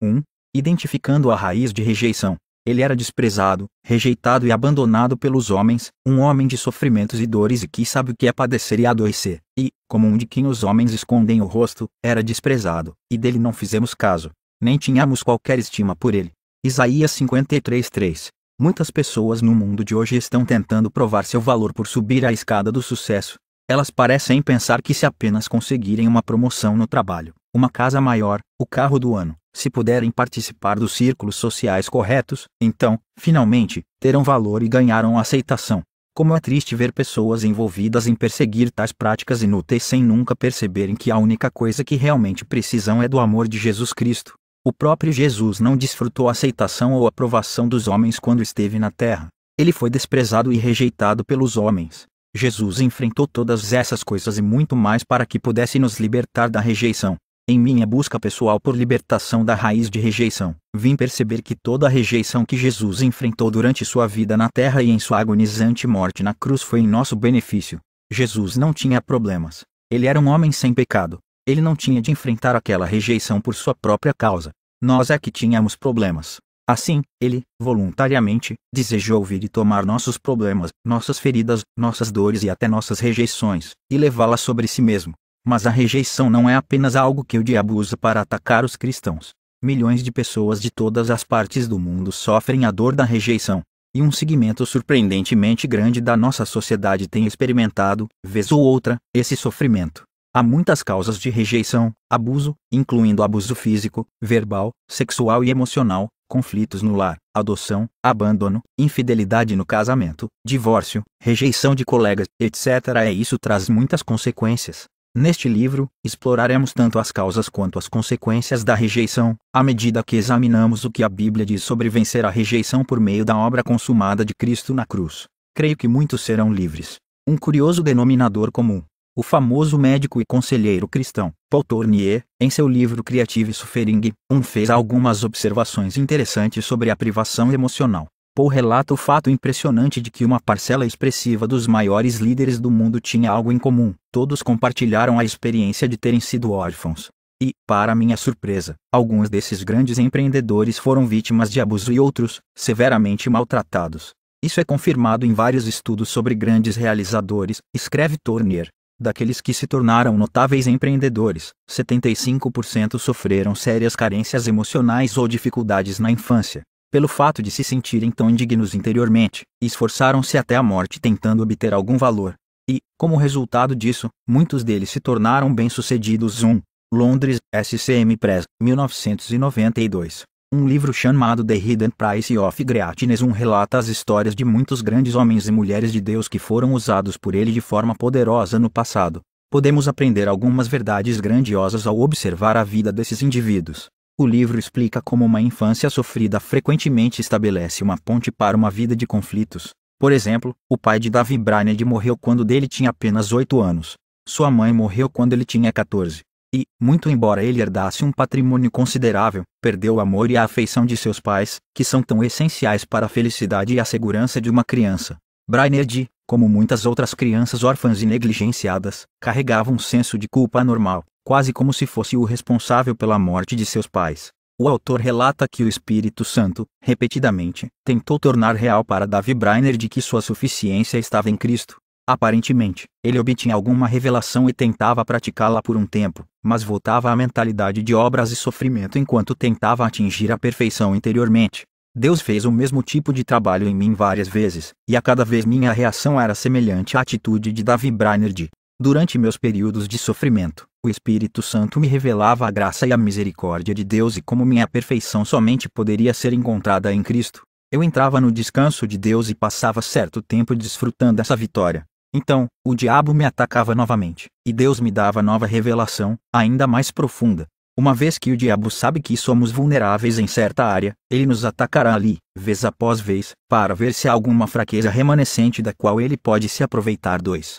1. Identificando a raiz de rejeição. Ele era desprezado, rejeitado e abandonado pelos homens, um homem de sofrimentos e dores e que sabe o que é padecer e adoecer, e, como um de quem os homens escondem o rosto, era desprezado, e dele não fizemos caso, nem tínhamos qualquer estima por ele. Isaías 53:3 Muitas pessoas no mundo de hoje estão tentando provar seu valor por subir a escada do sucesso. Elas parecem pensar que se apenas conseguirem uma promoção no trabalho, uma casa maior, o carro do ano, se puderem participar dos círculos sociais corretos, então, finalmente, terão valor e ganharão aceitação. Como é triste ver pessoas envolvidas em perseguir tais práticas inúteis sem nunca perceberem que a única coisa que realmente precisam é do amor de Jesus Cristo. O próprio Jesus não desfrutou a aceitação ou aprovação dos homens quando esteve na terra. Ele foi desprezado e rejeitado pelos homens. Jesus enfrentou todas essas coisas e muito mais para que pudesse nos libertar da rejeição. Em minha busca pessoal por libertação da raiz de rejeição, vim perceber que toda a rejeição que Jesus enfrentou durante sua vida na terra e em sua agonizante morte na cruz foi em nosso benefício. Jesus não tinha problemas. Ele era um homem sem pecado. Ele não tinha de enfrentar aquela rejeição por sua própria causa. Nós é que tínhamos problemas. Assim, ele, voluntariamente, desejou vir e tomar nossos problemas, nossas feridas, nossas dores e até nossas rejeições, e levá-las sobre si mesmo. Mas a rejeição não é apenas algo que o diabo usa para atacar os cristãos. Milhões de pessoas de todas as partes do mundo sofrem a dor da rejeição, e um segmento surpreendentemente grande da nossa sociedade tem experimentado, vez ou outra, esse sofrimento. Há muitas causas de rejeição, abuso, incluindo abuso físico, verbal, sexual e emocional, conflitos no lar, adoção, abandono, infidelidade no casamento, divórcio, rejeição de colegas, etc. E isso traz muitas consequências. Neste livro, exploraremos tanto as causas quanto as consequências da rejeição, à medida que examinamos o que a Bíblia diz sobre vencer a rejeição por meio da obra consumada de Cristo na cruz. Creio que muitos serão livres. Um curioso denominador comum. O famoso médico e conselheiro cristão, Paul Tournier, em seu livro Creative Suffering, um fez algumas observações interessantes sobre a privação emocional. Paul relata o fato impressionante de que uma parcela expressiva dos maiores líderes do mundo tinha algo em comum: todos compartilharam a experiência de terem sido órfãos. E, para minha surpresa, alguns desses grandes empreendedores foram vítimas de abuso e outros, severamente maltratados. Isso é confirmado em vários estudos sobre grandes realizadores, escreve Turner. Daqueles que se tornaram notáveis empreendedores, 75% sofreram sérias carências emocionais ou dificuldades na infância, pelo fato de se sentirem tão indignos interiormente, esforçaram-se até a morte tentando obter algum valor. E, como resultado disso, muitos deles se tornaram bem-sucedidos. 1. Londres, SCM Press, 1992. Um livro chamado The Hidden Price of Greatness um relata as histórias de muitos grandes homens e mulheres de Deus que foram usados por ele de forma poderosa no passado. Podemos aprender algumas verdades grandiosas ao observar a vida desses indivíduos. O livro explica como uma infância sofrida frequentemente estabelece uma ponte para uma vida de conflitos. Por exemplo, o pai de Davi Brainerd morreu quando dele tinha apenas 8 anos. Sua mãe morreu quando ele tinha 14. E, muito embora ele herdasse um patrimônio considerável, perdeu o amor e a afeição de seus pais, que são tão essenciais para a felicidade e a segurança de uma criança. Brainerd, como muitas outras crianças órfãs e negligenciadas, carregava um senso de culpa anormal, quase como se fosse o responsável pela morte de seus pais. O autor relata que o Espírito Santo, repetidamente, tentou tornar real para Davi Brainer de que sua suficiência estava em Cristo. Aparentemente, ele obtinha alguma revelação e tentava praticá-la por um tempo, mas voltava à mentalidade de obras e sofrimento enquanto tentava atingir a perfeição interiormente. Deus fez o mesmo tipo de trabalho em mim várias vezes, e a cada vez minha reação era semelhante à atitude de Davi Brainerd. Durante meus períodos de sofrimento, o Espírito Santo me revelava a graça e a misericórdia de Deus e como minha perfeição somente poderia ser encontrada em Cristo. Eu entrava no descanso de Deus e passava certo tempo desfrutando dessa vitória. Então, o diabo me atacava novamente, e Deus me dava nova revelação, ainda mais profunda. Uma vez que o diabo sabe que somos vulneráveis em certa área, ele nos atacará ali, vez após vez, para ver se há alguma fraqueza remanescente da qual ele pode se aproveitar. 2.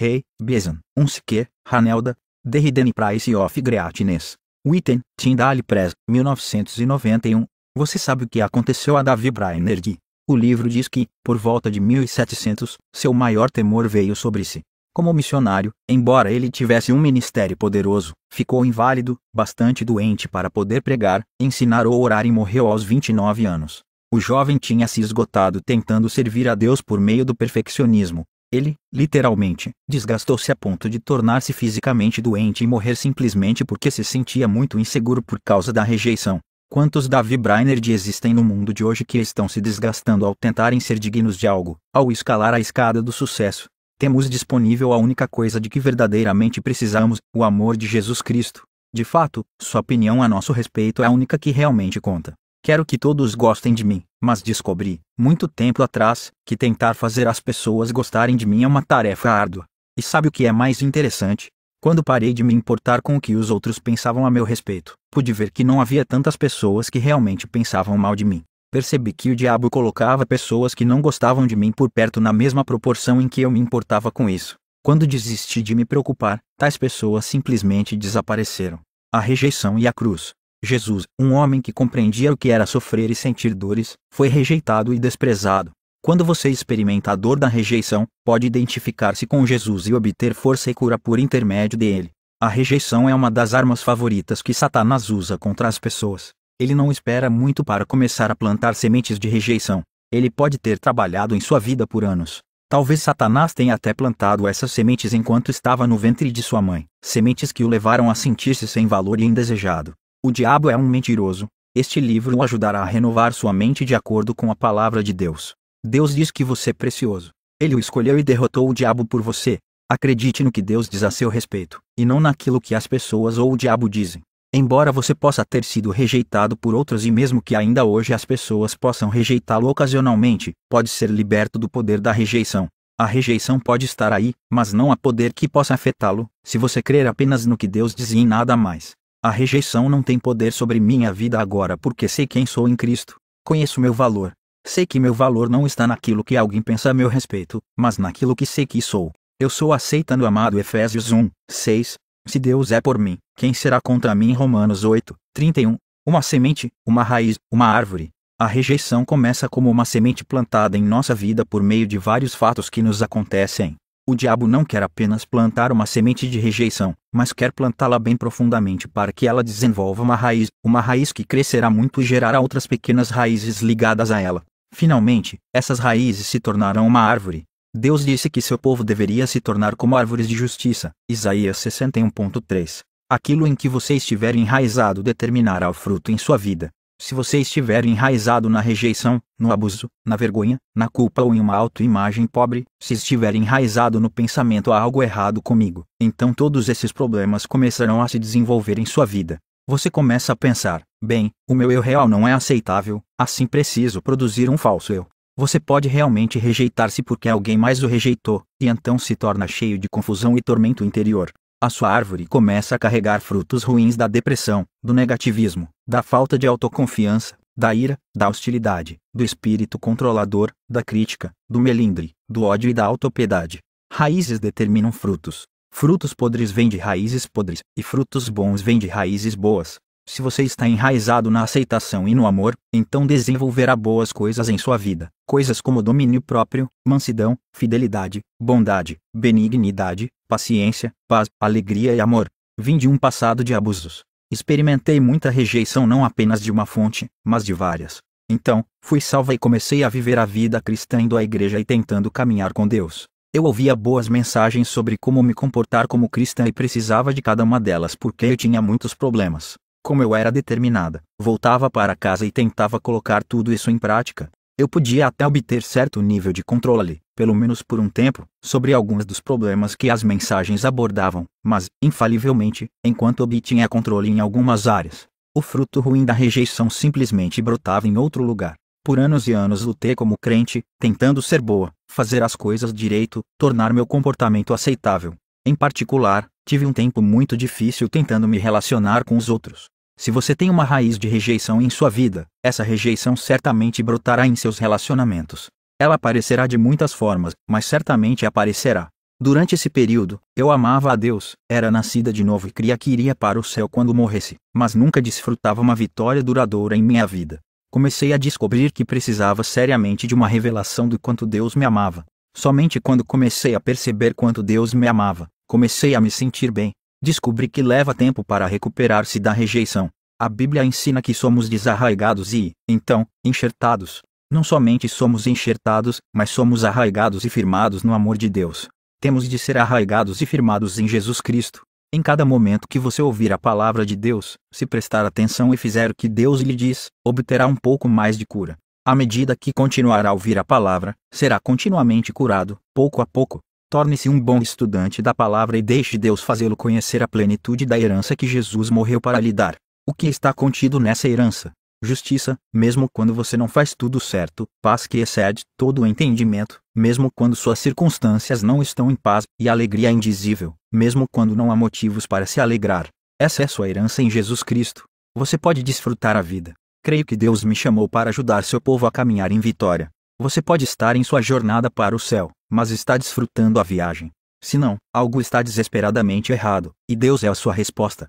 Rei, Besan, Unsequer, Ranelda, Derrideni Price of Greatness. Witten, Tindale Press, 1991. Você sabe o que aconteceu a Davi Brainerd? O livro diz que, por volta de 1700, seu maior temor veio sobre si. Como missionário, embora ele tivesse um ministério poderoso, ficou inválido, bastante doente para poder pregar, ensinar ou orar e morreu aos 29 anos. O jovem tinha se esgotado tentando servir a Deus por meio do perfeccionismo, ele, literalmente, desgastou-se a ponto de tornar-se fisicamente doente e morrer simplesmente porque se sentia muito inseguro por causa da rejeição. Quantos Davi Brainerd existem no mundo de hoje que estão se desgastando ao tentarem ser dignos de algo, ao escalar a escada do sucesso? Temos disponível a única coisa de que verdadeiramente precisamos, o amor de Jesus Cristo. De fato, sua opinião a nosso respeito é a única que realmente conta. Quero que todos gostem de mim, mas descobri, muito tempo atrás, que tentar fazer as pessoas gostarem de mim é uma tarefa árdua. E sabe o que é mais interessante? Quando parei de me importar com o que os outros pensavam a meu respeito, pude ver que não havia tantas pessoas que realmente pensavam mal de mim. Percebi que o diabo colocava pessoas que não gostavam de mim por perto na mesma proporção em que eu me importava com isso. Quando desisti de me preocupar, tais pessoas simplesmente desapareceram. A rejeição e a cruz Jesus, um homem que compreendia o que era sofrer e sentir dores, foi rejeitado e desprezado. Quando você experimenta a dor da rejeição, pode identificar-se com Jesus e obter força e cura por intermédio dele. A rejeição é uma das armas favoritas que Satanás usa contra as pessoas. Ele não espera muito para começar a plantar sementes de rejeição. Ele pode ter trabalhado em sua vida por anos. Talvez Satanás tenha até plantado essas sementes enquanto estava no ventre de sua mãe, sementes que o levaram a sentir-se sem valor e indesejado. O diabo é um mentiroso. Este livro o ajudará a renovar sua mente de acordo com a palavra de Deus. Deus diz que você é precioso. Ele o escolheu e derrotou o diabo por você. Acredite no que Deus diz a seu respeito, e não naquilo que as pessoas ou o diabo dizem. Embora você possa ter sido rejeitado por outros e mesmo que ainda hoje as pessoas possam rejeitá-lo ocasionalmente, pode ser liberto do poder da rejeição. A rejeição pode estar aí, mas não há poder que possa afetá-lo, se você crer apenas no que Deus diz e em nada mais. A rejeição não tem poder sobre minha vida agora porque sei quem sou em Cristo, conheço meu valor. Sei que meu valor não está naquilo que alguém pensa a meu respeito, mas naquilo que sei que sou. Eu sou aceita no amado Efésios 1, 6. Se Deus é por mim, quem será contra mim? Romanos 8, 31. Uma semente, uma raiz, uma árvore. A rejeição começa como uma semente plantada em nossa vida por meio de vários fatos que nos acontecem, o diabo não quer apenas plantar uma semente de rejeição, mas quer plantá-la bem profundamente para que ela desenvolva uma raiz, uma raiz que crescerá muito e gerará outras pequenas raízes ligadas a ela. Finalmente, essas raízes se tornarão uma árvore. Deus disse que seu povo deveria se tornar como árvores de justiça. Isaías 61.3. Aquilo em que você estiver enraizado determinará o fruto em sua vida. Se você estiver enraizado na rejeição, no abuso, na vergonha, na culpa ou em uma autoimagem pobre, se estiver enraizado no pensamento há algo errado comigo, então todos esses problemas começarão a se desenvolver em sua vida. Você começa a pensar: bem, o meu eu real não é aceitável, assim preciso produzir um falso eu. Você pode realmente rejeitar-se porque alguém mais o rejeitou, e então se torna cheio de confusão e tormento interior a sua árvore começa a carregar frutos ruins da depressão, do negativismo, da falta de autoconfiança, da ira, da hostilidade, do espírito controlador, da crítica, do melindre, do ódio e da autopiedade. Raízes determinam frutos. Frutos podres vêm de raízes podres, e frutos bons vêm de raízes boas. Se você está enraizado na aceitação e no amor, então desenvolverá boas coisas em sua vida, coisas como domínio próprio, mansidão, fidelidade, bondade, benignidade, paciência, paz, alegria e amor. Vim de um passado de abusos. Experimentei muita rejeição não apenas de uma fonte, mas de várias. Então, fui salva e comecei a viver a vida cristã indo à igreja e tentando caminhar com Deus. Eu ouvia boas mensagens sobre como me comportar como cristã e precisava de cada uma delas porque eu tinha muitos problemas. Como eu era determinada, voltava para casa e tentava colocar tudo isso em prática. Eu podia até obter certo nível de controle, pelo menos por um tempo, sobre alguns dos problemas que as mensagens abordavam, mas, infalivelmente, enquanto obtinha controle em algumas áreas, o fruto ruim da rejeição simplesmente brotava em outro lugar. Por anos e anos lutei como crente, tentando ser boa, fazer as coisas direito, tornar meu comportamento aceitável. Em particular, Tive um tempo muito difícil tentando me relacionar com os outros. Se você tem uma raiz de rejeição em sua vida, essa rejeição certamente brotará em seus relacionamentos. Ela aparecerá de muitas formas, mas certamente aparecerá. Durante esse período, eu amava a Deus, era nascida de novo e cria que iria para o céu quando morresse, mas nunca desfrutava uma vitória duradoura em minha vida. Comecei a descobrir que precisava seriamente de uma revelação do quanto Deus me amava. Somente quando comecei a perceber quanto Deus me amava, Comecei a me sentir bem. Descobri que leva tempo para recuperar-se da rejeição. A Bíblia ensina que somos desarraigados e, então, enxertados. Não somente somos enxertados, mas somos arraigados e firmados no amor de Deus. Temos de ser arraigados e firmados em Jesus Cristo. Em cada momento que você ouvir a palavra de Deus, se prestar atenção e fizer o que Deus lhe diz, obterá um pouco mais de cura. À medida que continuar a ouvir a palavra, será continuamente curado, pouco a pouco. Torne-se um bom estudante da palavra e deixe Deus fazê-lo conhecer a plenitude da herança que Jesus morreu para lhe dar. O que está contido nessa herança? Justiça, mesmo quando você não faz tudo certo, paz que excede todo o entendimento, mesmo quando suas circunstâncias não estão em paz, e alegria é indizível, mesmo quando não há motivos para se alegrar. Essa é sua herança em Jesus Cristo. Você pode desfrutar a vida. Creio que Deus me chamou para ajudar seu povo a caminhar em vitória. Você pode estar em sua jornada para o céu mas está desfrutando a viagem. Se não, algo está desesperadamente errado, e Deus é a sua resposta.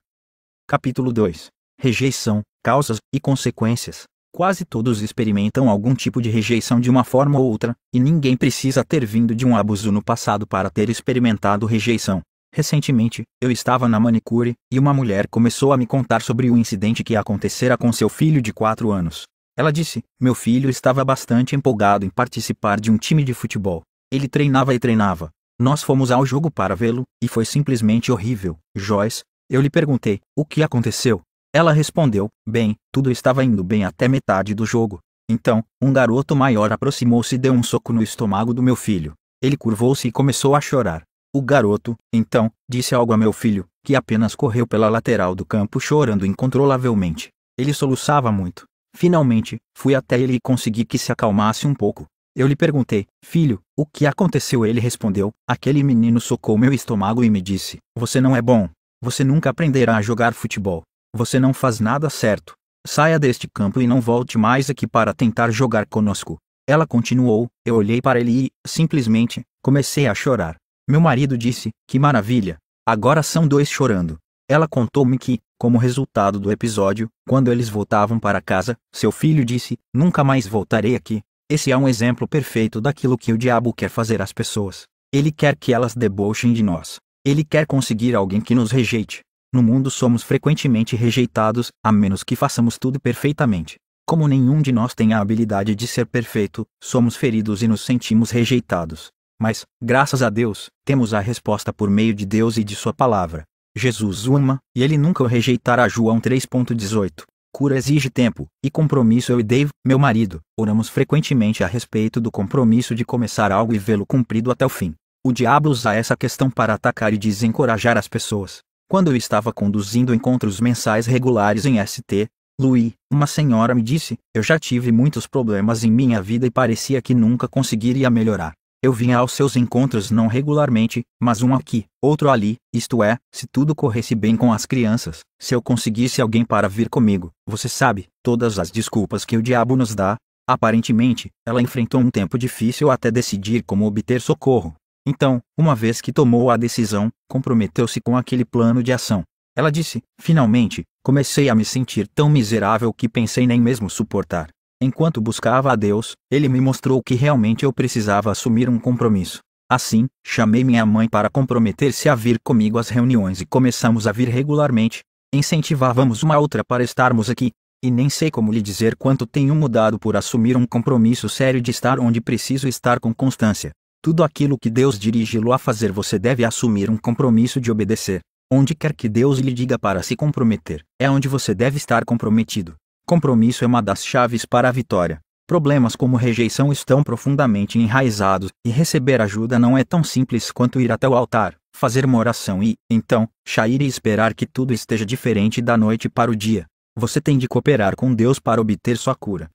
Capítulo 2 Rejeição, causas e consequências. Quase todos experimentam algum tipo de rejeição de uma forma ou outra, e ninguém precisa ter vindo de um abuso no passado para ter experimentado rejeição. Recentemente, eu estava na manicure e uma mulher começou a me contar sobre o incidente que acontecera com seu filho de 4 anos. Ela disse: Meu filho estava bastante empolgado em participar de um time de futebol. Ele treinava e treinava. Nós fomos ao jogo para vê-lo, e foi simplesmente horrível. Joyce, eu lhe perguntei, o que aconteceu? Ela respondeu, bem, tudo estava indo bem até metade do jogo. Então, um garoto maior aproximou-se e deu um soco no estômago do meu filho. Ele curvou-se e começou a chorar. O garoto, então, disse algo a meu filho, que apenas correu pela lateral do campo chorando incontrolavelmente. Ele soluçava muito. Finalmente, fui até ele e consegui que se acalmasse um pouco. Eu lhe perguntei, filho, o que aconteceu? Ele respondeu, aquele menino socou meu estômago e me disse: Você não é bom. Você nunca aprenderá a jogar futebol. Você não faz nada certo. Saia deste campo e não volte mais aqui para tentar jogar conosco. Ela continuou, eu olhei para ele e, simplesmente, comecei a chorar. Meu marido disse: Que maravilha! Agora são dois chorando. Ela contou-me que, como resultado do episódio, quando eles voltavam para casa, seu filho disse: Nunca mais voltarei aqui. Esse é um exemplo perfeito daquilo que o diabo quer fazer às pessoas. Ele quer que elas debochem de nós. Ele quer conseguir alguém que nos rejeite. No mundo somos frequentemente rejeitados, a menos que façamos tudo perfeitamente. Como nenhum de nós tem a habilidade de ser perfeito, somos feridos e nos sentimos rejeitados. Mas, graças a Deus, temos a resposta por meio de Deus e de Sua palavra. Jesus uma, e ele nunca o rejeitará. João 3.18 Cura exige tempo e compromisso. Eu e Dave, meu marido, oramos frequentemente a respeito do compromisso de começar algo e vê-lo cumprido até o fim. O diabo usa essa questão para atacar e desencorajar as pessoas. Quando eu estava conduzindo encontros mensais regulares em ST, Louis, uma senhora me disse: Eu já tive muitos problemas em minha vida e parecia que nunca conseguiria melhorar. Eu vinha aos seus encontros não regularmente, mas um aqui, outro ali, isto é, se tudo corresse bem com as crianças, se eu conseguisse alguém para vir comigo, você sabe, todas as desculpas que o diabo nos dá. Aparentemente, ela enfrentou um tempo difícil até decidir como obter socorro. Então, uma vez que tomou a decisão, comprometeu-se com aquele plano de ação. Ela disse: Finalmente, comecei a me sentir tão miserável que pensei nem mesmo suportar. Enquanto buscava a Deus, ele me mostrou que realmente eu precisava assumir um compromisso. Assim, chamei minha mãe para comprometer-se a vir comigo às reuniões e começamos a vir regularmente. Incentivávamos uma outra para estarmos aqui, e nem sei como lhe dizer quanto tenho mudado por assumir um compromisso sério de estar onde preciso estar com constância. Tudo aquilo que Deus dirige-lo a fazer você deve assumir um compromisso de obedecer. Onde quer que Deus lhe diga para se comprometer, é onde você deve estar comprometido. Compromisso é uma das chaves para a vitória. Problemas como rejeição estão profundamente enraizados, e receber ajuda não é tão simples quanto ir até o altar, fazer uma oração e, então, sair e esperar que tudo esteja diferente da noite para o dia. Você tem de cooperar com Deus para obter sua cura.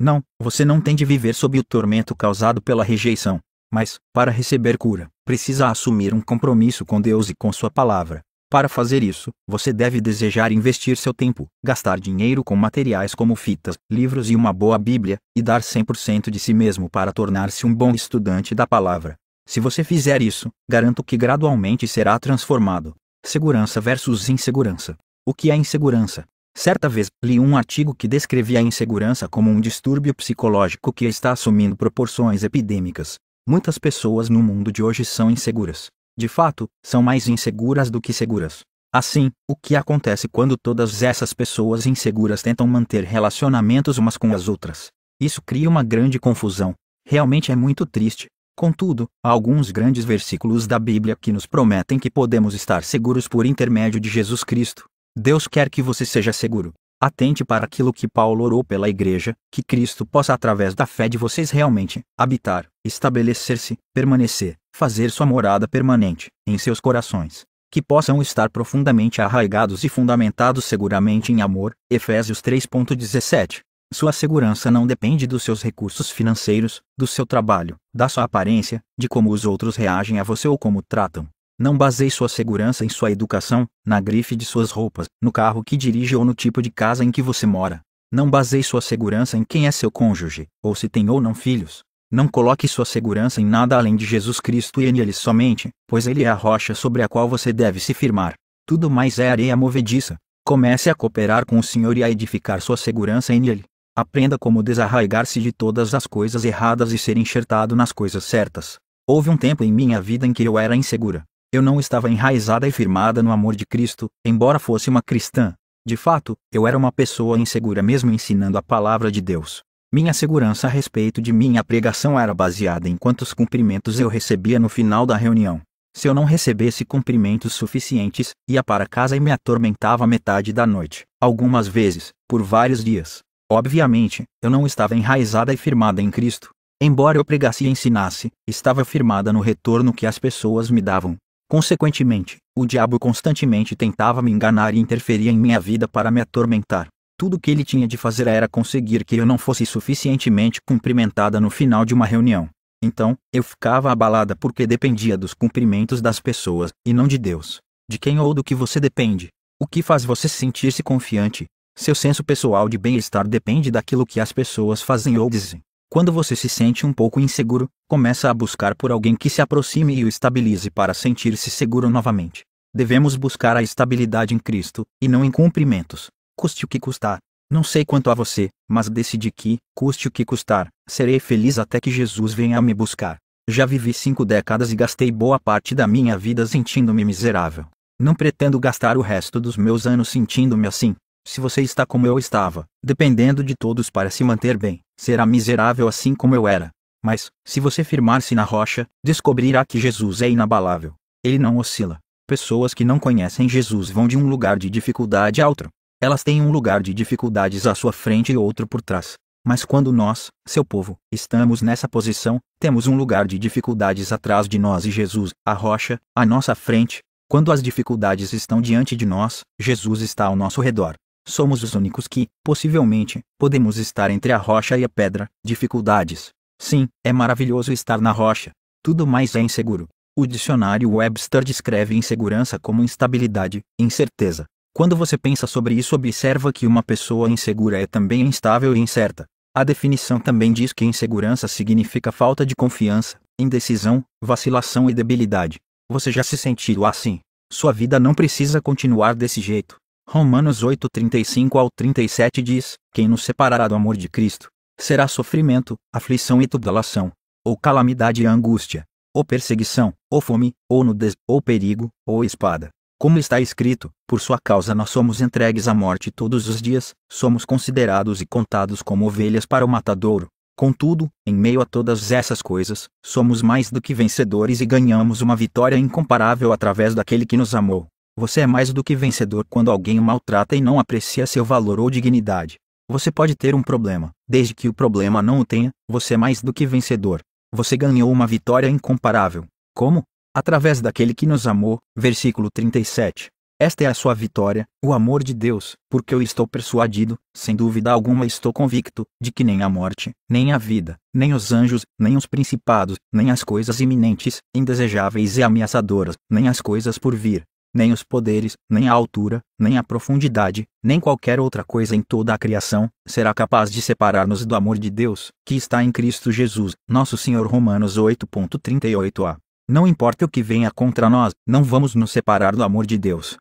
Não, você não tem de viver sob o tormento causado pela rejeição, mas, para receber cura, precisa assumir um compromisso com Deus e com Sua palavra. Para fazer isso, você deve desejar investir seu tempo, gastar dinheiro com materiais como fitas, livros e uma boa Bíblia, e dar 100% de si mesmo para tornar-se um bom estudante da palavra. Se você fizer isso, garanto que gradualmente será transformado. Segurança versus insegurança. O que é insegurança? Certa vez, li um artigo que descrevia a insegurança como um distúrbio psicológico que está assumindo proporções epidêmicas. Muitas pessoas no mundo de hoje são inseguras de fato, são mais inseguras do que seguras. Assim, o que acontece quando todas essas pessoas inseguras tentam manter relacionamentos umas com as outras? Isso cria uma grande confusão. Realmente é muito triste. Contudo, há alguns grandes versículos da Bíblia que nos prometem que podemos estar seguros por intermédio de Jesus Cristo. Deus quer que você seja seguro. Atente para aquilo que Paulo orou pela igreja, que Cristo possa, através da fé de vocês, realmente habitar, estabelecer-se, permanecer, fazer sua morada permanente em seus corações. Que possam estar profundamente arraigados e fundamentados seguramente em amor. Efésios 3.17. Sua segurança não depende dos seus recursos financeiros, do seu trabalho, da sua aparência, de como os outros reagem a você ou como tratam, não baseie sua segurança em sua educação, na grife de suas roupas, no carro que dirige ou no tipo de casa em que você mora. Não baseie sua segurança em quem é seu cônjuge, ou se tem ou não filhos. Não coloque sua segurança em nada além de Jesus Cristo e nele somente, pois ele é a rocha sobre a qual você deve se firmar. Tudo mais é areia movediça. Comece a cooperar com o Senhor e a edificar sua segurança em Ele. Aprenda como desarraigar-se de todas as coisas erradas e ser enxertado nas coisas certas. Houve um tempo em minha vida em que eu era insegura. Eu não estava enraizada e firmada no amor de Cristo, embora fosse uma cristã. De fato, eu era uma pessoa insegura mesmo ensinando a palavra de Deus. Minha segurança a respeito de minha pregação era baseada em quantos cumprimentos eu recebia no final da reunião. Se eu não recebesse cumprimentos suficientes, ia para casa e me atormentava metade da noite, algumas vezes, por vários dias. Obviamente, eu não estava enraizada e firmada em Cristo. Embora eu pregasse e ensinasse, estava firmada no retorno que as pessoas me davam, Consequentemente, o diabo constantemente tentava me enganar e interferia em minha vida para me atormentar. Tudo o que ele tinha de fazer era conseguir que eu não fosse suficientemente cumprimentada no final de uma reunião. Então, eu ficava abalada porque dependia dos cumprimentos das pessoas, e não de Deus. De quem ou do que você depende. O que faz você sentir-se confiante? Seu senso pessoal de bem-estar depende daquilo que as pessoas fazem ou dizem. Quando você se sente um pouco inseguro, começa a buscar por alguém que se aproxime e o estabilize para sentir-se seguro novamente. Devemos buscar a estabilidade em Cristo, e não em cumprimentos, custe o que custar. Não sei quanto a você, mas decidi que, custe o que custar, serei feliz até que Jesus venha me buscar. Já vivi cinco décadas e gastei boa parte da minha vida sentindo-me miserável. Não pretendo gastar o resto dos meus anos sentindo-me assim. Se você está como eu estava, dependendo de todos para se manter bem, será miserável assim como eu era. Mas, se você firmar-se na rocha, descobrirá que Jesus é inabalável. Ele não oscila. Pessoas que não conhecem Jesus vão de um lugar de dificuldade a outro. Elas têm um lugar de dificuldades à sua frente e outro por trás. Mas quando nós, seu povo, estamos nessa posição, temos um lugar de dificuldades atrás de nós e Jesus, a rocha, à nossa frente. Quando as dificuldades estão diante de nós, Jesus está ao nosso redor. Somos os únicos que, possivelmente, podemos estar entre a rocha e a pedra. Dificuldades. Sim, é maravilhoso estar na rocha. Tudo mais é inseguro. O dicionário Webster descreve insegurança como instabilidade, incerteza. Quando você pensa sobre isso, observa que uma pessoa insegura é também instável e incerta. A definição também diz que insegurança significa falta de confiança, indecisão, vacilação e debilidade. Você já se sentiu assim? Sua vida não precisa continuar desse jeito. Romanos 8, 35 ao 37 diz: Quem nos separará do amor de Cristo será sofrimento, aflição e tribulação, ou calamidade e angústia, ou perseguição, ou fome, ou nudez, ou perigo, ou espada. Como está escrito, por sua causa nós somos entregues à morte todos os dias, somos considerados e contados como ovelhas para o matadouro. Contudo, em meio a todas essas coisas, somos mais do que vencedores e ganhamos uma vitória incomparável através daquele que nos amou. Você é mais do que vencedor quando alguém o maltrata e não aprecia seu valor ou dignidade. Você pode ter um problema, desde que o problema não o tenha, você é mais do que vencedor. Você ganhou uma vitória incomparável. Como? Através daquele que nos amou. Versículo 37. Esta é a sua vitória, o amor de Deus, porque eu estou persuadido, sem dúvida alguma estou convicto, de que nem a morte, nem a vida, nem os anjos, nem os principados, nem as coisas iminentes, indesejáveis e ameaçadoras, nem as coisas por vir, nem os poderes, nem a altura, nem a profundidade, nem qualquer outra coisa em toda a criação, será capaz de separar-nos do amor de Deus, que está em Cristo Jesus, nosso Senhor. Romanos 8.38a. Não importa o que venha contra nós, não vamos nos separar do amor de Deus.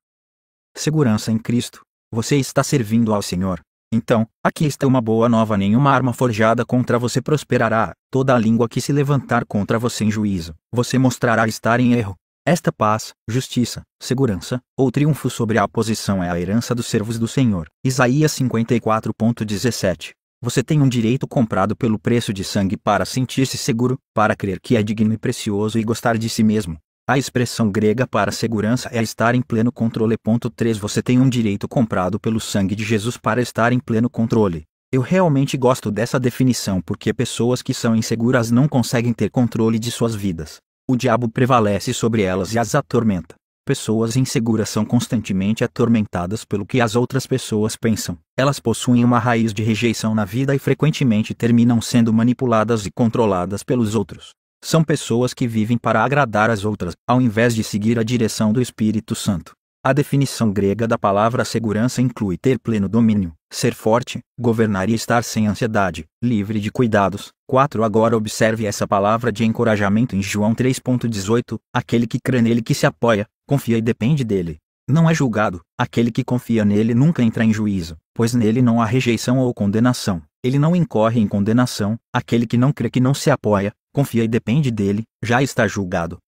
Segurança em Cristo. Você está servindo ao Senhor. Então, aqui está uma boa nova: nenhuma arma forjada contra você prosperará, toda a língua que se levantar contra você em juízo, você mostrará estar em erro, esta paz, justiça, segurança, ou triunfo sobre a oposição é a herança dos servos do Senhor. Isaías 54.17 você tem um direito comprado pelo preço de sangue para sentir-se seguro, para crer que é digno e precioso e gostar de si mesmo. A expressão grega para segurança é estar em pleno controle. 3 Você tem um direito comprado pelo sangue de Jesus para estar em pleno controle. Eu realmente gosto dessa definição porque pessoas que são inseguras não conseguem ter controle de suas vidas o diabo prevalece sobre elas e as atormenta. Pessoas inseguras são constantemente atormentadas pelo que as outras pessoas pensam. Elas possuem uma raiz de rejeição na vida e frequentemente terminam sendo manipuladas e controladas pelos outros. São pessoas que vivem para agradar as outras, ao invés de seguir a direção do Espírito Santo. A definição grega da palavra segurança inclui ter pleno domínio, ser forte, governar e estar sem ansiedade, livre de cuidados. 4. Agora observe essa palavra de encorajamento em João 3.18: aquele que crê nele que se apoia, confia e depende dele. Não é julgado, aquele que confia nele nunca entra em juízo, pois nele não há rejeição ou condenação. Ele não incorre em condenação, aquele que não crê que não se apoia, confia e depende dele, já está julgado.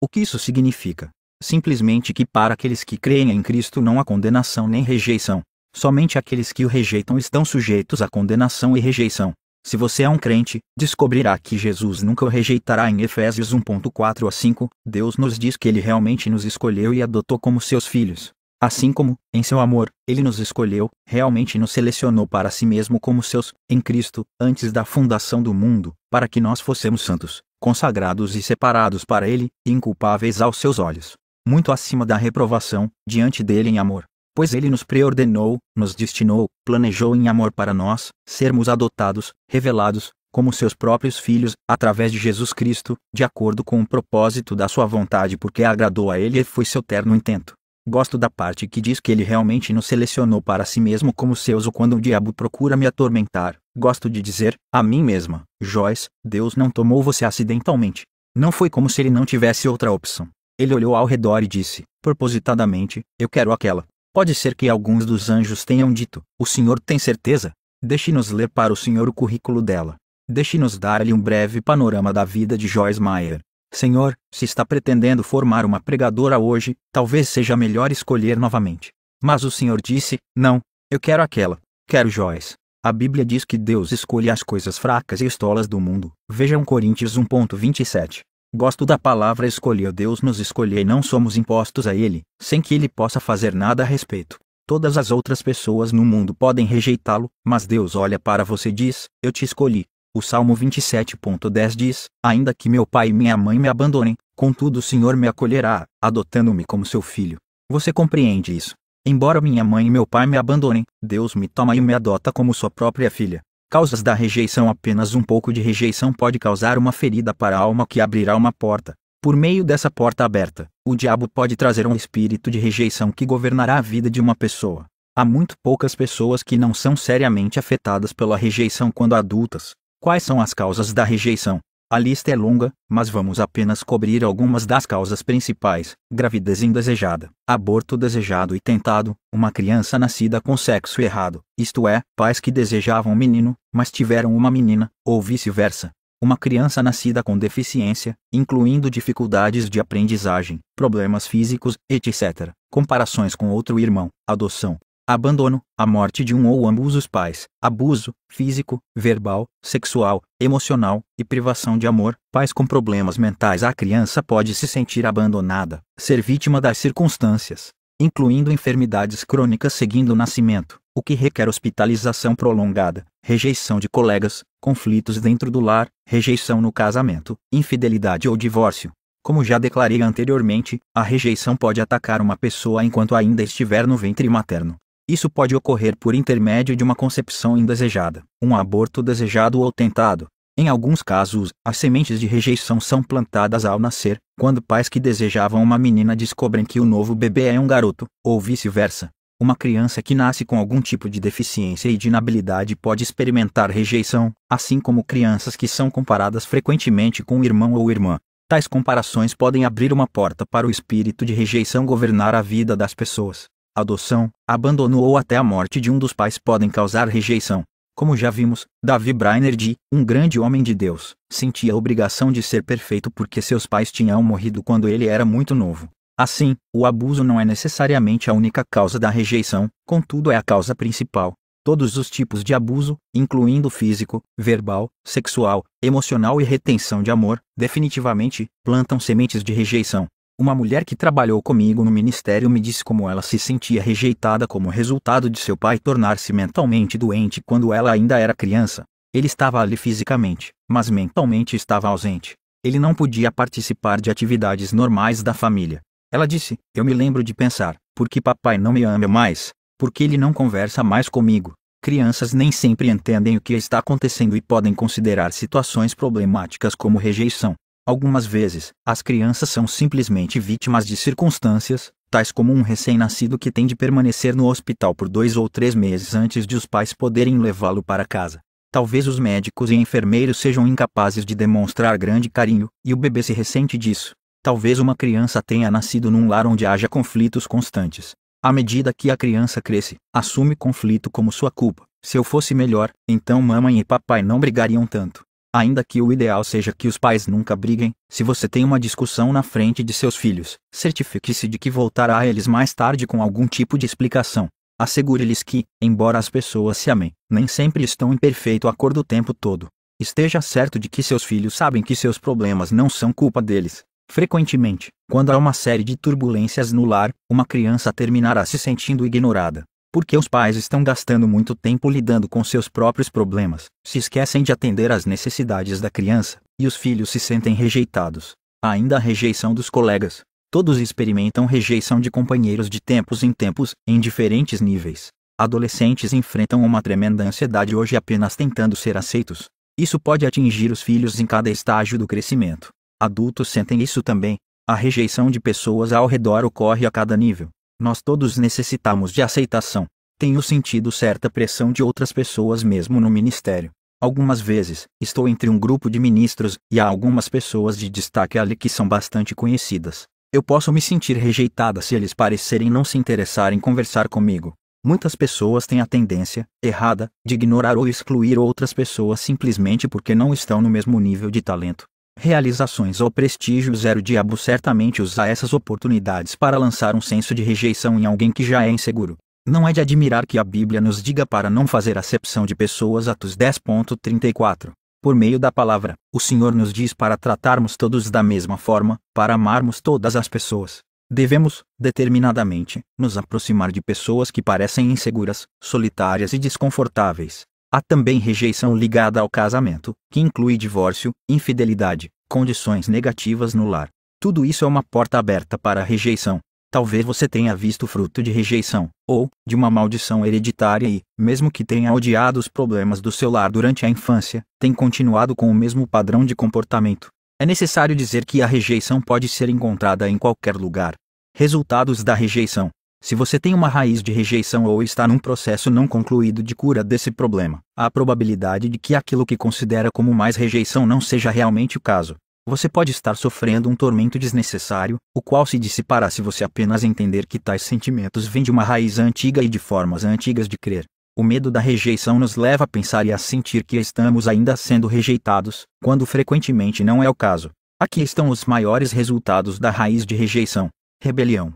O que isso significa? simplesmente que para aqueles que creem em Cristo não há condenação nem rejeição. Somente aqueles que o rejeitam estão sujeitos à condenação e rejeição. Se você é um crente, descobrirá que Jesus nunca o rejeitará. Em Efésios 1.4 a 5, Deus nos diz que ele realmente nos escolheu e adotou como seus filhos. Assim como, em seu amor, ele nos escolheu, realmente nos selecionou para si mesmo como seus, em Cristo, antes da fundação do mundo, para que nós fôssemos santos, consagrados e separados para ele, inculpáveis aos seus olhos muito acima da reprovação, diante dele em amor. Pois ele nos preordenou, nos destinou, planejou em amor para nós, sermos adotados, revelados, como seus próprios filhos, através de Jesus Cristo, de acordo com o propósito da sua vontade, porque agradou a ele e foi seu terno intento. Gosto da parte que diz que ele realmente nos selecionou para si mesmo como seus ou quando o diabo procura me atormentar. Gosto de dizer, a mim mesma, Joyce, Deus não tomou você acidentalmente. Não foi como se ele não tivesse outra opção. Ele olhou ao redor e disse, propositadamente: Eu quero aquela. Pode ser que alguns dos anjos tenham dito: O senhor tem certeza? Deixe-nos ler para o senhor o currículo dela. Deixe-nos dar-lhe um breve panorama da vida de Joyce Meyer. Senhor, se está pretendendo formar uma pregadora hoje, talvez seja melhor escolher novamente. Mas o senhor disse: Não, eu quero aquela. Quero Joyce. A Bíblia diz que Deus escolhe as coisas fracas e estolas do mundo. Vejam Coríntios 1.27. Gosto da palavra escolher. Deus nos escolheu e não somos impostos a Ele, sem que Ele possa fazer nada a respeito. Todas as outras pessoas no mundo podem rejeitá-lo, mas Deus olha para você e diz: Eu te escolhi. O Salmo 27.10 diz: Ainda que meu pai e minha mãe me abandonem, contudo o Senhor me acolherá, adotando-me como seu filho. Você compreende isso? Embora minha mãe e meu pai me abandonem, Deus me toma e me adota como sua própria filha. Causas da rejeição Apenas um pouco de rejeição pode causar uma ferida para a alma que abrirá uma porta. Por meio dessa porta aberta, o diabo pode trazer um espírito de rejeição que governará a vida de uma pessoa. Há muito poucas pessoas que não são seriamente afetadas pela rejeição quando adultas. Quais são as causas da rejeição? A lista é longa, mas vamos apenas cobrir algumas das causas principais: gravidez indesejada, aborto desejado e tentado, uma criança nascida com sexo errado, isto é, pais que desejavam um menino, mas tiveram uma menina, ou vice-versa. Uma criança nascida com deficiência, incluindo dificuldades de aprendizagem, problemas físicos, etc., comparações com outro irmão, adoção, abandono, a morte de um ou ambos os pais, abuso físico, verbal, sexual, emocional e privação de amor. Pais com problemas mentais, a criança pode se sentir abandonada, ser vítima das circunstâncias, incluindo enfermidades crônicas seguindo o nascimento, o que requer hospitalização prolongada, rejeição de colegas, conflitos dentro do lar, rejeição no casamento, infidelidade ou divórcio. Como já declarei anteriormente, a rejeição pode atacar uma pessoa enquanto ainda estiver no ventre materno, isso pode ocorrer por intermédio de uma concepção indesejada, um aborto desejado ou tentado. Em alguns casos, as sementes de rejeição são plantadas ao nascer, quando pais que desejavam uma menina descobrem que o novo bebê é um garoto, ou vice-versa. Uma criança que nasce com algum tipo de deficiência e de inabilidade pode experimentar rejeição, assim como crianças que são comparadas frequentemente com um irmão ou irmã. Tais comparações podem abrir uma porta para o espírito de rejeição governar a vida das pessoas adoção, abandono ou até a morte de um dos pais podem causar rejeição. Como já vimos, Davi Brainerd, um grande homem de Deus, sentia a obrigação de ser perfeito porque seus pais tinham morrido quando ele era muito novo. Assim, o abuso não é necessariamente a única causa da rejeição, contudo é a causa principal. Todos os tipos de abuso, incluindo físico, verbal, sexual, emocional e retenção de amor, definitivamente plantam sementes de rejeição. Uma mulher que trabalhou comigo no ministério me disse como ela se sentia rejeitada como resultado de seu pai tornar-se mentalmente doente quando ela ainda era criança. Ele estava ali fisicamente, mas mentalmente estava ausente. Ele não podia participar de atividades normais da família. Ela disse: Eu me lembro de pensar, porque papai não me ama mais? porque ele não conversa mais comigo? Crianças nem sempre entendem o que está acontecendo e podem considerar situações problemáticas como rejeição. Algumas vezes, as crianças são simplesmente vítimas de circunstâncias, tais como um recém-nascido que tem de permanecer no hospital por dois ou três meses antes de os pais poderem levá-lo para casa. Talvez os médicos e enfermeiros sejam incapazes de demonstrar grande carinho, e o bebê se ressente disso. Talvez uma criança tenha nascido num lar onde haja conflitos constantes. À medida que a criança cresce, assume conflito como sua culpa. Se eu fosse melhor, então mamãe e papai não brigariam tanto. Ainda que o ideal seja que os pais nunca briguem, se você tem uma discussão na frente de seus filhos, certifique-se de que voltará a eles mais tarde com algum tipo de explicação. Assegure-lhes que, embora as pessoas se amem, nem sempre estão em perfeito acordo o tempo todo. Esteja certo de que seus filhos sabem que seus problemas não são culpa deles. Frequentemente, quando há uma série de turbulências no lar, uma criança terminará se sentindo ignorada porque os pais estão gastando muito tempo lidando com seus próprios problemas, se esquecem de atender às necessidades da criança, e os filhos se sentem rejeitados. Ainda a rejeição dos colegas. Todos experimentam rejeição de companheiros de tempos em tempos, em diferentes níveis. Adolescentes enfrentam uma tremenda ansiedade hoje apenas tentando ser aceitos. Isso pode atingir os filhos em cada estágio do crescimento. Adultos sentem isso também. A rejeição de pessoas ao redor ocorre a cada nível, nós todos necessitamos de aceitação. Tenho sentido certa pressão de outras pessoas mesmo no ministério. Algumas vezes, estou entre um grupo de ministros e há algumas pessoas de destaque ali que são bastante conhecidas. Eu posso me sentir rejeitada se eles parecerem não se interessar em conversar comigo. Muitas pessoas têm a tendência, errada, de ignorar ou excluir outras pessoas simplesmente porque não estão no mesmo nível de talento realizações ou prestígio zero diabo certamente usa essas oportunidades para lançar um senso de rejeição em alguém que já é inseguro. Não é de admirar que a Bíblia nos diga para não fazer acepção de pessoas Atos 10.34. Por meio da palavra, o Senhor nos diz para tratarmos todos da mesma forma, para amarmos todas as pessoas. Devemos, determinadamente, nos aproximar de pessoas que parecem inseguras, solitárias e desconfortáveis. Há também rejeição ligada ao casamento, que inclui divórcio, infidelidade, condições negativas no lar. Tudo isso é uma porta aberta para a rejeição. Talvez você tenha visto fruto de rejeição, ou de uma maldição hereditária e, mesmo que tenha odiado os problemas do seu lar durante a infância, tem continuado com o mesmo padrão de comportamento. É necessário dizer que a rejeição pode ser encontrada em qualquer lugar. Resultados da rejeição: se você tem uma raiz de rejeição ou está num processo não concluído de cura desse problema, há a probabilidade de que aquilo que considera como mais rejeição não seja realmente o caso. Você pode estar sofrendo um tormento desnecessário, o qual se dissipará se você apenas entender que tais sentimentos vêm de uma raiz antiga e de formas antigas de crer. O medo da rejeição nos leva a pensar e a sentir que estamos ainda sendo rejeitados, quando frequentemente não é o caso. Aqui estão os maiores resultados da raiz de rejeição: rebelião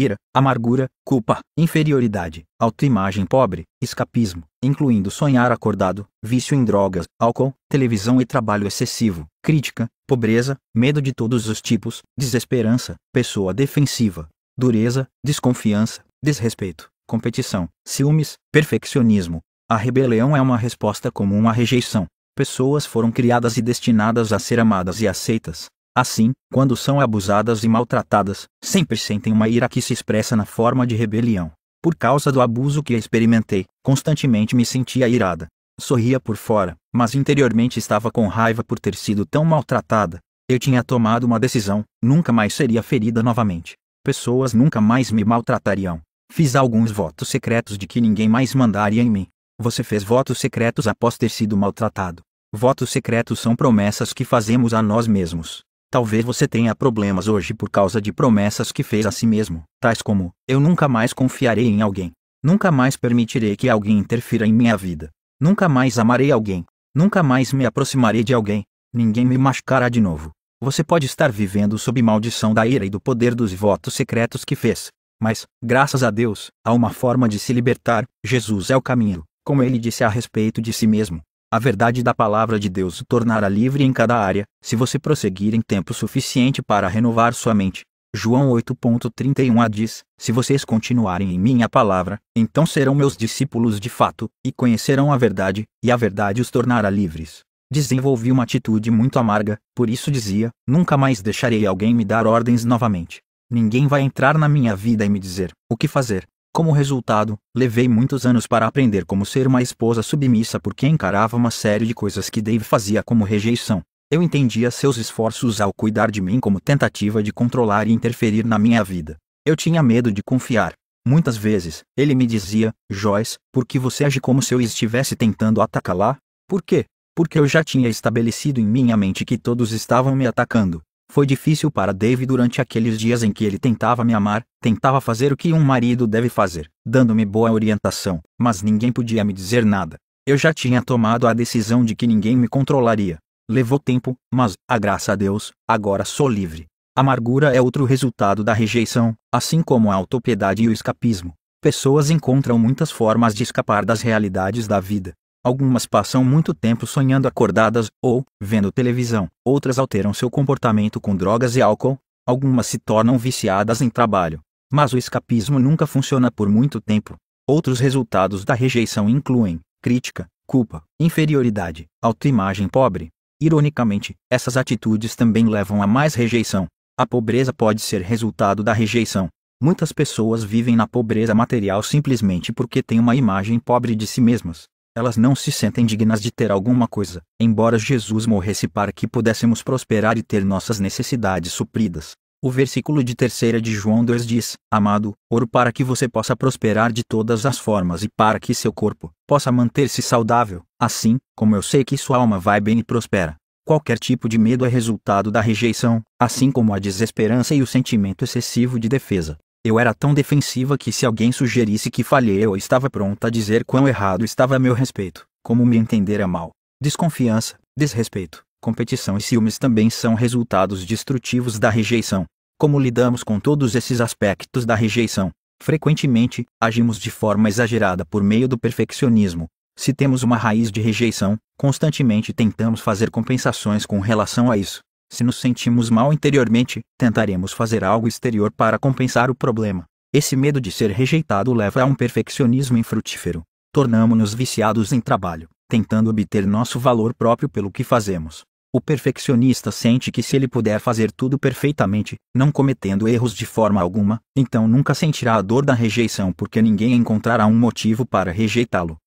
ira, amargura, culpa, inferioridade, autoimagem pobre, escapismo, incluindo sonhar acordado, vício em drogas, álcool, televisão e trabalho excessivo, crítica, pobreza, medo de todos os tipos, desesperança, pessoa defensiva, dureza, desconfiança, desrespeito, competição, ciúmes, perfeccionismo. A rebelião é uma resposta comum à rejeição. Pessoas foram criadas e destinadas a ser amadas e aceitas, Assim, quando são abusadas e maltratadas, sempre sentem uma ira que se expressa na forma de rebelião. Por causa do abuso que experimentei, constantemente me sentia irada. Sorria por fora, mas interiormente estava com raiva por ter sido tão maltratada. Eu tinha tomado uma decisão, nunca mais seria ferida novamente. Pessoas nunca mais me maltratariam. Fiz alguns votos secretos de que ninguém mais mandaria em mim. Você fez votos secretos após ter sido maltratado. Votos secretos são promessas que fazemos a nós mesmos. Talvez você tenha problemas hoje por causa de promessas que fez a si mesmo, tais como: eu nunca mais confiarei em alguém, nunca mais permitirei que alguém interfira em minha vida, nunca mais amarei alguém, nunca mais me aproximarei de alguém, ninguém me machucará de novo. Você pode estar vivendo sob maldição da ira e do poder dos votos secretos que fez. Mas, graças a Deus, há uma forma de se libertar. Jesus é o caminho, como ele disse a respeito de si mesmo. A verdade da palavra de Deus o tornará livre em cada área, se você prosseguir em tempo suficiente para renovar sua mente. João 8.31 a diz: Se vocês continuarem em minha palavra, então serão meus discípulos de fato, e conhecerão a verdade, e a verdade os tornará livres. Desenvolvi uma atitude muito amarga, por isso dizia: Nunca mais deixarei alguém me dar ordens novamente. Ninguém vai entrar na minha vida e me dizer o que fazer, como resultado, levei muitos anos para aprender como ser uma esposa submissa porque encarava uma série de coisas que Dave fazia como rejeição. Eu entendia seus esforços ao cuidar de mim como tentativa de controlar e interferir na minha vida. Eu tinha medo de confiar. Muitas vezes, ele me dizia: Joyce, por que você age como se eu estivesse tentando atacá-la? Por quê? Porque eu já tinha estabelecido em minha mente que todos estavam me atacando. Foi difícil para Dave durante aqueles dias em que ele tentava me amar, tentava fazer o que um marido deve fazer, dando-me boa orientação, mas ninguém podia me dizer nada. Eu já tinha tomado a decisão de que ninguém me controlaria. Levou tempo, mas, a graça a Deus, agora sou livre. Amargura é outro resultado da rejeição, assim como a autopiedade e o escapismo. Pessoas encontram muitas formas de escapar das realidades da vida, Algumas passam muito tempo sonhando acordadas ou vendo televisão, outras alteram seu comportamento com drogas e álcool, algumas se tornam viciadas em trabalho. Mas o escapismo nunca funciona por muito tempo. Outros resultados da rejeição incluem crítica, culpa, inferioridade, autoimagem pobre. Ironicamente, essas atitudes também levam a mais rejeição. A pobreza pode ser resultado da rejeição. Muitas pessoas vivem na pobreza material simplesmente porque têm uma imagem pobre de si mesmas elas não se sentem dignas de ter alguma coisa. Embora Jesus morresse para que pudéssemos prosperar e ter nossas necessidades supridas. O versículo de 3 de João 2 diz: Amado, oro para que você possa prosperar de todas as formas e para que seu corpo possa manter-se saudável, assim como eu sei que sua alma vai bem e prospera. Qualquer tipo de medo é resultado da rejeição, assim como a desesperança e o sentimento excessivo de defesa. Eu era tão defensiva que se alguém sugerisse que falhei eu estava pronta a dizer quão errado estava a meu respeito, como me entendera mal. Desconfiança, desrespeito, competição e ciúmes também são resultados destrutivos da rejeição. Como lidamos com todos esses aspectos da rejeição? Frequentemente, agimos de forma exagerada por meio do perfeccionismo. Se temos uma raiz de rejeição, constantemente tentamos fazer compensações com relação a isso. Se nos sentimos mal interiormente, tentaremos fazer algo exterior para compensar o problema. Esse medo de ser rejeitado leva a um perfeccionismo infrutífero. Tornamos-nos viciados em trabalho, tentando obter nosso valor próprio pelo que fazemos. O perfeccionista sente que se ele puder fazer tudo perfeitamente, não cometendo erros de forma alguma, então nunca sentirá a dor da rejeição porque ninguém encontrará um motivo para rejeitá-lo.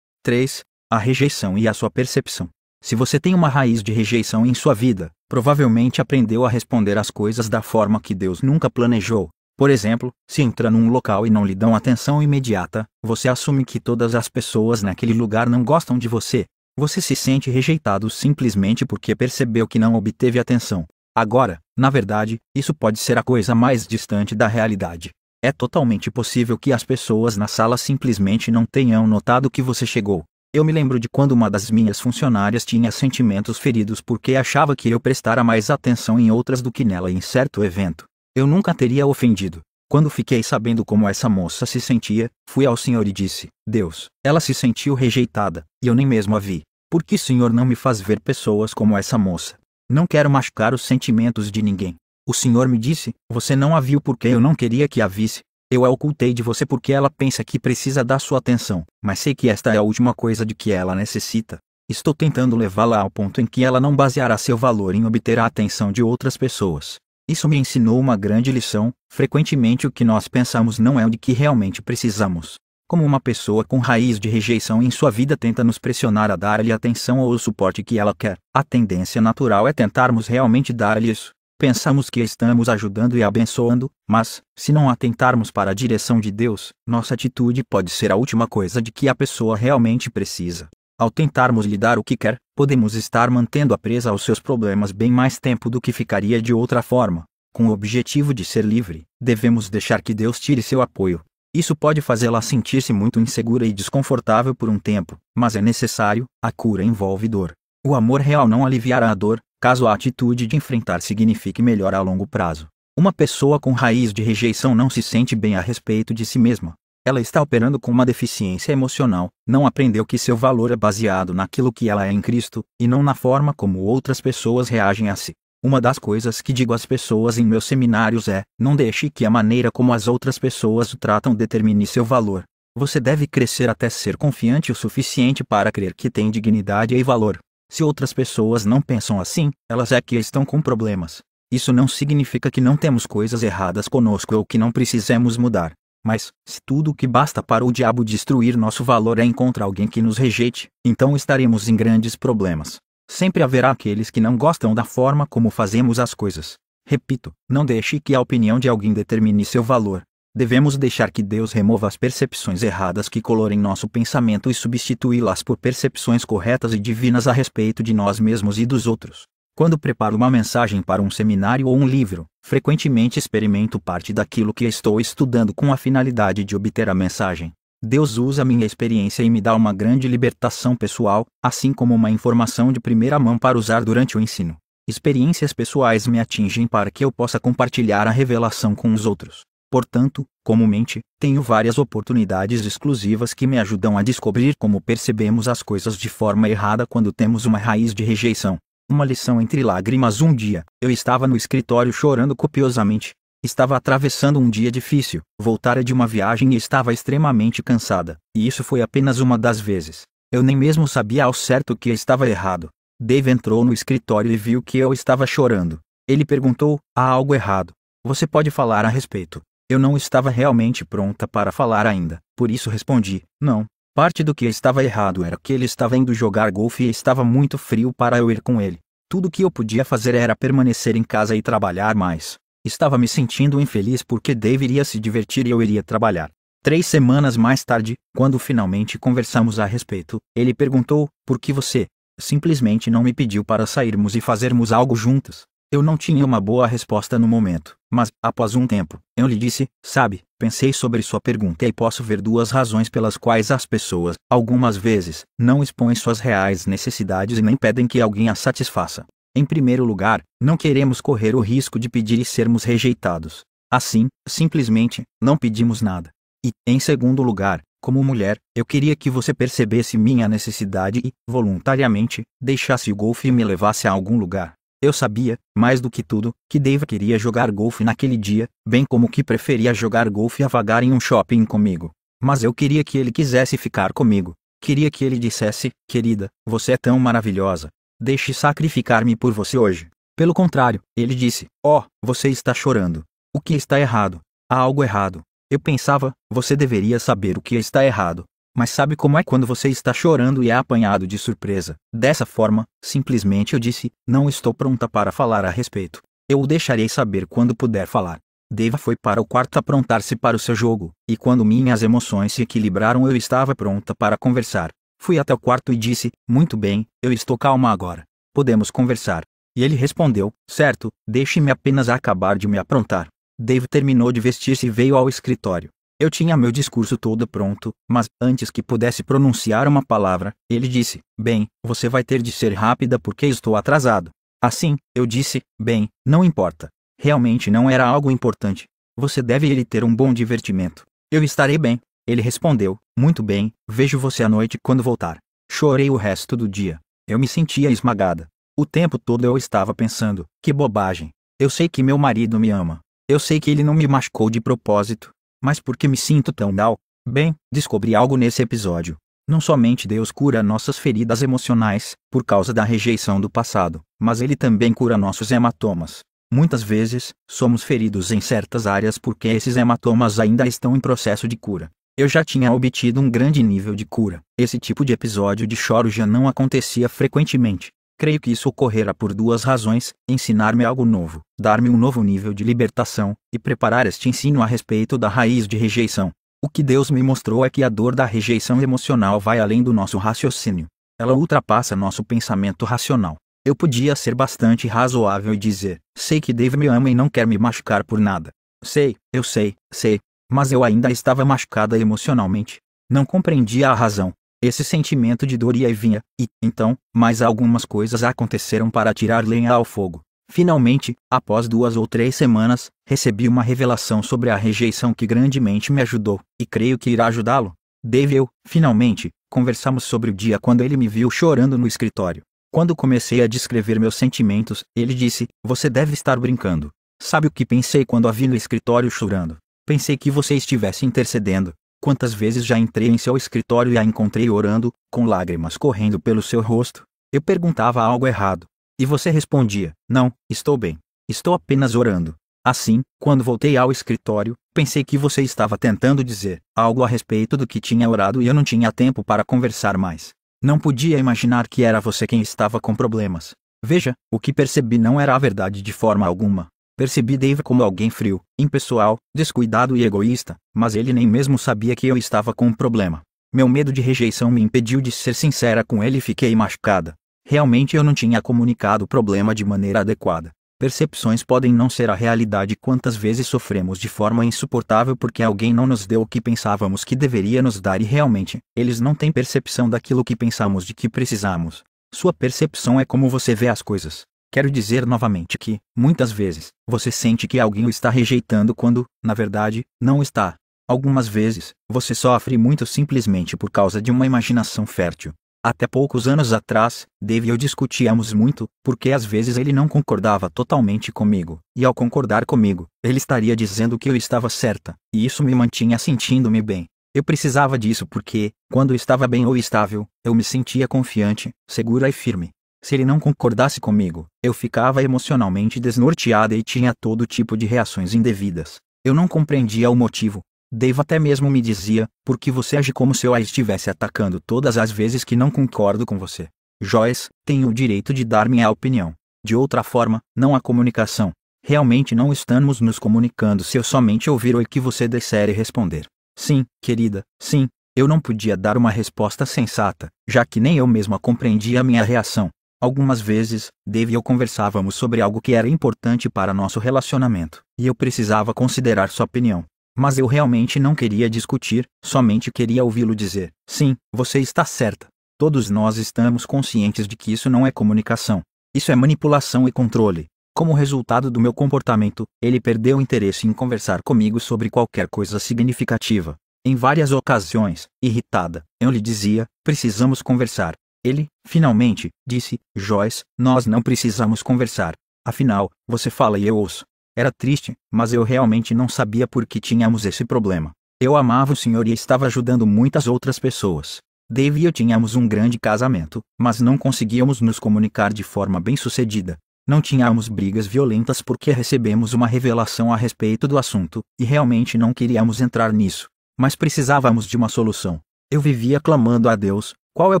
3. A rejeição e a sua percepção. Se você tem uma raiz de rejeição em sua vida, provavelmente aprendeu a responder às coisas da forma que Deus nunca planejou. Por exemplo, se entra num local e não lhe dão atenção imediata, você assume que todas as pessoas naquele lugar não gostam de você. Você se sente rejeitado simplesmente porque percebeu que não obteve atenção. Agora, na verdade, isso pode ser a coisa mais distante da realidade. É totalmente possível que as pessoas na sala simplesmente não tenham notado que você chegou. Eu me lembro de quando uma das minhas funcionárias tinha sentimentos feridos porque achava que eu prestara mais atenção em outras do que nela em certo evento. Eu nunca teria ofendido. Quando fiquei sabendo como essa moça se sentia, fui ao senhor e disse: Deus, ela se sentiu rejeitada, e eu nem mesmo a vi. Por que senhor não me faz ver pessoas como essa moça? Não quero machucar os sentimentos de ninguém. O senhor me disse: Você não a viu porque eu não queria que a visse. Eu a ocultei de você porque ela pensa que precisa da sua atenção, mas sei que esta é a última coisa de que ela necessita. Estou tentando levá-la ao ponto em que ela não baseará seu valor em obter a atenção de outras pessoas. Isso me ensinou uma grande lição: frequentemente o que nós pensamos não é o de que realmente precisamos. Como uma pessoa com raiz de rejeição em sua vida tenta nos pressionar a dar-lhe atenção ou o suporte que ela quer, a tendência natural é tentarmos realmente dar-lhe isso. Pensamos que estamos ajudando e abençoando, mas, se não atentarmos para a direção de Deus, nossa atitude pode ser a última coisa de que a pessoa realmente precisa. Ao tentarmos lhe dar o que quer, podemos estar mantendo a presa aos seus problemas bem mais tempo do que ficaria de outra forma. Com o objetivo de ser livre, devemos deixar que Deus tire seu apoio. Isso pode fazê-la sentir-se muito insegura e desconfortável por um tempo, mas é necessário, a cura envolve dor. O amor real não aliviará a dor, caso a atitude de enfrentar signifique melhor a longo prazo. Uma pessoa com raiz de rejeição não se sente bem a respeito de si mesma. Ela está operando com uma deficiência emocional, não aprendeu que seu valor é baseado naquilo que ela é em Cristo, e não na forma como outras pessoas reagem a si. Uma das coisas que digo às pessoas em meus seminários é: não deixe que a maneira como as outras pessoas o tratam determine seu valor. Você deve crescer até ser confiante o suficiente para crer que tem dignidade e valor. Se outras pessoas não pensam assim, elas é que estão com problemas. Isso não significa que não temos coisas erradas conosco ou que não precisemos mudar. Mas, se tudo o que basta para o diabo destruir nosso valor é encontrar alguém que nos rejeite, então estaremos em grandes problemas. Sempre haverá aqueles que não gostam da forma como fazemos as coisas. Repito, não deixe que a opinião de alguém determine seu valor devemos deixar que Deus remova as percepções erradas que colorem nosso pensamento e substituí-las por percepções corretas e divinas a respeito de nós mesmos e dos outros. Quando preparo uma mensagem para um seminário ou um livro, frequentemente experimento parte daquilo que estou estudando com a finalidade de obter a mensagem. Deus usa minha experiência e me dá uma grande libertação pessoal, assim como uma informação de primeira mão para usar durante o ensino. Experiências pessoais me atingem para que eu possa compartilhar a revelação com os outros. Portanto, comumente, tenho várias oportunidades exclusivas que me ajudam a descobrir como percebemos as coisas de forma errada quando temos uma raiz de rejeição. Uma lição entre lágrimas. Um dia, eu estava no escritório chorando copiosamente. Estava atravessando um dia difícil, voltara de uma viagem e estava extremamente cansada, e isso foi apenas uma das vezes. Eu nem mesmo sabia ao certo que estava errado. Dave entrou no escritório e viu que eu estava chorando. Ele perguntou: há algo errado? Você pode falar a respeito? Eu não estava realmente pronta para falar ainda, por isso respondi: não. Parte do que estava errado era que ele estava indo jogar golfe e estava muito frio para eu ir com ele. Tudo que eu podia fazer era permanecer em casa e trabalhar mais. Estava me sentindo infeliz porque deveria se divertir e eu iria trabalhar. Três semanas mais tarde, quando finalmente conversamos a respeito, ele perguntou: por que você simplesmente não me pediu para sairmos e fazermos algo juntos? Eu não tinha uma boa resposta no momento, mas, após um tempo, eu lhe disse: Sabe, pensei sobre sua pergunta e posso ver duas razões pelas quais as pessoas, algumas vezes, não expõem suas reais necessidades e nem pedem que alguém as satisfaça. Em primeiro lugar, não queremos correr o risco de pedir e sermos rejeitados. Assim, simplesmente, não pedimos nada. E, em segundo lugar, como mulher, eu queria que você percebesse minha necessidade e, voluntariamente, deixasse o golfe e me levasse a algum lugar. Eu sabia, mais do que tudo, que Dave queria jogar golfe naquele dia, bem como que preferia jogar golfe a vagar em um shopping comigo. Mas eu queria que ele quisesse ficar comigo. Queria que ele dissesse: Querida, você é tão maravilhosa. Deixe sacrificar-me por você hoje. Pelo contrário, ele disse: Oh, você está chorando. O que está errado? Há algo errado. Eu pensava, você deveria saber o que está errado. Mas sabe como é quando você está chorando e é apanhado de surpresa? Dessa forma, simplesmente eu disse: Não estou pronta para falar a respeito. Eu o deixarei saber quando puder falar. Deva foi para o quarto aprontar-se para o seu jogo, e quando minhas emoções se equilibraram eu estava pronta para conversar. Fui até o quarto e disse: Muito bem, eu estou calma agora. Podemos conversar. E ele respondeu: Certo, deixe-me apenas acabar de me aprontar. Dave terminou de vestir-se e veio ao escritório. Eu tinha meu discurso todo pronto, mas antes que pudesse pronunciar uma palavra, ele disse: Bem, você vai ter de ser rápida porque estou atrasado. Assim, eu disse: Bem, não importa. Realmente não era algo importante. Você deve ele ter um bom divertimento. Eu estarei bem. Ele respondeu: Muito bem, vejo você à noite quando voltar. Chorei o resto do dia. Eu me sentia esmagada. O tempo todo eu estava pensando: Que bobagem. Eu sei que meu marido me ama. Eu sei que ele não me machucou de propósito mas porque me sinto tão mal. Bem, descobri algo nesse episódio. Não somente Deus cura nossas feridas emocionais, por causa da rejeição do passado, mas Ele também cura nossos hematomas. Muitas vezes, somos feridos em certas áreas porque esses hematomas ainda estão em processo de cura. Eu já tinha obtido um grande nível de cura. Esse tipo de episódio de choro já não acontecia frequentemente, Creio que isso ocorrerá por duas razões: ensinar-me algo novo, dar-me um novo nível de libertação, e preparar este ensino a respeito da raiz de rejeição. O que Deus me mostrou é que a dor da rejeição emocional vai além do nosso raciocínio. Ela ultrapassa nosso pensamento racional. Eu podia ser bastante razoável e dizer: sei que Dave me ama e não quer me machucar por nada. Sei, eu sei, sei, mas eu ainda estava machucada emocionalmente. Não compreendia a razão, esse sentimento de dor ia e vinha, e, então, mais algumas coisas aconteceram para tirar lenha ao fogo. Finalmente, após duas ou três semanas, recebi uma revelação sobre a rejeição que grandemente me ajudou, e creio que irá ajudá-lo. Dave e eu, finalmente, conversamos sobre o dia quando ele me viu chorando no escritório. Quando comecei a descrever meus sentimentos, ele disse: Você deve estar brincando. Sabe o que pensei quando a vi no escritório chorando? Pensei que você estivesse intercedendo. Quantas vezes já entrei em seu escritório e a encontrei orando, com lágrimas correndo pelo seu rosto? Eu perguntava algo errado. E você respondia: Não, estou bem. Estou apenas orando. Assim, quando voltei ao escritório, pensei que você estava tentando dizer algo a respeito do que tinha orado e eu não tinha tempo para conversar mais. Não podia imaginar que era você quem estava com problemas. Veja, o que percebi não era a verdade de forma alguma. Percebi Dave como alguém frio, impessoal, descuidado e egoísta, mas ele nem mesmo sabia que eu estava com um problema. Meu medo de rejeição me impediu de ser sincera com ele e fiquei machucada. Realmente eu não tinha comunicado o problema de maneira adequada. Percepções podem não ser a realidade quantas vezes sofremos de forma insuportável porque alguém não nos deu o que pensávamos que deveria nos dar e realmente, eles não têm percepção daquilo que pensamos de que precisamos. Sua percepção é como você vê as coisas. Quero dizer novamente que, muitas vezes, você sente que alguém o está rejeitando quando, na verdade, não está. Algumas vezes, você sofre muito simplesmente por causa de uma imaginação fértil. Até poucos anos atrás, Dave e eu discutíamos muito, porque às vezes ele não concordava totalmente comigo, e ao concordar comigo, ele estaria dizendo que eu estava certa, e isso me mantinha sentindo-me bem. Eu precisava disso porque, quando estava bem ou estável, eu me sentia confiante, segura e firme. Se ele não concordasse comigo, eu ficava emocionalmente desnorteada e tinha todo tipo de reações indevidas. Eu não compreendia o motivo. Dave até mesmo me dizia, por que você age como se eu a estivesse atacando todas as vezes que não concordo com você. Joyce, tenho o direito de dar minha opinião. De outra forma, não há comunicação. Realmente não estamos nos comunicando se eu somente ouvir o que você disser e responder. Sim, querida, sim. Eu não podia dar uma resposta sensata, já que nem eu mesma compreendia a minha reação. Algumas vezes, Dave e eu conversávamos sobre algo que era importante para nosso relacionamento, e eu precisava considerar sua opinião. Mas eu realmente não queria discutir, somente queria ouvi-lo dizer: Sim, você está certa. Todos nós estamos conscientes de que isso não é comunicação. Isso é manipulação e controle. Como resultado do meu comportamento, ele perdeu interesse em conversar comigo sobre qualquer coisa significativa. Em várias ocasiões, irritada, eu lhe dizia: precisamos conversar, ele, finalmente, disse: Joyce, nós não precisamos conversar. Afinal, você fala e eu ouço. Era triste, mas eu realmente não sabia por que tínhamos esse problema. Eu amava o senhor e estava ajudando muitas outras pessoas. Dave e eu tínhamos um grande casamento, mas não conseguíamos nos comunicar de forma bem-sucedida. Não tínhamos brigas violentas porque recebemos uma revelação a respeito do assunto, e realmente não queríamos entrar nisso. Mas precisávamos de uma solução. Eu vivia clamando a Deus: qual é o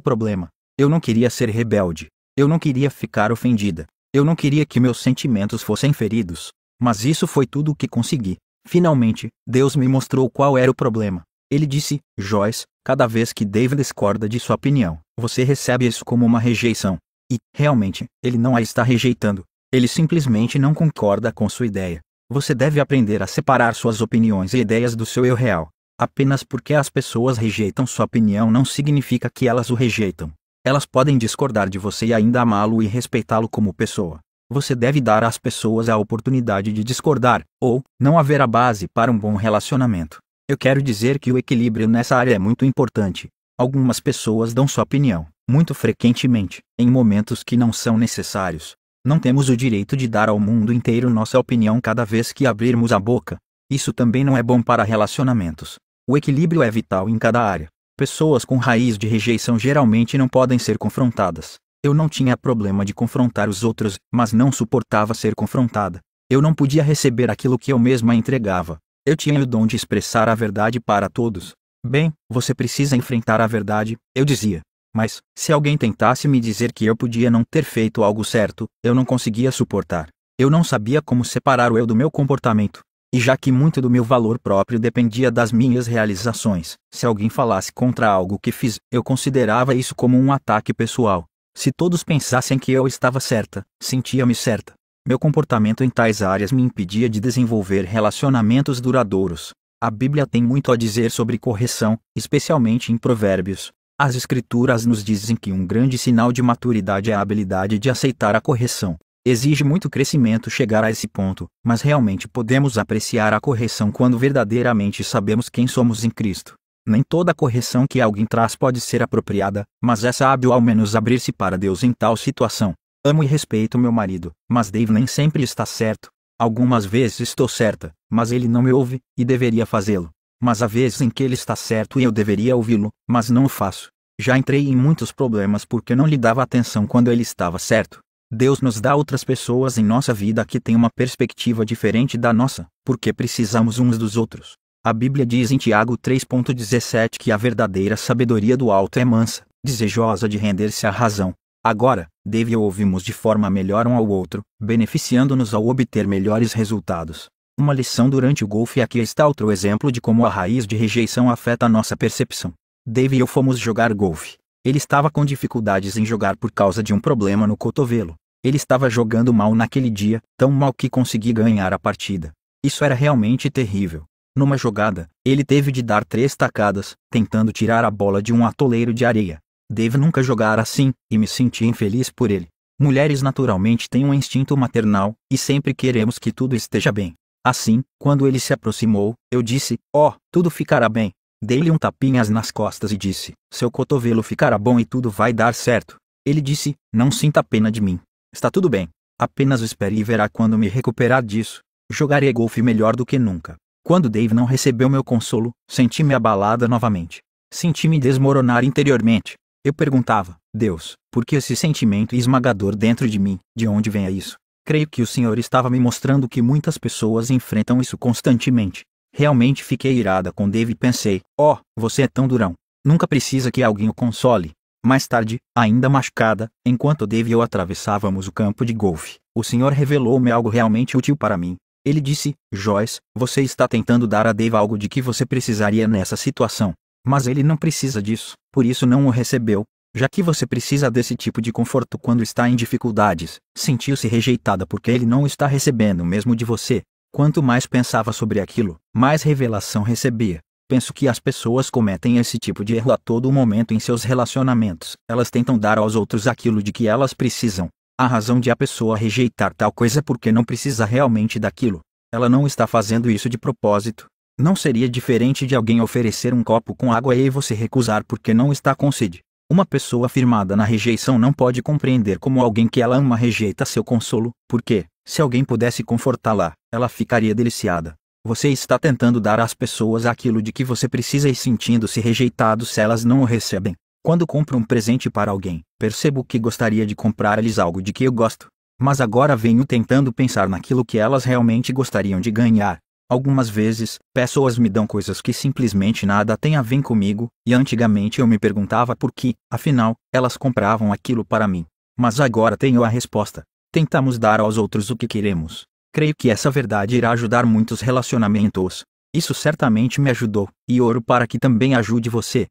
problema? Eu não queria ser rebelde. Eu não queria ficar ofendida. Eu não queria que meus sentimentos fossem feridos. Mas isso foi tudo o que consegui. Finalmente, Deus me mostrou qual era o problema. Ele disse: Joyce, cada vez que David discorda de sua opinião, você recebe isso como uma rejeição. E, realmente, ele não a está rejeitando. Ele simplesmente não concorda com sua ideia. Você deve aprender a separar suas opiniões e ideias do seu eu real. Apenas porque as pessoas rejeitam sua opinião não significa que elas o rejeitam. Elas podem discordar de você e ainda amá-lo e respeitá-lo como pessoa. Você deve dar às pessoas a oportunidade de discordar, ou não haverá base para um bom relacionamento. Eu quero dizer que o equilíbrio nessa área é muito importante. Algumas pessoas dão sua opinião, muito frequentemente, em momentos que não são necessários. Não temos o direito de dar ao mundo inteiro nossa opinião cada vez que abrirmos a boca. Isso também não é bom para relacionamentos. O equilíbrio é vital em cada área, pessoas com raiz de rejeição geralmente não podem ser confrontadas. Eu não tinha problema de confrontar os outros, mas não suportava ser confrontada. Eu não podia receber aquilo que eu mesma entregava. Eu tinha o dom de expressar a verdade para todos. Bem, você precisa enfrentar a verdade, eu dizia. Mas, se alguém tentasse me dizer que eu podia não ter feito algo certo, eu não conseguia suportar. Eu não sabia como separar o eu do meu comportamento. E já que muito do meu valor próprio dependia das minhas realizações, se alguém falasse contra algo que fiz, eu considerava isso como um ataque pessoal. Se todos pensassem que eu estava certa, sentia-me certa. Meu comportamento em tais áreas me impedia de desenvolver relacionamentos duradouros. A Bíblia tem muito a dizer sobre correção, especialmente em Provérbios. As Escrituras nos dizem que um grande sinal de maturidade é a habilidade de aceitar a correção. Exige muito crescimento chegar a esse ponto, mas realmente podemos apreciar a correção quando verdadeiramente sabemos quem somos em Cristo. Nem toda correção que alguém traz pode ser apropriada, mas é sábio ao menos abrir-se para Deus em tal situação. Amo e respeito meu marido, mas Dave nem sempre está certo. Algumas vezes estou certa, mas ele não me ouve, e deveria fazê-lo. Mas há vezes em que ele está certo e eu deveria ouvi-lo, mas não o faço. Já entrei em muitos problemas porque não lhe dava atenção quando ele estava certo. Deus nos dá outras pessoas em nossa vida que têm uma perspectiva diferente da nossa, porque precisamos uns dos outros. A Bíblia diz em Tiago 3.17 que a verdadeira sabedoria do alto é mansa, desejosa de render-se à razão. Agora, deve ouvimos de forma melhor um ao outro, beneficiando-nos ao obter melhores resultados. Uma lição durante o golfe aqui está outro exemplo de como a raiz de rejeição afeta a nossa percepção. Dave e eu fomos jogar golfe. Ele estava com dificuldades em jogar por causa de um problema no cotovelo. Ele estava jogando mal naquele dia, tão mal que consegui ganhar a partida. Isso era realmente terrível. Numa jogada, ele teve de dar três tacadas, tentando tirar a bola de um atoleiro de areia. Deve nunca jogar assim, e me senti infeliz por ele. Mulheres naturalmente têm um instinto maternal, e sempre queremos que tudo esteja bem. Assim, quando ele se aproximou, eu disse: Ó, oh, tudo ficará bem. Dei-lhe um tapinhas nas costas e disse: Seu cotovelo ficará bom e tudo vai dar certo. Ele disse: Não sinta pena de mim. Está tudo bem. Apenas espere e verá quando me recuperar disso. Jogarei golfe melhor do que nunca. Quando Dave não recebeu meu consolo, senti-me abalada novamente. Senti-me desmoronar interiormente. Eu perguntava, Deus, por que esse sentimento esmagador dentro de mim? De onde vem isso? Creio que o Senhor estava me mostrando que muitas pessoas enfrentam isso constantemente. Realmente fiquei irada com Dave e pensei: ó, oh, você é tão durão. Nunca precisa que alguém o console. Mais tarde, ainda machucada, enquanto Dave e eu atravessávamos o campo de golfe, o senhor revelou-me algo realmente útil para mim. Ele disse: Joyce, você está tentando dar a Dave algo de que você precisaria nessa situação. Mas ele não precisa disso, por isso não o recebeu. Já que você precisa desse tipo de conforto quando está em dificuldades, sentiu-se rejeitada porque ele não está recebendo o mesmo de você. Quanto mais pensava sobre aquilo, mais revelação recebia penso que as pessoas cometem esse tipo de erro a todo momento em seus relacionamentos. Elas tentam dar aos outros aquilo de que elas precisam. A razão de a pessoa rejeitar tal coisa é porque não precisa realmente daquilo. Ela não está fazendo isso de propósito. Não seria diferente de alguém oferecer um copo com água e você recusar porque não está com sede. Uma pessoa firmada na rejeição não pode compreender como alguém que ela ama rejeita seu consolo, porque, se alguém pudesse confortá-la, ela ficaria deliciada. Você está tentando dar às pessoas aquilo de que você precisa e sentindo-se rejeitado se elas não o recebem. Quando compro um presente para alguém, percebo que gostaria de comprar-lhes algo de que eu gosto. Mas agora venho tentando pensar naquilo que elas realmente gostariam de ganhar. Algumas vezes, pessoas me dão coisas que simplesmente nada têm a ver comigo, e antigamente eu me perguntava por que, afinal, elas compravam aquilo para mim. Mas agora tenho a resposta. Tentamos dar aos outros o que queremos, Creio que essa verdade irá ajudar muitos relacionamentos. Isso certamente me ajudou, e oro para que também ajude você.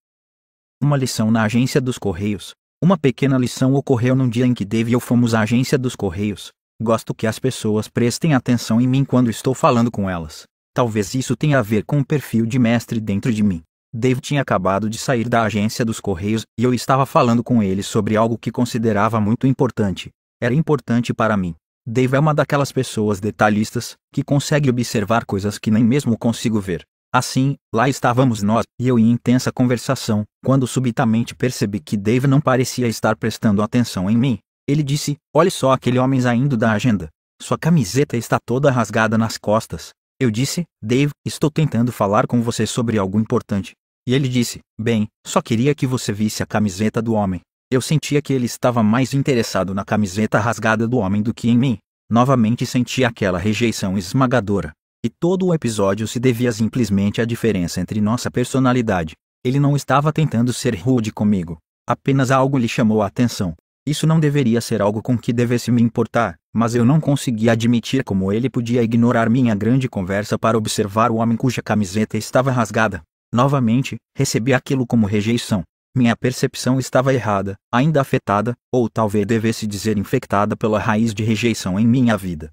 Uma lição na agência dos Correios. Uma pequena lição ocorreu num dia em que Dave e eu fomos à agência dos Correios. Gosto que as pessoas prestem atenção em mim quando estou falando com elas. Talvez isso tenha a ver com o perfil de mestre dentro de mim. Dave tinha acabado de sair da agência dos Correios e eu estava falando com ele sobre algo que considerava muito importante. Era importante para mim. Dave é uma daquelas pessoas detalhistas, que consegue observar coisas que nem mesmo consigo ver. Assim, lá estávamos nós e eu em intensa conversação, quando subitamente percebi que Dave não parecia estar prestando atenção em mim. Ele disse: Olhe só aquele homem saindo da agenda. Sua camiseta está toda rasgada nas costas. Eu disse: Dave, estou tentando falar com você sobre algo importante. E ele disse: Bem, só queria que você visse a camiseta do homem. Eu sentia que ele estava mais interessado na camiseta rasgada do homem do que em mim. Novamente senti aquela rejeição esmagadora. E todo o episódio se devia simplesmente à diferença entre nossa personalidade. Ele não estava tentando ser rude comigo. Apenas algo lhe chamou a atenção. Isso não deveria ser algo com que devesse me importar, mas eu não conseguia admitir como ele podia ignorar minha grande conversa para observar o homem cuja camiseta estava rasgada. Novamente, recebi aquilo como rejeição. Minha percepção estava errada, ainda afetada, ou talvez devesse dizer infectada pela raiz de rejeição em minha vida.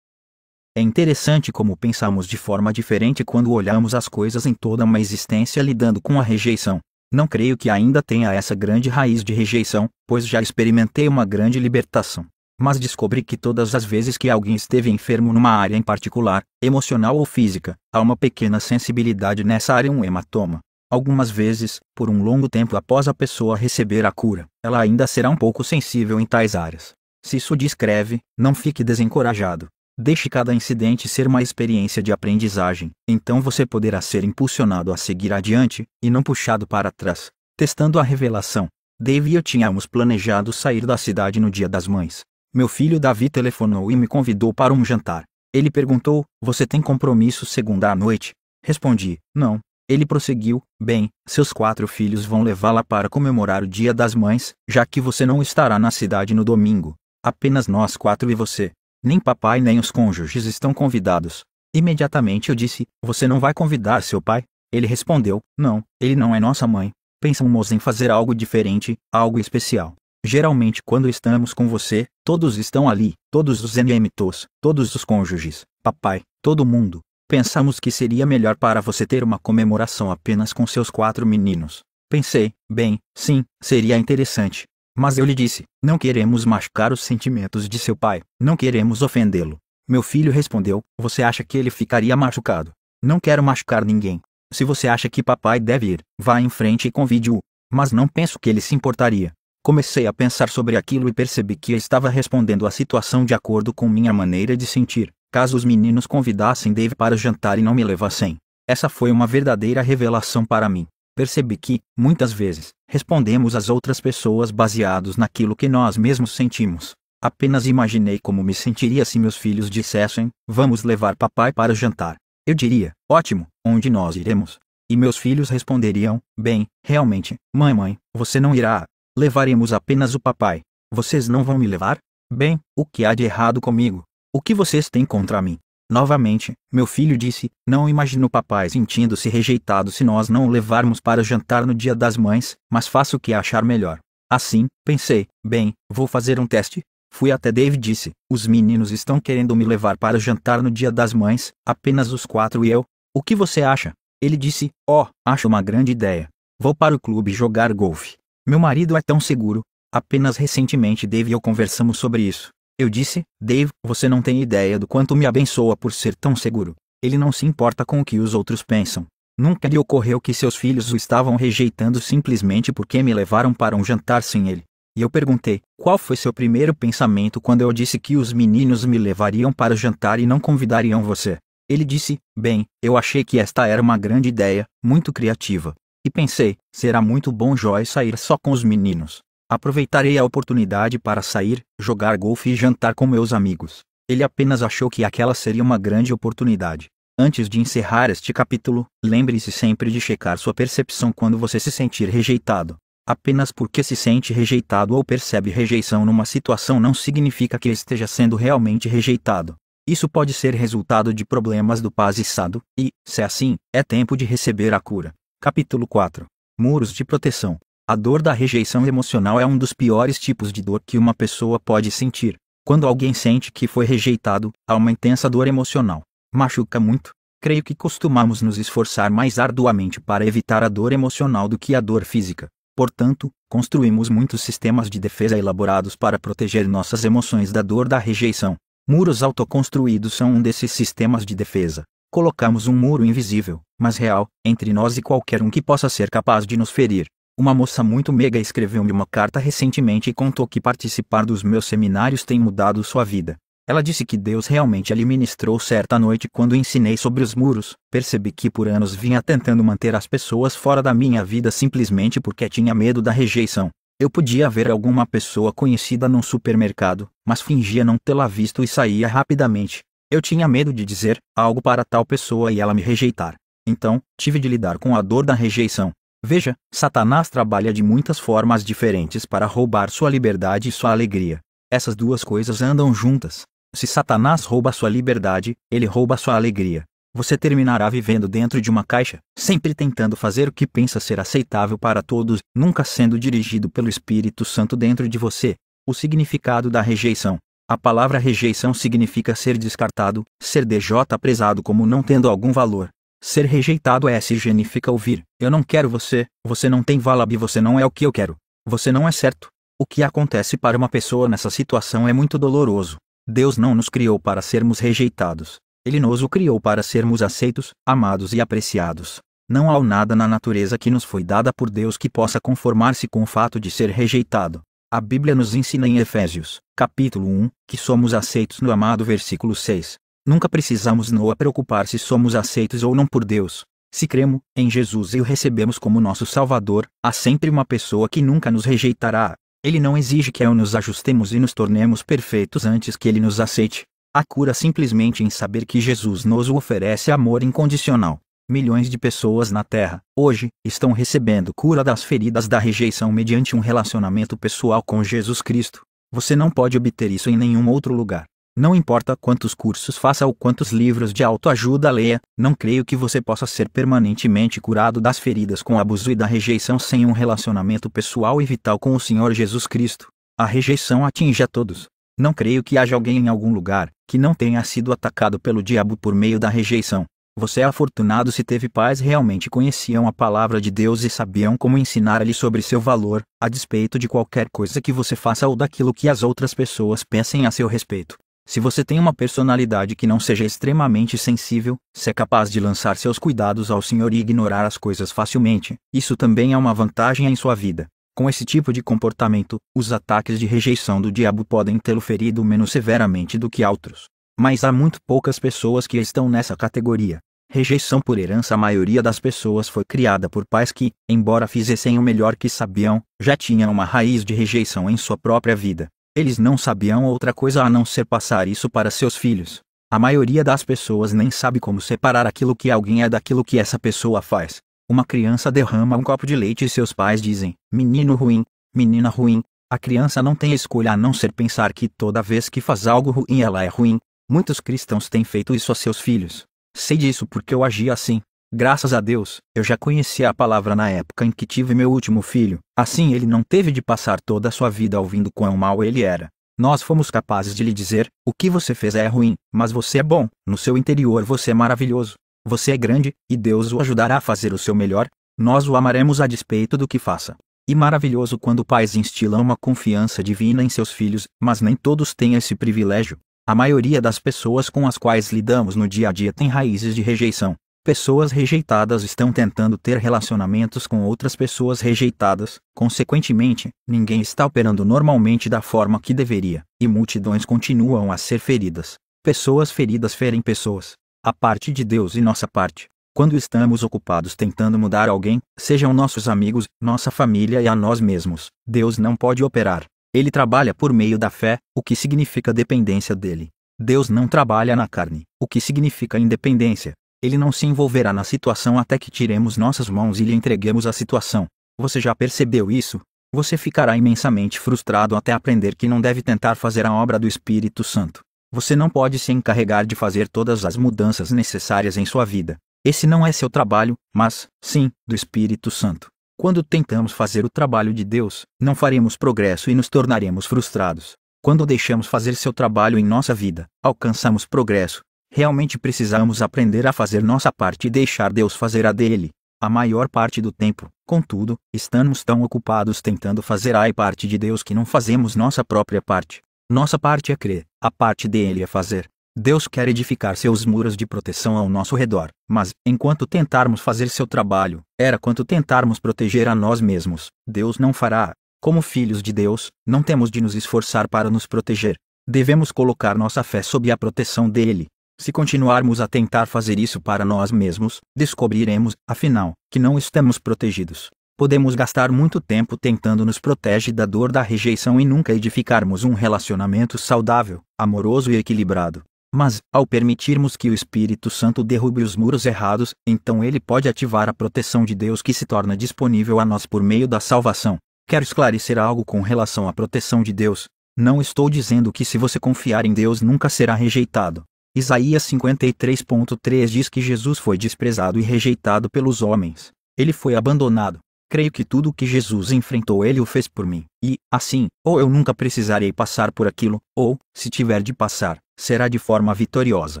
É interessante como pensamos de forma diferente quando olhamos as coisas em toda uma existência lidando com a rejeição. Não creio que ainda tenha essa grande raiz de rejeição, pois já experimentei uma grande libertação. Mas descobri que todas as vezes que alguém esteve enfermo numa área em particular, emocional ou física, há uma pequena sensibilidade nessa área, um hematoma, Algumas vezes, por um longo tempo após a pessoa receber a cura, ela ainda será um pouco sensível em tais áreas. Se isso descreve, não fique desencorajado. Deixe cada incidente ser uma experiência de aprendizagem, então você poderá ser impulsionado a seguir adiante, e não puxado para trás. Testando a revelação, Dave e eu tínhamos planejado sair da cidade no dia das mães. Meu filho Davi telefonou e me convidou para um jantar. Ele perguntou: Você tem compromisso segunda à noite? Respondi: Não, ele prosseguiu: Bem, seus quatro filhos vão levá-la para comemorar o Dia das Mães, já que você não estará na cidade no domingo. Apenas nós quatro e você. Nem papai nem os cônjuges estão convidados. Imediatamente eu disse: Você não vai convidar seu pai? Ele respondeu: Não, ele não é nossa mãe. Pensamos em fazer algo diferente, algo especial. Geralmente, quando estamos com você, todos estão ali, todos os NMTOs, todos os cônjuges, papai, todo mundo. Pensamos que seria melhor para você ter uma comemoração apenas com seus quatro meninos. Pensei, bem, sim, seria interessante. Mas eu lhe disse: não queremos machucar os sentimentos de seu pai, não queremos ofendê-lo. Meu filho respondeu: Você acha que ele ficaria machucado? Não quero machucar ninguém. Se você acha que papai deve ir, vá em frente e convide-o. Mas não penso que ele se importaria. Comecei a pensar sobre aquilo e percebi que estava respondendo à situação de acordo com minha maneira de sentir caso os meninos convidassem Dave para jantar e não me levassem. Essa foi uma verdadeira revelação para mim. Percebi que, muitas vezes, respondemos às outras pessoas baseados naquilo que nós mesmos sentimos. Apenas imaginei como me sentiria se meus filhos dissessem: Vamos levar papai para jantar. Eu diria: Ótimo, onde nós iremos? E meus filhos responderiam: Bem, realmente, mamãe, você não irá. Levaremos apenas o papai. Vocês não vão me levar? Bem, o que há de errado comigo? O que vocês têm contra mim? Novamente, meu filho disse: Não imagino papai sentindo-se rejeitado se nós não o levarmos para jantar no dia das mães, mas faço o que achar melhor. Assim, pensei: bem, vou fazer um teste. Fui até Dave e disse: Os meninos estão querendo me levar para jantar no dia das mães, apenas os quatro e eu. O que você acha? Ele disse: Oh, acho uma grande ideia. Vou para o clube jogar golfe. Meu marido é tão seguro. Apenas recentemente Dave e eu conversamos sobre isso. Eu disse, Dave, você não tem ideia do quanto me abençoa por ser tão seguro. Ele não se importa com o que os outros pensam. Nunca lhe ocorreu que seus filhos o estavam rejeitando simplesmente porque me levaram para um jantar sem ele. E eu perguntei: qual foi seu primeiro pensamento quando eu disse que os meninos me levariam para o jantar e não convidariam você? Ele disse: bem, eu achei que esta era uma grande ideia, muito criativa. E pensei: será muito bom Joy sair só com os meninos. Aproveitarei a oportunidade para sair, jogar golfe e jantar com meus amigos. Ele apenas achou que aquela seria uma grande oportunidade. Antes de encerrar este capítulo, lembre-se sempre de checar sua percepção quando você se sentir rejeitado. Apenas porque se sente rejeitado ou percebe rejeição numa situação não significa que esteja sendo realmente rejeitado. Isso pode ser resultado de problemas do passado, e, se assim, é tempo de receber a cura. Capítulo 4 Muros de proteção. A dor da rejeição emocional é um dos piores tipos de dor que uma pessoa pode sentir. Quando alguém sente que foi rejeitado, há uma intensa dor emocional. Machuca muito. Creio que costumamos nos esforçar mais arduamente para evitar a dor emocional do que a dor física. Portanto, construímos muitos sistemas de defesa elaborados para proteger nossas emoções da dor da rejeição. Muros autoconstruídos são um desses sistemas de defesa. Colocamos um muro invisível, mas real, entre nós e qualquer um que possa ser capaz de nos ferir. Uma moça muito mega escreveu-me uma carta recentemente e contou que participar dos meus seminários tem mudado sua vida. Ela disse que Deus realmente lhe ministrou certa noite quando ensinei sobre os muros. Percebi que por anos vinha tentando manter as pessoas fora da minha vida simplesmente porque tinha medo da rejeição. Eu podia ver alguma pessoa conhecida num supermercado, mas fingia não tê-la visto e saía rapidamente. Eu tinha medo de dizer algo para tal pessoa e ela me rejeitar. Então, tive de lidar com a dor da rejeição. Veja, Satanás trabalha de muitas formas diferentes para roubar sua liberdade e sua alegria. Essas duas coisas andam juntas. Se Satanás rouba sua liberdade, ele rouba sua alegria. Você terminará vivendo dentro de uma caixa, sempre tentando fazer o que pensa ser aceitável para todos, nunca sendo dirigido pelo Espírito Santo dentro de você. O significado da rejeição. A palavra rejeição significa ser descartado, ser DJ prezado como não tendo algum valor. Ser rejeitado é significa ouvir: eu não quero você, você não tem valab, você não é o que eu quero, você não é certo. O que acontece para uma pessoa nessa situação é muito doloroso. Deus não nos criou para sermos rejeitados. Ele nos o criou para sermos aceitos, amados e apreciados. Não há nada na natureza que nos foi dada por Deus que possa conformar-se com o fato de ser rejeitado. A Bíblia nos ensina em Efésios, capítulo 1, que somos aceitos no amado versículo 6. Nunca precisamos nos preocupar se somos aceitos ou não por Deus. Se cremos em Jesus e o recebemos como nosso Salvador, há sempre uma pessoa que nunca nos rejeitará. Ele não exige que eu nos ajustemos e nos tornemos perfeitos antes que ele nos aceite. A cura simplesmente em saber que Jesus nos oferece amor incondicional. Milhões de pessoas na Terra, hoje, estão recebendo cura das feridas da rejeição mediante um relacionamento pessoal com Jesus Cristo. Você não pode obter isso em nenhum outro lugar. Não importa quantos cursos faça ou quantos livros de autoajuda leia, não creio que você possa ser permanentemente curado das feridas com abuso e da rejeição sem um relacionamento pessoal e vital com o Senhor Jesus Cristo. A rejeição atinge a todos. Não creio que haja alguém em algum lugar que não tenha sido atacado pelo diabo por meio da rejeição. Você é afortunado se teve pais realmente conheciam a palavra de Deus e sabiam como ensinar-lhe sobre seu valor, a despeito de qualquer coisa que você faça ou daquilo que as outras pessoas pensem a seu respeito. Se você tem uma personalidade que não seja extremamente sensível, se é capaz de lançar seus cuidados ao senhor e ignorar as coisas facilmente, isso também é uma vantagem em sua vida. Com esse tipo de comportamento, os ataques de rejeição do diabo podem tê-lo ferido menos severamente do que outros. Mas há muito poucas pessoas que estão nessa categoria. Rejeição por herança A maioria das pessoas foi criada por pais que, embora fizessem o melhor que sabiam, já tinham uma raiz de rejeição em sua própria vida. Eles não sabiam outra coisa a não ser passar isso para seus filhos. A maioria das pessoas nem sabe como separar aquilo que alguém é daquilo que essa pessoa faz. Uma criança derrama um copo de leite e seus pais dizem: menino ruim, menina ruim. A criança não tem escolha a não ser pensar que toda vez que faz algo ruim ela é ruim. Muitos cristãos têm feito isso a seus filhos. Sei disso porque eu agi assim. Graças a Deus, eu já conhecia a palavra na época em que tive meu último filho, assim ele não teve de passar toda a sua vida ouvindo quão mal ele era. Nós fomos capazes de lhe dizer: o que você fez é ruim, mas você é bom, no seu interior você é maravilhoso, você é grande, e Deus o ajudará a fazer o seu melhor. Nós o amaremos a despeito do que faça. E maravilhoso quando pais instilam uma confiança divina em seus filhos, mas nem todos têm esse privilégio. A maioria das pessoas com as quais lidamos no dia a dia tem raízes de rejeição, Pessoas rejeitadas estão tentando ter relacionamentos com outras pessoas rejeitadas, consequentemente, ninguém está operando normalmente da forma que deveria, e multidões continuam a ser feridas. Pessoas feridas ferem pessoas. A parte de Deus e nossa parte. Quando estamos ocupados tentando mudar alguém, sejam nossos amigos, nossa família e a nós mesmos, Deus não pode operar. Ele trabalha por meio da fé, o que significa dependência dele. Deus não trabalha na carne, o que significa independência. Ele não se envolverá na situação até que tiremos nossas mãos e lhe entreguemos a situação. Você já percebeu isso? Você ficará imensamente frustrado até aprender que não deve tentar fazer a obra do Espírito Santo. Você não pode se encarregar de fazer todas as mudanças necessárias em sua vida. Esse não é seu trabalho, mas, sim, do Espírito Santo. Quando tentamos fazer o trabalho de Deus, não faremos progresso e nos tornaremos frustrados. Quando deixamos fazer seu trabalho em nossa vida, alcançamos progresso, Realmente precisamos aprender a fazer nossa parte e deixar Deus fazer a dele. A maior parte do tempo, contudo, estamos tão ocupados tentando fazer a parte de Deus que não fazemos nossa própria parte. Nossa parte é crer, a parte dele é fazer. Deus quer edificar seus muros de proteção ao nosso redor, mas, enquanto tentarmos fazer seu trabalho, era quanto tentarmos proteger a nós mesmos, Deus não fará. Como filhos de Deus, não temos de nos esforçar para nos proteger. Devemos colocar nossa fé sob a proteção dele, se continuarmos a tentar fazer isso para nós mesmos, descobriremos, afinal, que não estamos protegidos. Podemos gastar muito tempo tentando nos proteger da dor da rejeição e nunca edificarmos um relacionamento saudável, amoroso e equilibrado. Mas, ao permitirmos que o Espírito Santo derrube os muros errados, então ele pode ativar a proteção de Deus que se torna disponível a nós por meio da salvação. Quero esclarecer algo com relação à proteção de Deus. Não estou dizendo que se você confiar em Deus nunca será rejeitado. Isaías 53.3 diz que Jesus foi desprezado e rejeitado pelos homens. Ele foi abandonado. Creio que tudo o que Jesus enfrentou ele o fez por mim. E, assim, ou eu nunca precisarei passar por aquilo, ou, se tiver de passar, será de forma vitoriosa.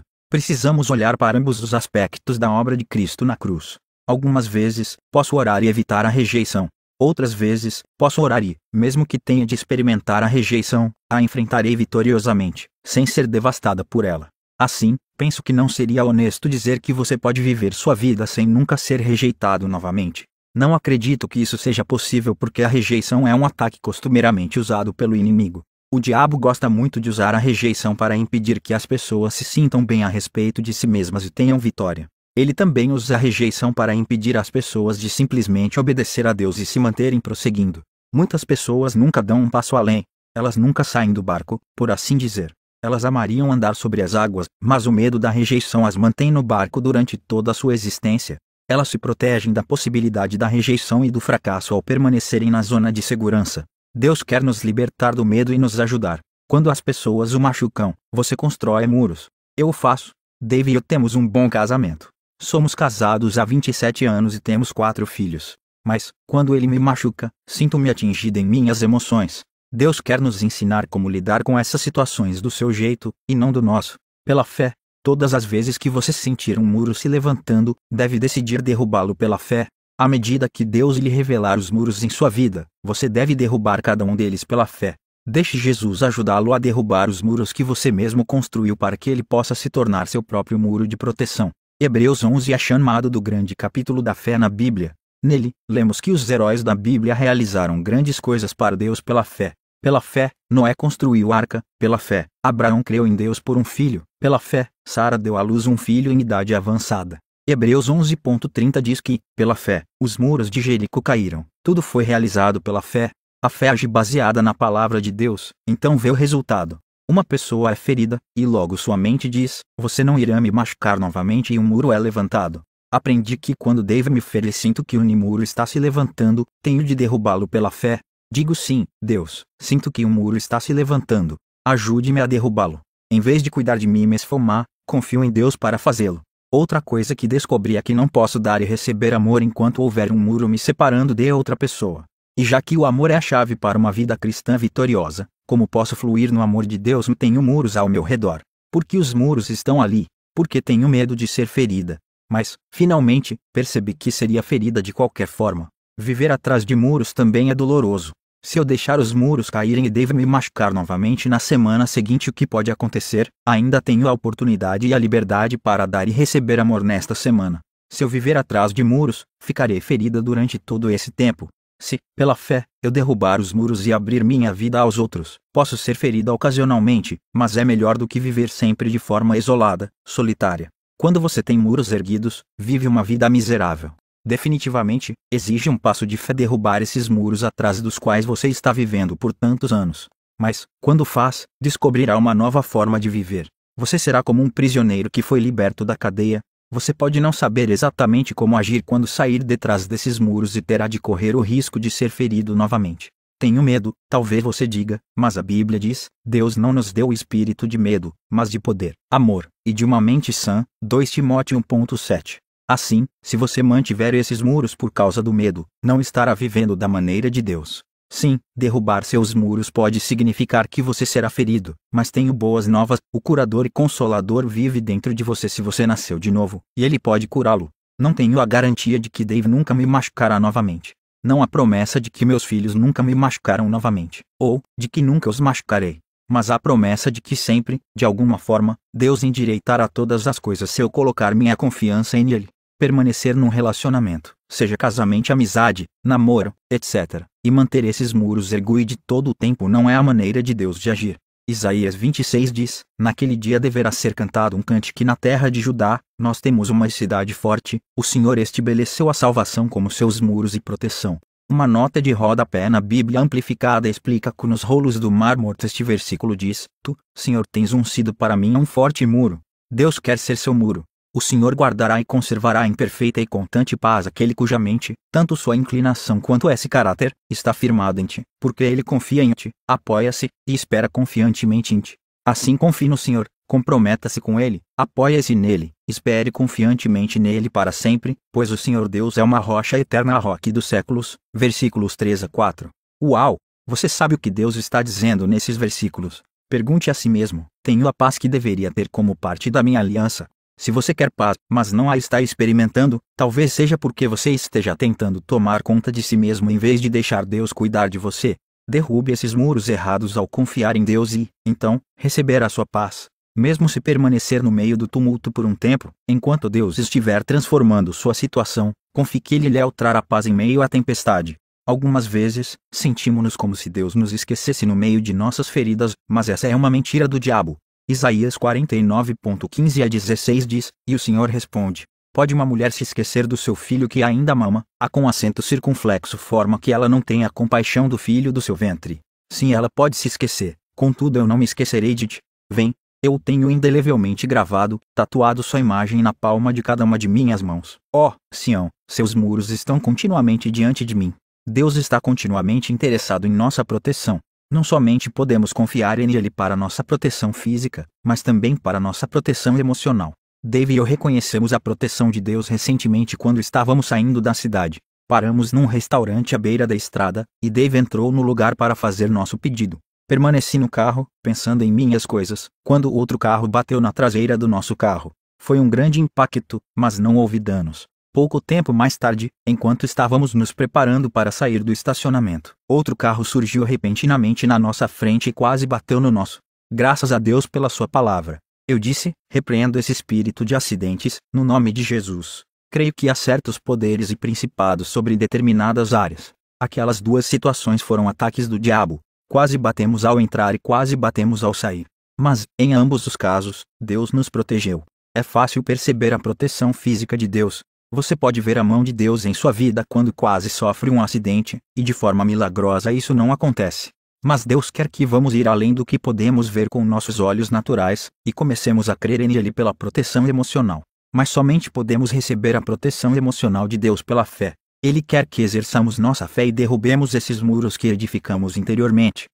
Precisamos olhar para ambos os aspectos da obra de Cristo na cruz. Algumas vezes, posso orar e evitar a rejeição. Outras vezes, posso orar e, mesmo que tenha de experimentar a rejeição, a enfrentarei vitoriosamente, sem ser devastada por ela. Assim, penso que não seria honesto dizer que você pode viver sua vida sem nunca ser rejeitado novamente. Não acredito que isso seja possível porque a rejeição é um ataque costumeiramente usado pelo inimigo. O diabo gosta muito de usar a rejeição para impedir que as pessoas se sintam bem a respeito de si mesmas e tenham vitória. Ele também usa a rejeição para impedir as pessoas de simplesmente obedecer a Deus e se manterem prosseguindo. Muitas pessoas nunca dão um passo além, elas nunca saem do barco, por assim dizer. Elas amariam andar sobre as águas, mas o medo da rejeição as mantém no barco durante toda a sua existência. Elas se protegem da possibilidade da rejeição e do fracasso ao permanecerem na zona de segurança. Deus quer nos libertar do medo e nos ajudar. Quando as pessoas o machucam, você constrói muros. Eu o faço. Dave e eu temos um bom casamento. Somos casados há 27 anos e temos quatro filhos. Mas, quando ele me machuca, sinto-me atingida em minhas emoções. Deus quer nos ensinar como lidar com essas situações do seu jeito, e não do nosso. Pela fé, todas as vezes que você sentir um muro se levantando, deve decidir derrubá-lo pela fé. À medida que Deus lhe revelar os muros em sua vida, você deve derrubar cada um deles pela fé. Deixe Jesus ajudá-lo a derrubar os muros que você mesmo construiu para que ele possa se tornar seu próprio muro de proteção. Hebreus 11 é chamado do grande capítulo da fé na Bíblia. Nele, lemos que os heróis da Bíblia realizaram grandes coisas para Deus pela fé. Pela fé, Noé construiu a arca, pela fé, Abraão creu em Deus por um filho, pela fé, Sara deu à luz um filho em idade avançada. Hebreus 11.30 diz que, pela fé, os muros de Jericó caíram. Tudo foi realizado pela fé. A fé age baseada na palavra de Deus, então vê o resultado. Uma pessoa é ferida, e logo sua mente diz: Você não irá me machucar novamente, e um muro é levantado. Aprendi que quando David me fere, sinto que o um muro está se levantando, tenho de derrubá-lo pela fé. Digo sim, Deus, sinto que um muro está se levantando. Ajude-me a derrubá-lo. Em vez de cuidar de mim e me esfumar, confio em Deus para fazê-lo. Outra coisa que descobri é que não posso dar e receber amor enquanto houver um muro me separando de outra pessoa. E já que o amor é a chave para uma vida cristã vitoriosa, como posso fluir no amor de Deus se tenho muros ao meu redor? Porque os muros estão ali, porque tenho medo de ser ferida. Mas, finalmente, percebi que seria ferida de qualquer forma. Viver atrás de muros também é doloroso. Se eu deixar os muros caírem e devo me machucar novamente na semana seguinte, o que pode acontecer? Ainda tenho a oportunidade e a liberdade para dar e receber amor nesta semana. Se eu viver atrás de muros, ficarei ferida durante todo esse tempo. Se, pela fé, eu derrubar os muros e abrir minha vida aos outros, posso ser ferida ocasionalmente, mas é melhor do que viver sempre de forma isolada, solitária. Quando você tem muros erguidos, vive uma vida miserável definitivamente, exige um passo de fé derrubar esses muros atrás dos quais você está vivendo por tantos anos. Mas, quando faz, descobrirá uma nova forma de viver. Você será como um prisioneiro que foi liberto da cadeia. Você pode não saber exatamente como agir quando sair detrás desses muros e terá de correr o risco de ser ferido novamente. Tenho medo, talvez você diga, mas a Bíblia diz: Deus não nos deu o espírito de medo, mas de poder, amor e de uma mente sã. 2 Timóteo 1.7 Assim, se você mantiver esses muros por causa do medo, não estará vivendo da maneira de Deus. Sim, derrubar seus muros pode significar que você será ferido, mas tenho boas novas: o curador e consolador vive dentro de você se você nasceu de novo, e ele pode curá-lo. Não tenho a garantia de que Dave nunca me machucará novamente. Não há promessa de que meus filhos nunca me machucaram novamente, ou de que nunca os machucarei mas a promessa de que sempre, de alguma forma, Deus endireitará todas as coisas se eu colocar minha confiança em Ele permanecer num relacionamento, seja casamento, amizade, namoro, etc., e manter esses muros erguidos todo o tempo não é a maneira de Deus de agir. Isaías 26 diz: Naquele dia deverá ser cantado um que na terra de Judá, nós temos uma cidade forte, o Senhor estabeleceu a salvação como seus muros e proteção. Uma nota de rodapé na Bíblia amplificada explica que nos rolos do mar morto este versículo diz: Tu, Senhor, tens uncido para mim um forte muro. Deus quer ser seu muro o Senhor guardará e conservará em perfeita e constante paz aquele cuja mente, tanto sua inclinação quanto esse caráter, está firmado em ti, porque ele confia em ti, apoia-se, e espera confiantemente em ti. Assim confie no Senhor, comprometa-se com ele, apoia-se nele, espere confiantemente nele para sempre, pois o Senhor Deus é uma rocha eterna a roque dos séculos. Versículos 3 a 4. Uau! Você sabe o que Deus está dizendo nesses versículos? Pergunte a si mesmo: tenho a paz que deveria ter como parte da minha aliança, se você quer paz, mas não a está experimentando, talvez seja porque você esteja tentando tomar conta de si mesmo em vez de deixar Deus cuidar de você. Derrube esses muros errados ao confiar em Deus e, então, receber a sua paz. Mesmo se permanecer no meio do tumulto por um tempo, enquanto Deus estiver transformando sua situação, confie que Ele lhe trará paz em meio à tempestade. Algumas vezes, sentimos-nos como se Deus nos esquecesse no meio de nossas feridas, mas essa é uma mentira do diabo. Isaías 49.15 a 16 diz, e o Senhor responde, Pode uma mulher se esquecer do seu filho que ainda mama, a com acento circunflexo forma que ela não tenha compaixão do filho do seu ventre. Sim, ela pode se esquecer, contudo eu não me esquecerei de ti. Vem, eu tenho indelevelmente gravado, tatuado sua imagem na palma de cada uma de minhas mãos. Ó, oh, Sião, seus muros estão continuamente diante de mim. Deus está continuamente interessado em nossa proteção, não somente podemos confiar em Ele para nossa proteção física, mas também para nossa proteção emocional. Dave e eu reconhecemos a proteção de Deus recentemente quando estávamos saindo da cidade. Paramos num restaurante à beira da estrada, e Dave entrou no lugar para fazer nosso pedido. Permaneci no carro, pensando em minhas coisas, quando outro carro bateu na traseira do nosso carro. Foi um grande impacto, mas não houve danos. Pouco tempo mais tarde, enquanto estávamos nos preparando para sair do estacionamento, outro carro surgiu repentinamente na nossa frente e quase bateu no nosso. Graças a Deus pela sua palavra. Eu disse: repreendo esse espírito de acidentes, no nome de Jesus. Creio que há certos poderes e principados sobre determinadas áreas. Aquelas duas situações foram ataques do diabo. Quase batemos ao entrar e quase batemos ao sair. Mas, em ambos os casos, Deus nos protegeu. É fácil perceber a proteção física de Deus, você pode ver a mão de Deus em sua vida quando quase sofre um acidente, e de forma milagrosa isso não acontece. Mas Deus quer que vamos ir além do que podemos ver com nossos olhos naturais, e comecemos a crer nele pela proteção emocional. Mas somente podemos receber a proteção emocional de Deus pela fé. Ele quer que exerçamos nossa fé e derrubemos esses muros que edificamos interiormente.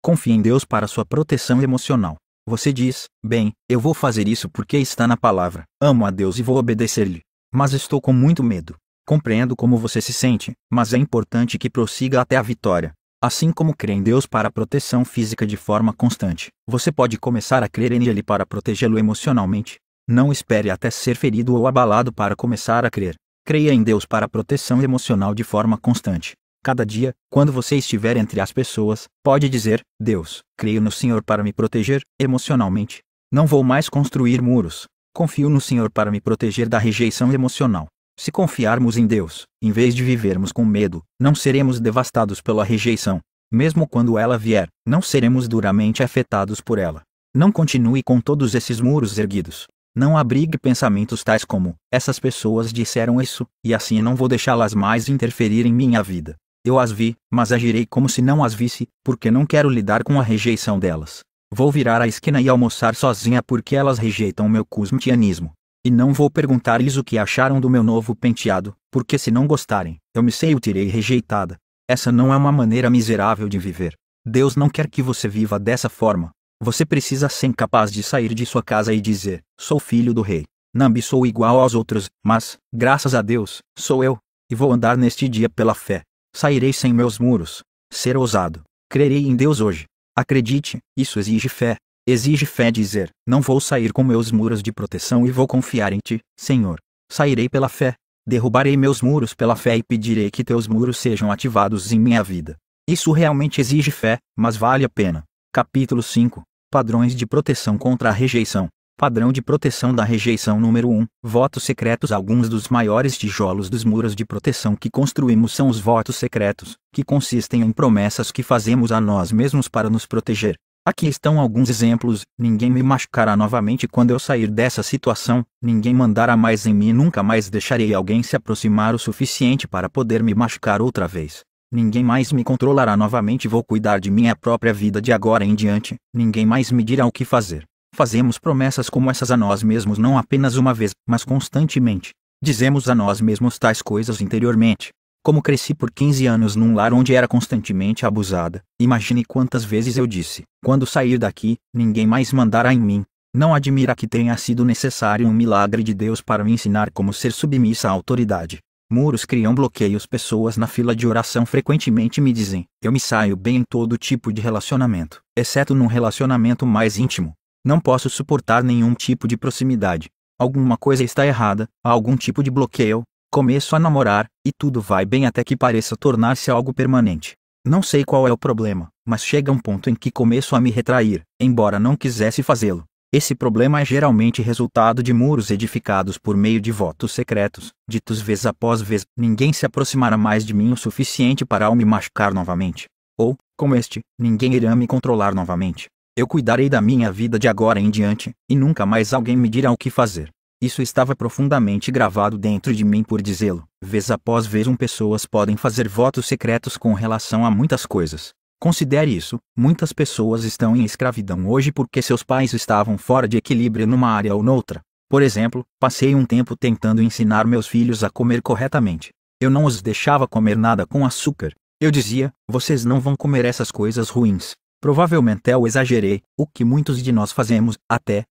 Confie em Deus para sua proteção emocional. Você diz: Bem, eu vou fazer isso porque está na palavra. Amo a Deus e vou obedecer-lhe. Mas estou com muito medo. Compreendo como você se sente, mas é importante que prossiga até a vitória. Assim como crê em Deus para proteção física de forma constante, você pode começar a crer em Ele para protegê-lo emocionalmente. Não espere até ser ferido ou abalado para começar a crer. Creia em Deus para proteção emocional de forma constante. Cada dia, quando você estiver entre as pessoas, pode dizer: Deus, creio no Senhor para me proteger emocionalmente. Não vou mais construir muros. Confio no Senhor para me proteger da rejeição emocional. Se confiarmos em Deus, em vez de vivermos com medo, não seremos devastados pela rejeição. Mesmo quando ela vier, não seremos duramente afetados por ela. Não continue com todos esses muros erguidos. Não abrigue pensamentos tais como: essas pessoas disseram isso, e assim não vou deixá-las mais interferir em minha vida. Eu as vi, mas agirei como se não as visse, porque não quero lidar com a rejeição delas. Vou virar a esquina e almoçar sozinha porque elas rejeitam meu cosmetianismo. E não vou perguntar-lhes o que acharam do meu novo penteado, porque se não gostarem, eu me sei o tirei rejeitada. Essa não é uma maneira miserável de viver. Deus não quer que você viva dessa forma. Você precisa ser capaz de sair de sua casa e dizer: Sou filho do rei. Nambi sou igual aos outros, mas, graças a Deus, sou eu, e vou andar neste dia pela fé. Sairei sem meus muros. Ser ousado. Crerei em Deus hoje. Acredite, isso exige fé. Exige fé dizer: Não vou sair com meus muros de proteção e vou confiar em ti, Senhor. Sairei pela fé. Derrubarei meus muros pela fé e pedirei que teus muros sejam ativados em minha vida. Isso realmente exige fé, mas vale a pena. Capítulo 5 Padrões de proteção contra a rejeição padrão de proteção da rejeição número 1. Votos secretos Alguns dos maiores tijolos dos muros de proteção que construímos são os votos secretos, que consistem em promessas que fazemos a nós mesmos para nos proteger. Aqui estão alguns exemplos: ninguém me machucará novamente quando eu sair dessa situação, ninguém mandará mais em mim, nunca mais deixarei alguém se aproximar o suficiente para poder me machucar outra vez. Ninguém mais me controlará novamente, vou cuidar de minha própria vida de agora em diante, ninguém mais me dirá o que fazer. Fazemos promessas como essas a nós mesmos não apenas uma vez, mas constantemente. Dizemos a nós mesmos tais coisas interiormente. Como cresci por 15 anos num lar onde era constantemente abusada, imagine quantas vezes eu disse: quando sair daqui, ninguém mais mandará em mim. Não admira que tenha sido necessário um milagre de Deus para me ensinar como ser submissa à autoridade. Muros criam bloqueios. Pessoas na fila de oração frequentemente me dizem: Eu me saio bem em todo tipo de relacionamento, exceto num relacionamento mais íntimo. Não posso suportar nenhum tipo de proximidade. Alguma coisa está errada, há algum tipo de bloqueio. Começo a namorar, e tudo vai bem até que pareça tornar-se algo permanente. Não sei qual é o problema, mas chega um ponto em que começo a me retrair, embora não quisesse fazê-lo. Esse problema é geralmente resultado de muros edificados por meio de votos secretos, ditos vez após vez. Ninguém se aproximará mais de mim o suficiente para me machucar novamente. Ou, como este, ninguém irá me controlar novamente. Eu cuidarei da minha vida de agora em diante, e nunca mais alguém me dirá o que fazer. Isso estava profundamente gravado dentro de mim por dizê-lo. Vez após vez, um pessoas podem fazer votos secretos com relação a muitas coisas. Considere isso: muitas pessoas estão em escravidão hoje porque seus pais estavam fora de equilíbrio numa área ou noutra. Por exemplo, passei um tempo tentando ensinar meus filhos a comer corretamente. Eu não os deixava comer nada com açúcar. Eu dizia: vocês não vão comer essas coisas ruins. Provavelmente eu exagerei, o que muitos de nós fazemos, até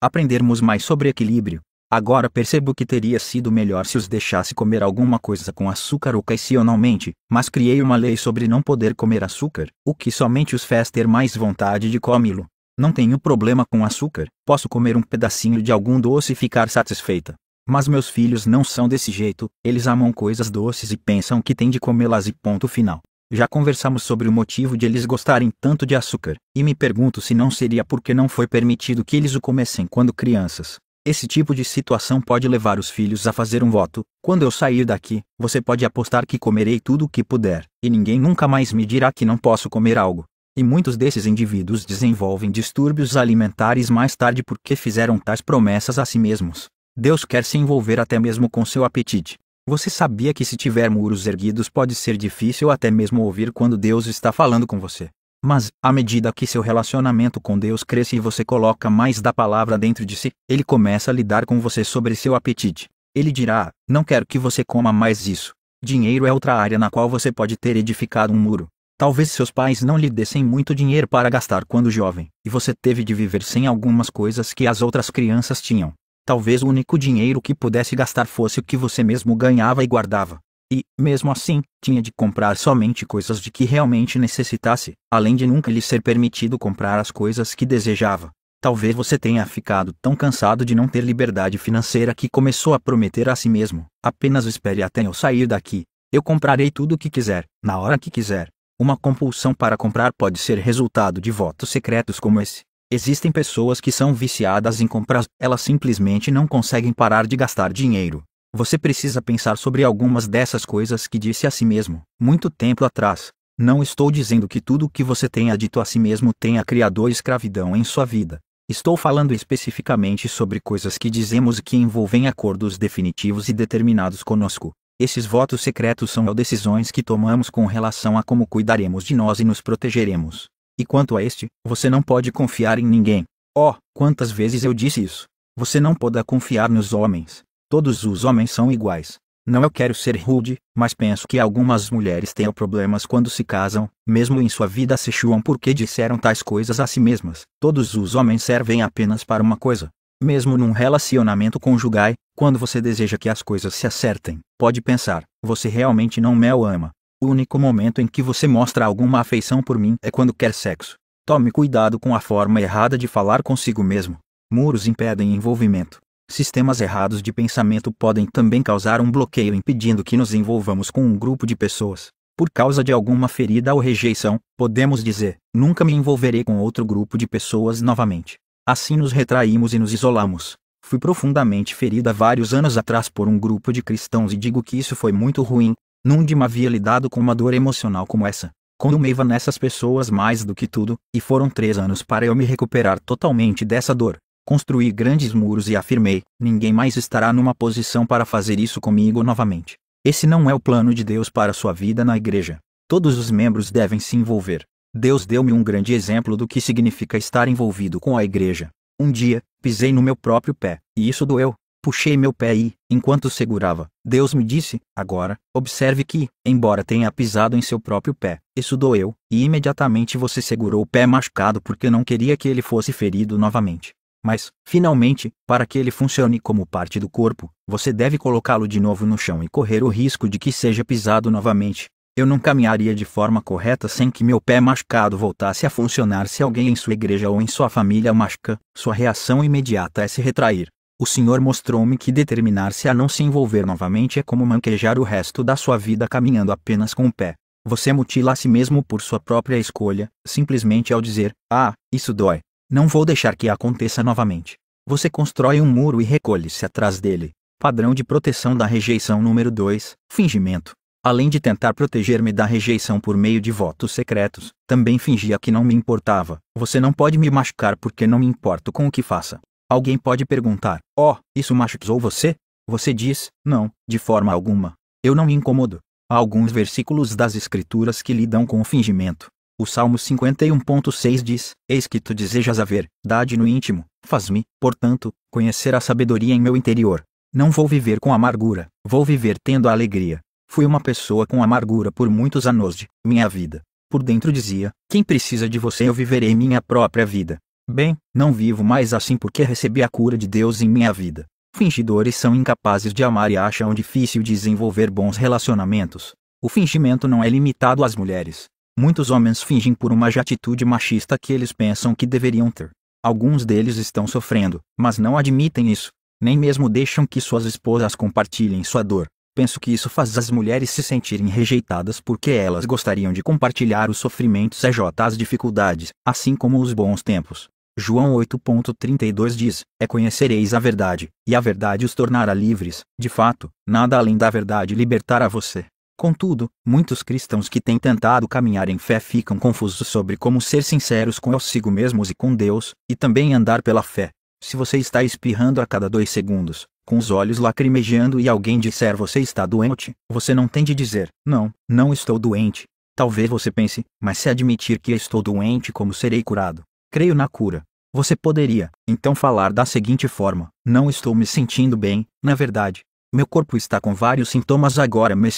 aprendermos mais sobre equilíbrio. Agora percebo que teria sido melhor se os deixasse comer alguma coisa com açúcar ocasionalmente, mas criei uma lei sobre não poder comer açúcar, o que somente os fez ter mais vontade de comê-lo. Não tenho problema com açúcar, posso comer um pedacinho de algum doce e ficar satisfeita. Mas meus filhos não são desse jeito, eles amam coisas doces e pensam que têm de comê-las e ponto final. Já conversamos sobre o motivo de eles gostarem tanto de açúcar, e me pergunto se não seria porque não foi permitido que eles o comessem quando crianças. Esse tipo de situação pode levar os filhos a fazer um voto: quando eu sair daqui, você pode apostar que comerei tudo o que puder, e ninguém nunca mais me dirá que não posso comer algo. E muitos desses indivíduos desenvolvem distúrbios alimentares mais tarde porque fizeram tais promessas a si mesmos. Deus quer se envolver até mesmo com seu apetite. Você sabia que se tiver muros erguidos pode ser difícil até mesmo ouvir quando Deus está falando com você? Mas, à medida que seu relacionamento com Deus cresce e você coloca mais da palavra dentro de si, ele começa a lidar com você sobre seu apetite. Ele dirá: Não quero que você coma mais isso. Dinheiro é outra área na qual você pode ter edificado um muro. Talvez seus pais não lhe dessem muito dinheiro para gastar quando jovem, e você teve de viver sem algumas coisas que as outras crianças tinham. Talvez o único dinheiro que pudesse gastar fosse o que você mesmo ganhava e guardava. E, mesmo assim, tinha de comprar somente coisas de que realmente necessitasse, além de nunca lhe ser permitido comprar as coisas que desejava. Talvez você tenha ficado tão cansado de não ter liberdade financeira que começou a prometer a si mesmo: apenas espere até eu sair daqui. Eu comprarei tudo o que quiser, na hora que quiser. Uma compulsão para comprar pode ser resultado de votos secretos como esse. Existem pessoas que são viciadas em compras, elas simplesmente não conseguem parar de gastar dinheiro. Você precisa pensar sobre algumas dessas coisas que disse a si mesmo, muito tempo atrás. Não estou dizendo que tudo o que você tenha dito a si mesmo tenha criado escravidão em sua vida. Estou falando especificamente sobre coisas que dizemos que envolvem acordos definitivos e determinados conosco. Esses votos secretos são decisões que tomamos com relação a como cuidaremos de nós e nos protegeremos. E quanto a este, você não pode confiar em ninguém. Oh, quantas vezes eu disse isso! Você não pode confiar nos homens. Todos os homens são iguais. Não eu quero ser rude, mas penso que algumas mulheres têm problemas quando se casam, mesmo em sua vida se chuam porque disseram tais coisas a si mesmas. Todos os homens servem apenas para uma coisa. Mesmo num relacionamento conjugal, quando você deseja que as coisas se acertem, pode pensar, você realmente não me ama, o único momento em que você mostra alguma afeição por mim é quando quer sexo. Tome cuidado com a forma errada de falar consigo mesmo. Muros impedem envolvimento. Sistemas errados de pensamento podem também causar um bloqueio impedindo que nos envolvamos com um grupo de pessoas. Por causa de alguma ferida ou rejeição, podemos dizer: nunca me envolverei com outro grupo de pessoas novamente. Assim nos retraímos e nos isolamos. Fui profundamente ferida vários anos atrás por um grupo de cristãos e digo que isso foi muito ruim, Nundim havia lidado com uma dor emocional como essa. Quando meiva nessas pessoas mais do que tudo, e foram três anos para eu me recuperar totalmente dessa dor. Construí grandes muros e afirmei: ninguém mais estará numa posição para fazer isso comigo novamente. Esse não é o plano de Deus para sua vida na igreja. Todos os membros devem se envolver. Deus deu-me um grande exemplo do que significa estar envolvido com a igreja. Um dia, pisei no meu próprio pé, e isso doeu. Puxei meu pé e, enquanto segurava, Deus me disse: Agora, observe que, embora tenha pisado em seu próprio pé, isso doeu, e imediatamente você segurou o pé machucado porque não queria que ele fosse ferido novamente. Mas, finalmente, para que ele funcione como parte do corpo, você deve colocá-lo de novo no chão e correr o risco de que seja pisado novamente. Eu não caminharia de forma correta sem que meu pé machucado voltasse a funcionar se alguém em sua igreja ou em sua família machuca. Sua reação imediata é se retrair, o Senhor mostrou-me que determinar-se a não se envolver novamente é como manquejar o resto da sua vida caminhando apenas com o pé. Você mutila a si mesmo por sua própria escolha, simplesmente ao dizer: Ah, isso dói. Não vou deixar que aconteça novamente. Você constrói um muro e recolhe-se atrás dele. Padrão de proteção da rejeição número 2: fingimento. Além de tentar proteger-me da rejeição por meio de votos secretos, também fingia que não me importava. Você não pode me machucar porque não me importo com o que faça. Alguém pode perguntar: Ó, oh, isso machucou você? Você diz: Não, de forma alguma. Eu não me incomodo. Há alguns versículos das Escrituras que lidam com o fingimento. O Salmo 51.6 diz: Eis que tu desejas haver, dade no íntimo, faz-me, portanto, conhecer a sabedoria em meu interior. Não vou viver com amargura, vou viver tendo a alegria. Fui uma pessoa com amargura por muitos anos de minha vida. Por dentro dizia: Quem precisa de você eu viverei minha própria vida. Bem, não vivo mais assim porque recebi a cura de Deus em minha vida. Fingidores são incapazes de amar e acham difícil desenvolver bons relacionamentos. O fingimento não é limitado às mulheres. Muitos homens fingem por uma atitude machista que eles pensam que deveriam ter. Alguns deles estão sofrendo, mas não admitem isso. Nem mesmo deixam que suas esposas compartilhem sua dor. Penso que isso faz as mulheres se sentirem rejeitadas porque elas gostariam de compartilhar os sofrimentos e as dificuldades, assim como os bons tempos. João 8.32 diz: É conhecereis a verdade, e a verdade os tornará livres. De fato, nada além da verdade libertará você. Contudo, muitos cristãos que têm tentado caminhar em fé ficam confusos sobre como ser sinceros consigo mesmos e com Deus, e também andar pela fé. Se você está espirrando a cada dois segundos, com os olhos lacrimejando e alguém disser você está doente, você não tem de dizer, não, não estou doente. Talvez você pense, mas se admitir que estou doente, como serei curado? creio na cura. Você poderia, então, falar da seguinte forma: Não estou me sentindo bem, na verdade. Meu corpo está com vários sintomas agora, me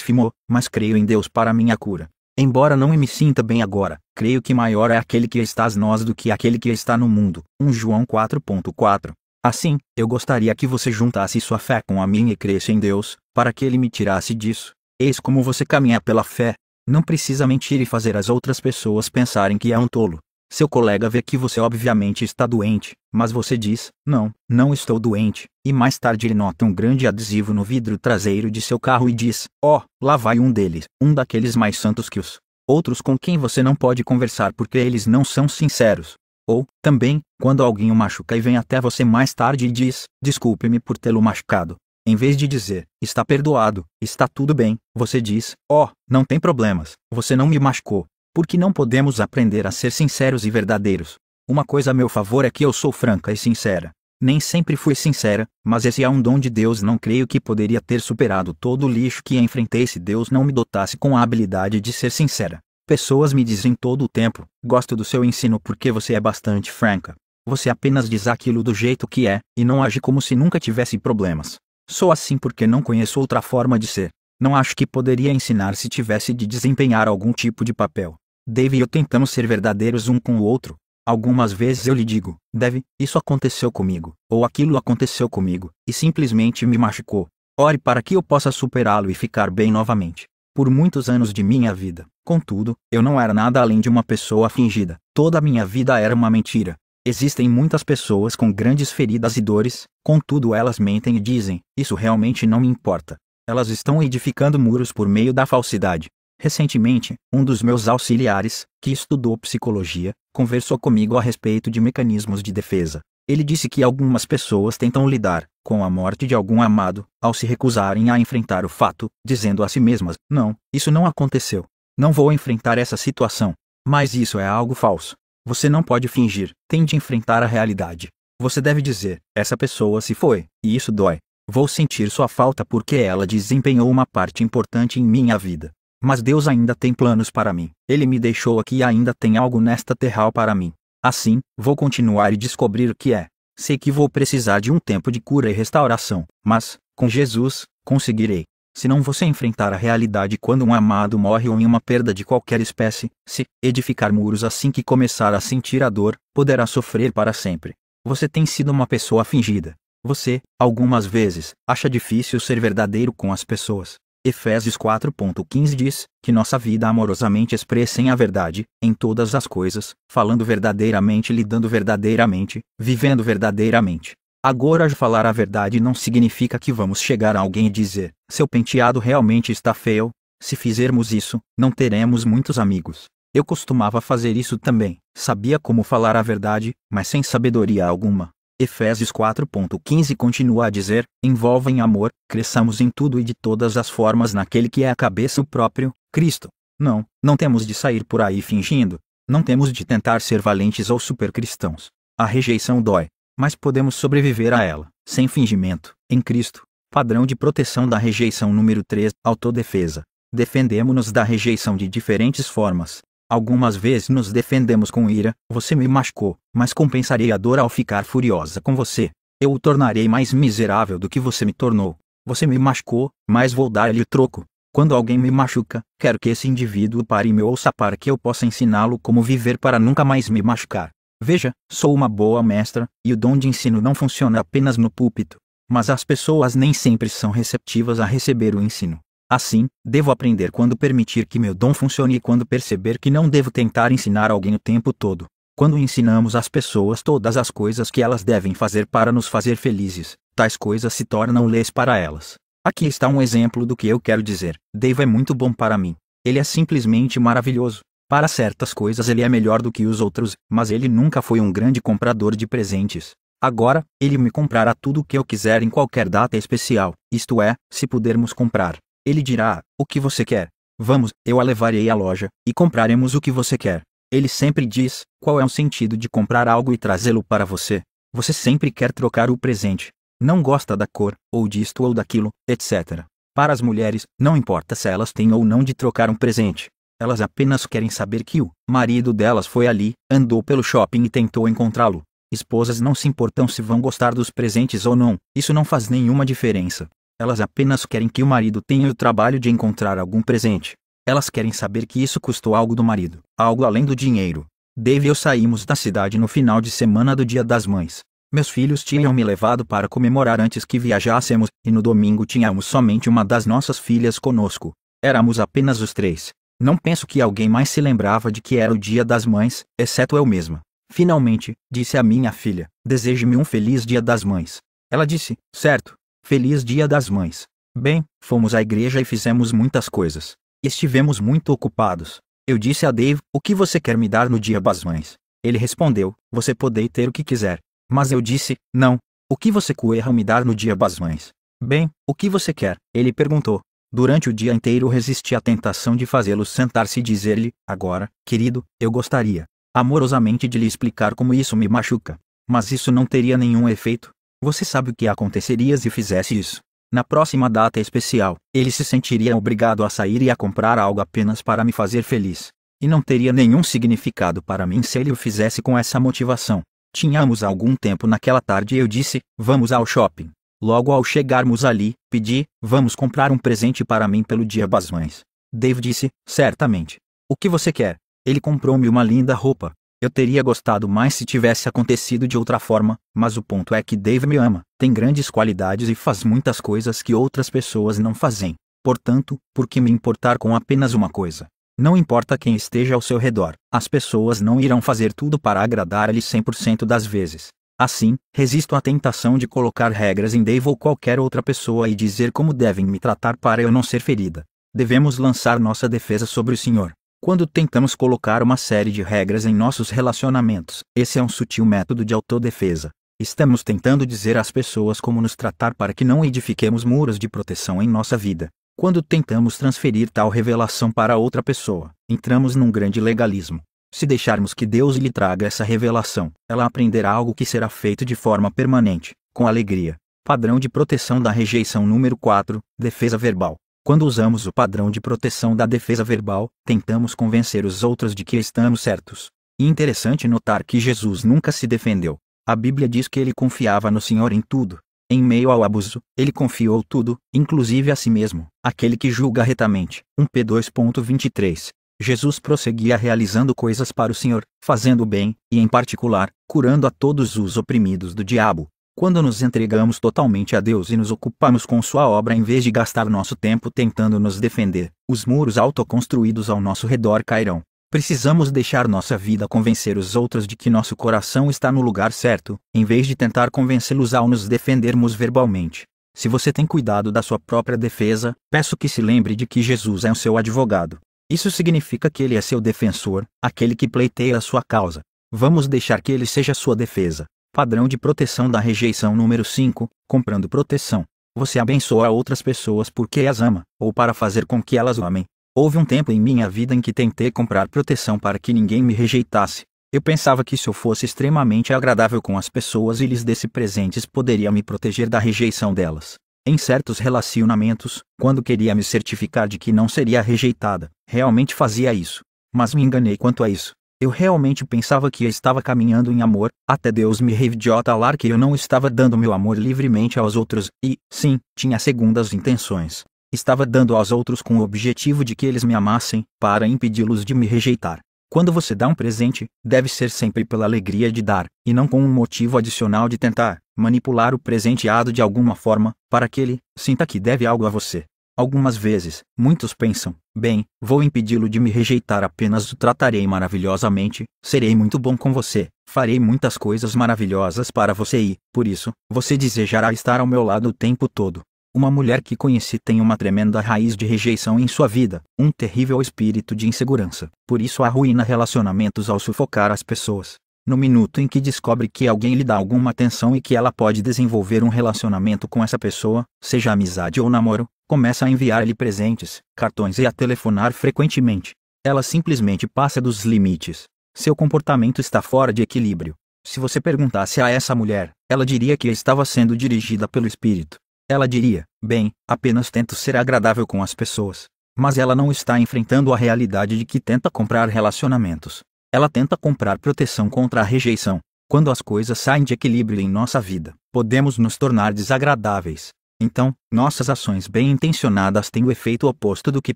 mas creio em Deus para minha cura. Embora não me sinta bem agora, creio que maior é aquele que está em nós do que aquele que está no mundo. 1 João 4.4 Assim, eu gostaria que você juntasse sua fé com a minha e cresça em Deus, para que ele me tirasse disso. Eis como você caminha pela fé. Não precisa mentir e fazer as outras pessoas pensarem que é um tolo. Seu colega vê que você obviamente está doente, mas você diz: Não, não estou doente. E mais tarde ele nota um grande adesivo no vidro traseiro de seu carro e diz: Ó, oh, lá vai um deles, um daqueles mais santos que os outros com quem você não pode conversar porque eles não são sinceros. Ou, também, quando alguém o machuca e vem até você mais tarde e diz: Desculpe-me por tê-lo machucado. Em vez de dizer, está perdoado, está tudo bem, você diz, ó, oh, não tem problemas, você não me machucou, porque não podemos aprender a ser sinceros e verdadeiros. Uma coisa a meu favor é que eu sou franca e sincera. Nem sempre fui sincera, mas esse é um dom de Deus. Não creio que poderia ter superado todo o lixo que enfrentei se Deus não me dotasse com a habilidade de ser sincera. Pessoas me dizem todo o tempo: gosto do seu ensino porque você é bastante franca. Você apenas diz aquilo do jeito que é, e não age como se nunca tivesse problemas. Sou assim porque não conheço outra forma de ser. Não acho que poderia ensinar se tivesse de desempenhar algum tipo de papel. Dave e eu tentamos ser verdadeiros um com o outro. Algumas vezes eu lhe digo, Dave, isso aconteceu comigo, ou aquilo aconteceu comigo, e simplesmente me machucou. Ore para que eu possa superá-lo e ficar bem novamente. Por muitos anos de minha vida, contudo, eu não era nada além de uma pessoa fingida. Toda a minha vida era uma mentira. Existem muitas pessoas com grandes feridas e dores, contudo elas mentem e dizem: Isso realmente não me importa. Elas estão edificando muros por meio da falsidade. Recentemente, um dos meus auxiliares, que estudou psicologia, conversou comigo a respeito de mecanismos de defesa. Ele disse que algumas pessoas tentam lidar com a morte de algum amado ao se recusarem a enfrentar o fato, dizendo a si mesmas: Não, isso não aconteceu. Não vou enfrentar essa situação. Mas isso é algo falso. Você não pode fingir, tem de enfrentar a realidade. Você deve dizer: Essa pessoa se foi, e isso dói. Vou sentir sua falta porque ela desempenhou uma parte importante em minha vida. Mas Deus ainda tem planos para mim. Ele me deixou aqui e ainda tem algo nesta terral para mim. Assim, vou continuar e descobrir o que é. Sei que vou precisar de um tempo de cura e restauração, mas, com Jesus, conseguirei. Se não você enfrentar a realidade quando um amado morre ou em uma perda de qualquer espécie, se edificar muros assim que começar a sentir a dor, poderá sofrer para sempre. Você tem sido uma pessoa fingida. Você, algumas vezes, acha difícil ser verdadeiro com as pessoas. Efésios 4.15 diz que nossa vida amorosamente expressem a verdade, em todas as coisas, falando verdadeiramente, lidando verdadeiramente, vivendo verdadeiramente. Agora, falar a verdade não significa que vamos chegar a alguém e dizer: seu penteado realmente está feio. Se fizermos isso, não teremos muitos amigos. Eu costumava fazer isso também, sabia como falar a verdade, mas sem sabedoria alguma. Efésios 4.15 continua a dizer: envolvem amor, cresçamos em tudo e de todas as formas naquele que é a cabeça o próprio, Cristo. Não, não temos de sair por aí fingindo, não temos de tentar ser valentes ou supercristãos. A rejeição dói, mas podemos sobreviver a ela, sem fingimento, em Cristo. Padrão de proteção da rejeição número 3, autodefesa. Defendemos-nos da rejeição de diferentes formas. Algumas vezes nos defendemos com ira, você me machucou, mas compensarei a dor ao ficar furiosa com você. Eu o tornarei mais miserável do que você me tornou. Você me machucou, mas vou dar-lhe o troco. Quando alguém me machuca, quero que esse indivíduo pare e me ouça para que eu possa ensiná-lo como viver para nunca mais me machucar. Veja, sou uma boa mestra, e o dom de ensino não funciona apenas no púlpito. Mas as pessoas nem sempre são receptivas a receber o ensino. Assim, devo aprender quando permitir que meu dom funcione e quando perceber que não devo tentar ensinar alguém o tempo todo quando ensinamos às pessoas todas as coisas que elas devem fazer para nos fazer felizes, tais coisas se tornam leis para elas. Aqui está um exemplo do que eu quero dizer. Dave é muito bom para mim. Ele é simplesmente maravilhoso. Para certas coisas ele é melhor do que os outros, mas ele nunca foi um grande comprador de presentes. Agora, ele me comprará tudo o que eu quiser em qualquer data especial, isto é, se pudermos comprar. Ele dirá: O que você quer? Vamos, eu a levarei à loja, e compraremos o que você quer. Ele sempre diz: qual é o sentido de comprar algo e trazê-lo para você? Você sempre quer trocar o presente. Não gosta da cor, ou disto ou daquilo, etc. Para as mulheres, não importa se elas têm ou não de trocar um presente. Elas apenas querem saber que o marido delas foi ali, andou pelo shopping e tentou encontrá-lo. Esposas não se importam se vão gostar dos presentes ou não, isso não faz nenhuma diferença. Elas apenas querem que o marido tenha o trabalho de encontrar algum presente. Elas querem saber que isso custou algo do marido, algo além do dinheiro. Dave e eu saímos da cidade no final de semana do Dia das Mães. Meus filhos tinham me levado para comemorar antes que viajássemos, e no domingo tínhamos somente uma das nossas filhas conosco. Éramos apenas os três. Não penso que alguém mais se lembrava de que era o Dia das Mães, exceto eu mesma. Finalmente, disse a minha filha: Deseje-me um feliz Dia das Mães. Ela disse: Certo, feliz Dia das Mães. Bem, fomos à igreja e fizemos muitas coisas. Estivemos muito ocupados. Eu disse a Dave, o que você quer me dar no dia das mães? Ele respondeu, você pode ter o que quiser. Mas eu disse, não. O que você quer me dar no dia das mães? Bem, o que você quer? Ele perguntou. Durante o dia inteiro resisti à tentação de fazê-lo sentar-se e dizer-lhe, agora, querido, eu gostaria, amorosamente de lhe explicar como isso me machuca. Mas isso não teria nenhum efeito. Você sabe o que aconteceria se fizesse isso. Na próxima data especial, ele se sentiria obrigado a sair e a comprar algo apenas para me fazer feliz. E não teria nenhum significado para mim se ele o fizesse com essa motivação. Tínhamos algum tempo naquela tarde e eu disse: Vamos ao shopping. Logo ao chegarmos ali, pedi: Vamos comprar um presente para mim pelo Dia das Mães. Dave disse: Certamente. O que você quer? Ele comprou-me uma linda roupa, eu teria gostado mais se tivesse acontecido de outra forma, mas o ponto é que Dave me ama, tem grandes qualidades e faz muitas coisas que outras pessoas não fazem. Portanto, por que me importar com apenas uma coisa? Não importa quem esteja ao seu redor, as pessoas não irão fazer tudo para agradar-lhe 100% das vezes. Assim, resisto à tentação de colocar regras em Dave ou qualquer outra pessoa e dizer como devem me tratar para eu não ser ferida. Devemos lançar nossa defesa sobre o senhor. Quando tentamos colocar uma série de regras em nossos relacionamentos, esse é um sutil método de autodefesa. Estamos tentando dizer às pessoas como nos tratar para que não edifiquemos muros de proteção em nossa vida. Quando tentamos transferir tal revelação para outra pessoa, entramos num grande legalismo. Se deixarmos que Deus lhe traga essa revelação, ela aprenderá algo que será feito de forma permanente, com alegria. Padrão de proteção da rejeição número 4, defesa verbal. Quando usamos o padrão de proteção da defesa verbal, tentamos convencer os outros de que estamos certos. E interessante notar que Jesus nunca se defendeu. A Bíblia diz que ele confiava no Senhor em tudo. Em meio ao abuso, ele confiou tudo, inclusive a si mesmo, aquele que julga retamente. 1 P 2.23. Jesus prosseguia realizando coisas para o Senhor, fazendo o bem, e em particular, curando a todos os oprimidos do diabo quando nos entregamos totalmente a Deus e nos ocupamos com Sua obra em vez de gastar nosso tempo tentando nos defender, os muros autoconstruídos ao nosso redor cairão. Precisamos deixar nossa vida convencer os outros de que nosso coração está no lugar certo, em vez de tentar convencê-los ao nos defendermos verbalmente. Se você tem cuidado da sua própria defesa, peço que se lembre de que Jesus é o seu advogado. Isso significa que ele é seu defensor, aquele que pleiteia a sua causa. Vamos deixar que ele seja sua defesa. Padrão de proteção da rejeição número 5, comprando proteção. Você abençoa outras pessoas porque as ama, ou para fazer com que elas o amem. Houve um tempo em minha vida em que tentei comprar proteção para que ninguém me rejeitasse. Eu pensava que se eu fosse extremamente agradável com as pessoas e lhes desse presentes poderia me proteger da rejeição delas. Em certos relacionamentos, quando queria me certificar de que não seria rejeitada, realmente fazia isso. Mas me enganei quanto a isso. Eu realmente pensava que eu estava caminhando em amor, até Deus me revidiou a que eu não estava dando meu amor livremente aos outros, e, sim, tinha segundas intenções. Estava dando aos outros com o objetivo de que eles me amassem, para impedi-los de me rejeitar. Quando você dá um presente, deve ser sempre pela alegria de dar, e não com um motivo adicional de tentar manipular o presenteado de alguma forma, para que ele sinta que deve algo a você. Algumas vezes, muitos pensam: bem, vou impedi-lo de me rejeitar, apenas o tratarei maravilhosamente, serei muito bom com você, farei muitas coisas maravilhosas para você e, por isso, você desejará estar ao meu lado o tempo todo. Uma mulher que conheci tem uma tremenda raiz de rejeição em sua vida, um terrível espírito de insegurança, por isso arruína relacionamentos ao sufocar as pessoas. No minuto em que descobre que alguém lhe dá alguma atenção e que ela pode desenvolver um relacionamento com essa pessoa, seja amizade ou namoro, começa a enviar-lhe presentes, cartões e a telefonar frequentemente. Ela simplesmente passa dos limites. Seu comportamento está fora de equilíbrio. Se você perguntasse a essa mulher, ela diria que estava sendo dirigida pelo espírito. Ela diria: Bem, apenas tento ser agradável com as pessoas. Mas ela não está enfrentando a realidade de que tenta comprar relacionamentos. Ela tenta comprar proteção contra a rejeição. Quando as coisas saem de equilíbrio em nossa vida, podemos nos tornar desagradáveis. Então, nossas ações bem intencionadas têm o efeito oposto do que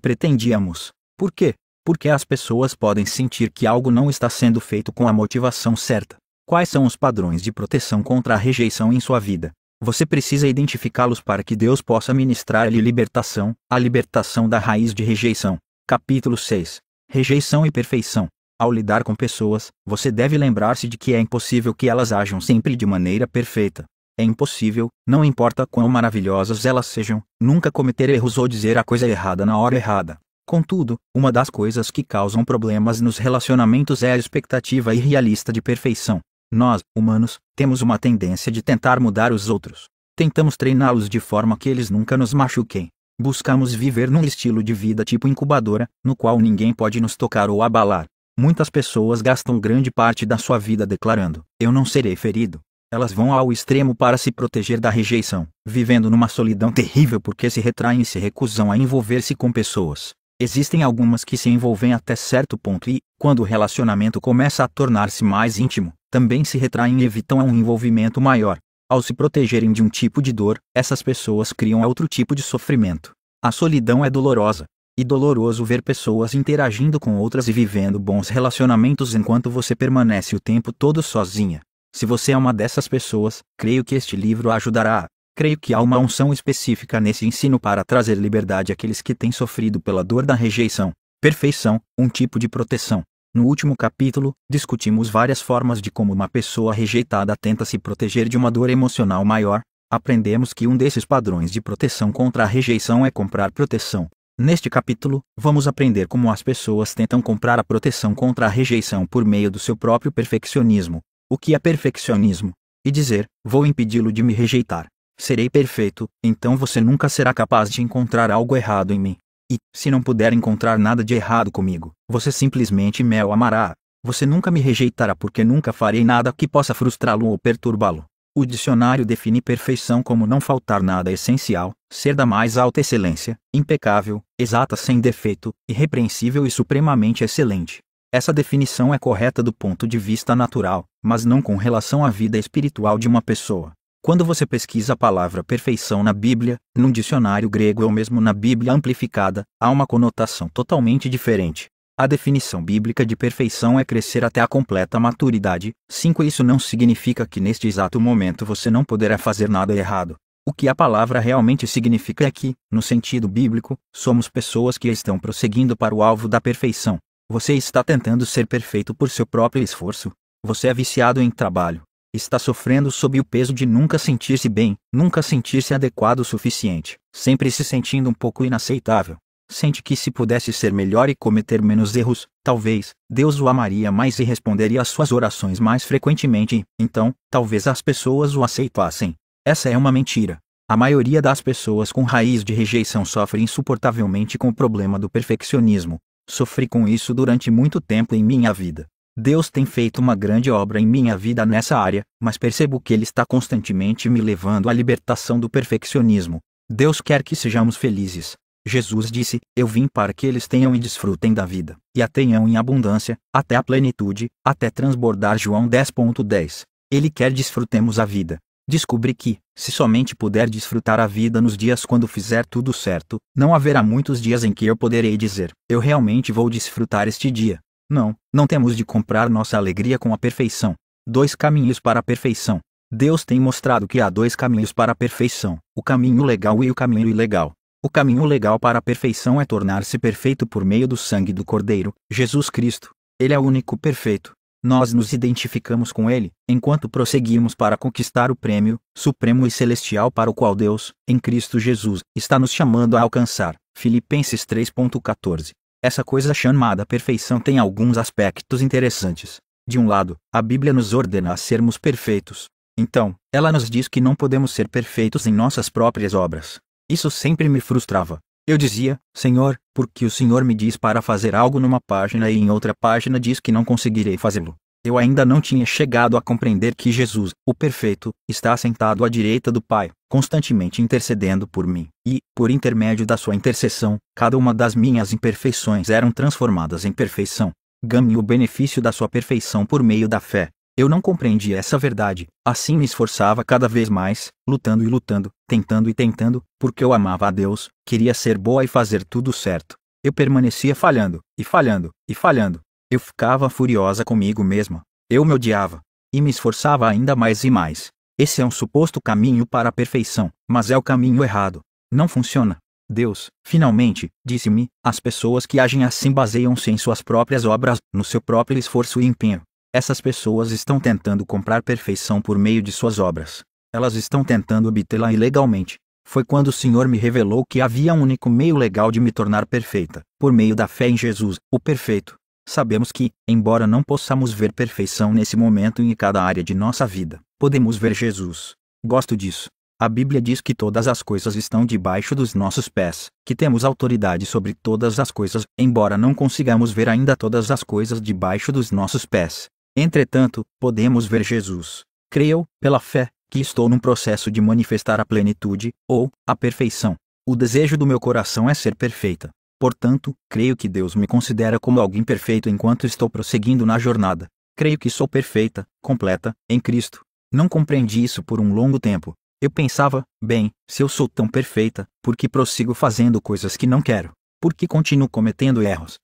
pretendíamos. Por quê? Porque as pessoas podem sentir que algo não está sendo feito com a motivação certa. Quais são os padrões de proteção contra a rejeição em sua vida? Você precisa identificá-los para que Deus possa ministrar-lhe libertação, a libertação da raiz de rejeição. Capítulo 6 Rejeição e Perfeição ao lidar com pessoas, você deve lembrar-se de que é impossível que elas ajam sempre de maneira perfeita. É impossível, não importa quão maravilhosas elas sejam, nunca cometer erros ou dizer a coisa errada na hora errada. Contudo, uma das coisas que causam problemas nos relacionamentos é a expectativa irrealista de perfeição. Nós, humanos, temos uma tendência de tentar mudar os outros. Tentamos treiná-los de forma que eles nunca nos machuquem. Buscamos viver num estilo de vida tipo incubadora, no qual ninguém pode nos tocar ou abalar. Muitas pessoas gastam grande parte da sua vida declarando: Eu não serei ferido. Elas vão ao extremo para se proteger da rejeição, vivendo numa solidão terrível porque se retraem e se recusam a envolver-se com pessoas. Existem algumas que se envolvem até certo ponto e, quando o relacionamento começa a tornar-se mais íntimo, também se retraem e evitam um envolvimento maior. Ao se protegerem de um tipo de dor, essas pessoas criam outro tipo de sofrimento. A solidão é dolorosa, e doloroso ver pessoas interagindo com outras e vivendo bons relacionamentos enquanto você permanece o tempo todo sozinha. Se você é uma dessas pessoas, creio que este livro ajudará. Creio que há uma unção específica nesse ensino para trazer liberdade àqueles que têm sofrido pela dor da rejeição. Perfeição, um tipo de proteção. No último capítulo, discutimos várias formas de como uma pessoa rejeitada tenta se proteger de uma dor emocional maior. Aprendemos que um desses padrões de proteção contra a rejeição é comprar proteção. Neste capítulo, vamos aprender como as pessoas tentam comprar a proteção contra a rejeição por meio do seu próprio perfeccionismo. O que é perfeccionismo? E dizer, vou impedi-lo de me rejeitar. Serei perfeito, então você nunca será capaz de encontrar algo errado em mim. E, se não puder encontrar nada de errado comigo, você simplesmente me amará. Você nunca me rejeitará porque nunca farei nada que possa frustrá-lo ou perturbá-lo. O dicionário define perfeição como não faltar nada essencial, ser da mais alta excelência, impecável, exata sem defeito, irrepreensível e supremamente excelente. Essa definição é correta do ponto de vista natural, mas não com relação à vida espiritual de uma pessoa. Quando você pesquisa a palavra perfeição na Bíblia, num dicionário grego ou mesmo na Bíblia amplificada, há uma conotação totalmente diferente. A definição bíblica de perfeição é crescer até a completa maturidade. 5. Isso não significa que neste exato momento você não poderá fazer nada errado. O que a palavra realmente significa é que, no sentido bíblico, somos pessoas que estão prosseguindo para o alvo da perfeição. Você está tentando ser perfeito por seu próprio esforço. Você é viciado em trabalho. Está sofrendo sob o peso de nunca sentir-se bem, nunca sentir-se adequado o suficiente, sempre se sentindo um pouco inaceitável. Sente que se pudesse ser melhor e cometer menos erros, talvez, Deus o amaria mais e responderia às suas orações mais frequentemente, então, talvez as pessoas o aceitassem. Essa é uma mentira. A maioria das pessoas com raiz de rejeição sofre insuportavelmente com o problema do perfeccionismo. Sofri com isso durante muito tempo em minha vida. Deus tem feito uma grande obra em minha vida nessa área, mas percebo que Ele está constantemente me levando à libertação do perfeccionismo. Deus quer que sejamos felizes, Jesus disse: Eu vim para que eles tenham e desfrutem da vida, e a tenham em abundância, até a plenitude, até transbordar. João 10.10. 10. Ele quer desfrutemos a vida. Descobri que, se somente puder desfrutar a vida nos dias quando fizer tudo certo, não haverá muitos dias em que eu poderei dizer: Eu realmente vou desfrutar este dia. Não, não temos de comprar nossa alegria com a perfeição. Dois caminhos para a perfeição. Deus tem mostrado que há dois caminhos para a perfeição: o caminho legal e o caminho ilegal. O caminho legal para a perfeição é tornar-se perfeito por meio do sangue do Cordeiro, Jesus Cristo. Ele é o único perfeito. Nós nos identificamos com ele, enquanto prosseguimos para conquistar o prêmio, supremo e celestial para o qual Deus, em Cristo Jesus, está nos chamando a alcançar. Filipenses 3.14 essa coisa chamada perfeição tem alguns aspectos interessantes. De um lado, a Bíblia nos ordena a sermos perfeitos. Então, ela nos diz que não podemos ser perfeitos em nossas próprias obras. Isso sempre me frustrava. Eu dizia, Senhor, porque o Senhor me diz para fazer algo numa página e em outra página diz que não conseguirei fazê-lo. Eu ainda não tinha chegado a compreender que Jesus, o perfeito, está sentado à direita do Pai, constantemente intercedendo por mim, e, por intermédio da sua intercessão, cada uma das minhas imperfeições eram transformadas em perfeição. Ganhe o benefício da sua perfeição por meio da fé. Eu não compreendia essa verdade, assim me esforçava cada vez mais, lutando e lutando, tentando e tentando, porque eu amava a Deus, queria ser boa e fazer tudo certo. Eu permanecia falhando, e falhando, e falhando. Eu ficava furiosa comigo mesma. Eu me odiava. E me esforçava ainda mais e mais. Esse é um suposto caminho para a perfeição, mas é o caminho errado. Não funciona. Deus, finalmente, disse-me, as pessoas que agem assim baseiam-se em suas próprias obras, no seu próprio esforço e empenho. Essas pessoas estão tentando comprar perfeição por meio de suas obras. Elas estão tentando obtê-la ilegalmente. Foi quando o Senhor me revelou que havia um único meio legal de me tornar perfeita, por meio da fé em Jesus, o perfeito. Sabemos que, embora não possamos ver perfeição nesse momento em cada área de nossa vida, podemos ver Jesus. Gosto disso. A Bíblia diz que todas as coisas estão debaixo dos nossos pés, que temos autoridade sobre todas as coisas, embora não consigamos ver ainda todas as coisas debaixo dos nossos pés. Entretanto, podemos ver Jesus. Creio, pela fé, que estou num processo de manifestar a plenitude, ou, a perfeição. O desejo do meu coração é ser perfeita. Portanto, creio que Deus me considera como alguém perfeito enquanto estou prosseguindo na jornada. Creio que sou perfeita, completa, em Cristo. Não compreendi isso por um longo tempo. Eu pensava, bem, se eu sou tão perfeita, por que prossigo fazendo coisas que não quero? Por que continuo cometendo erros?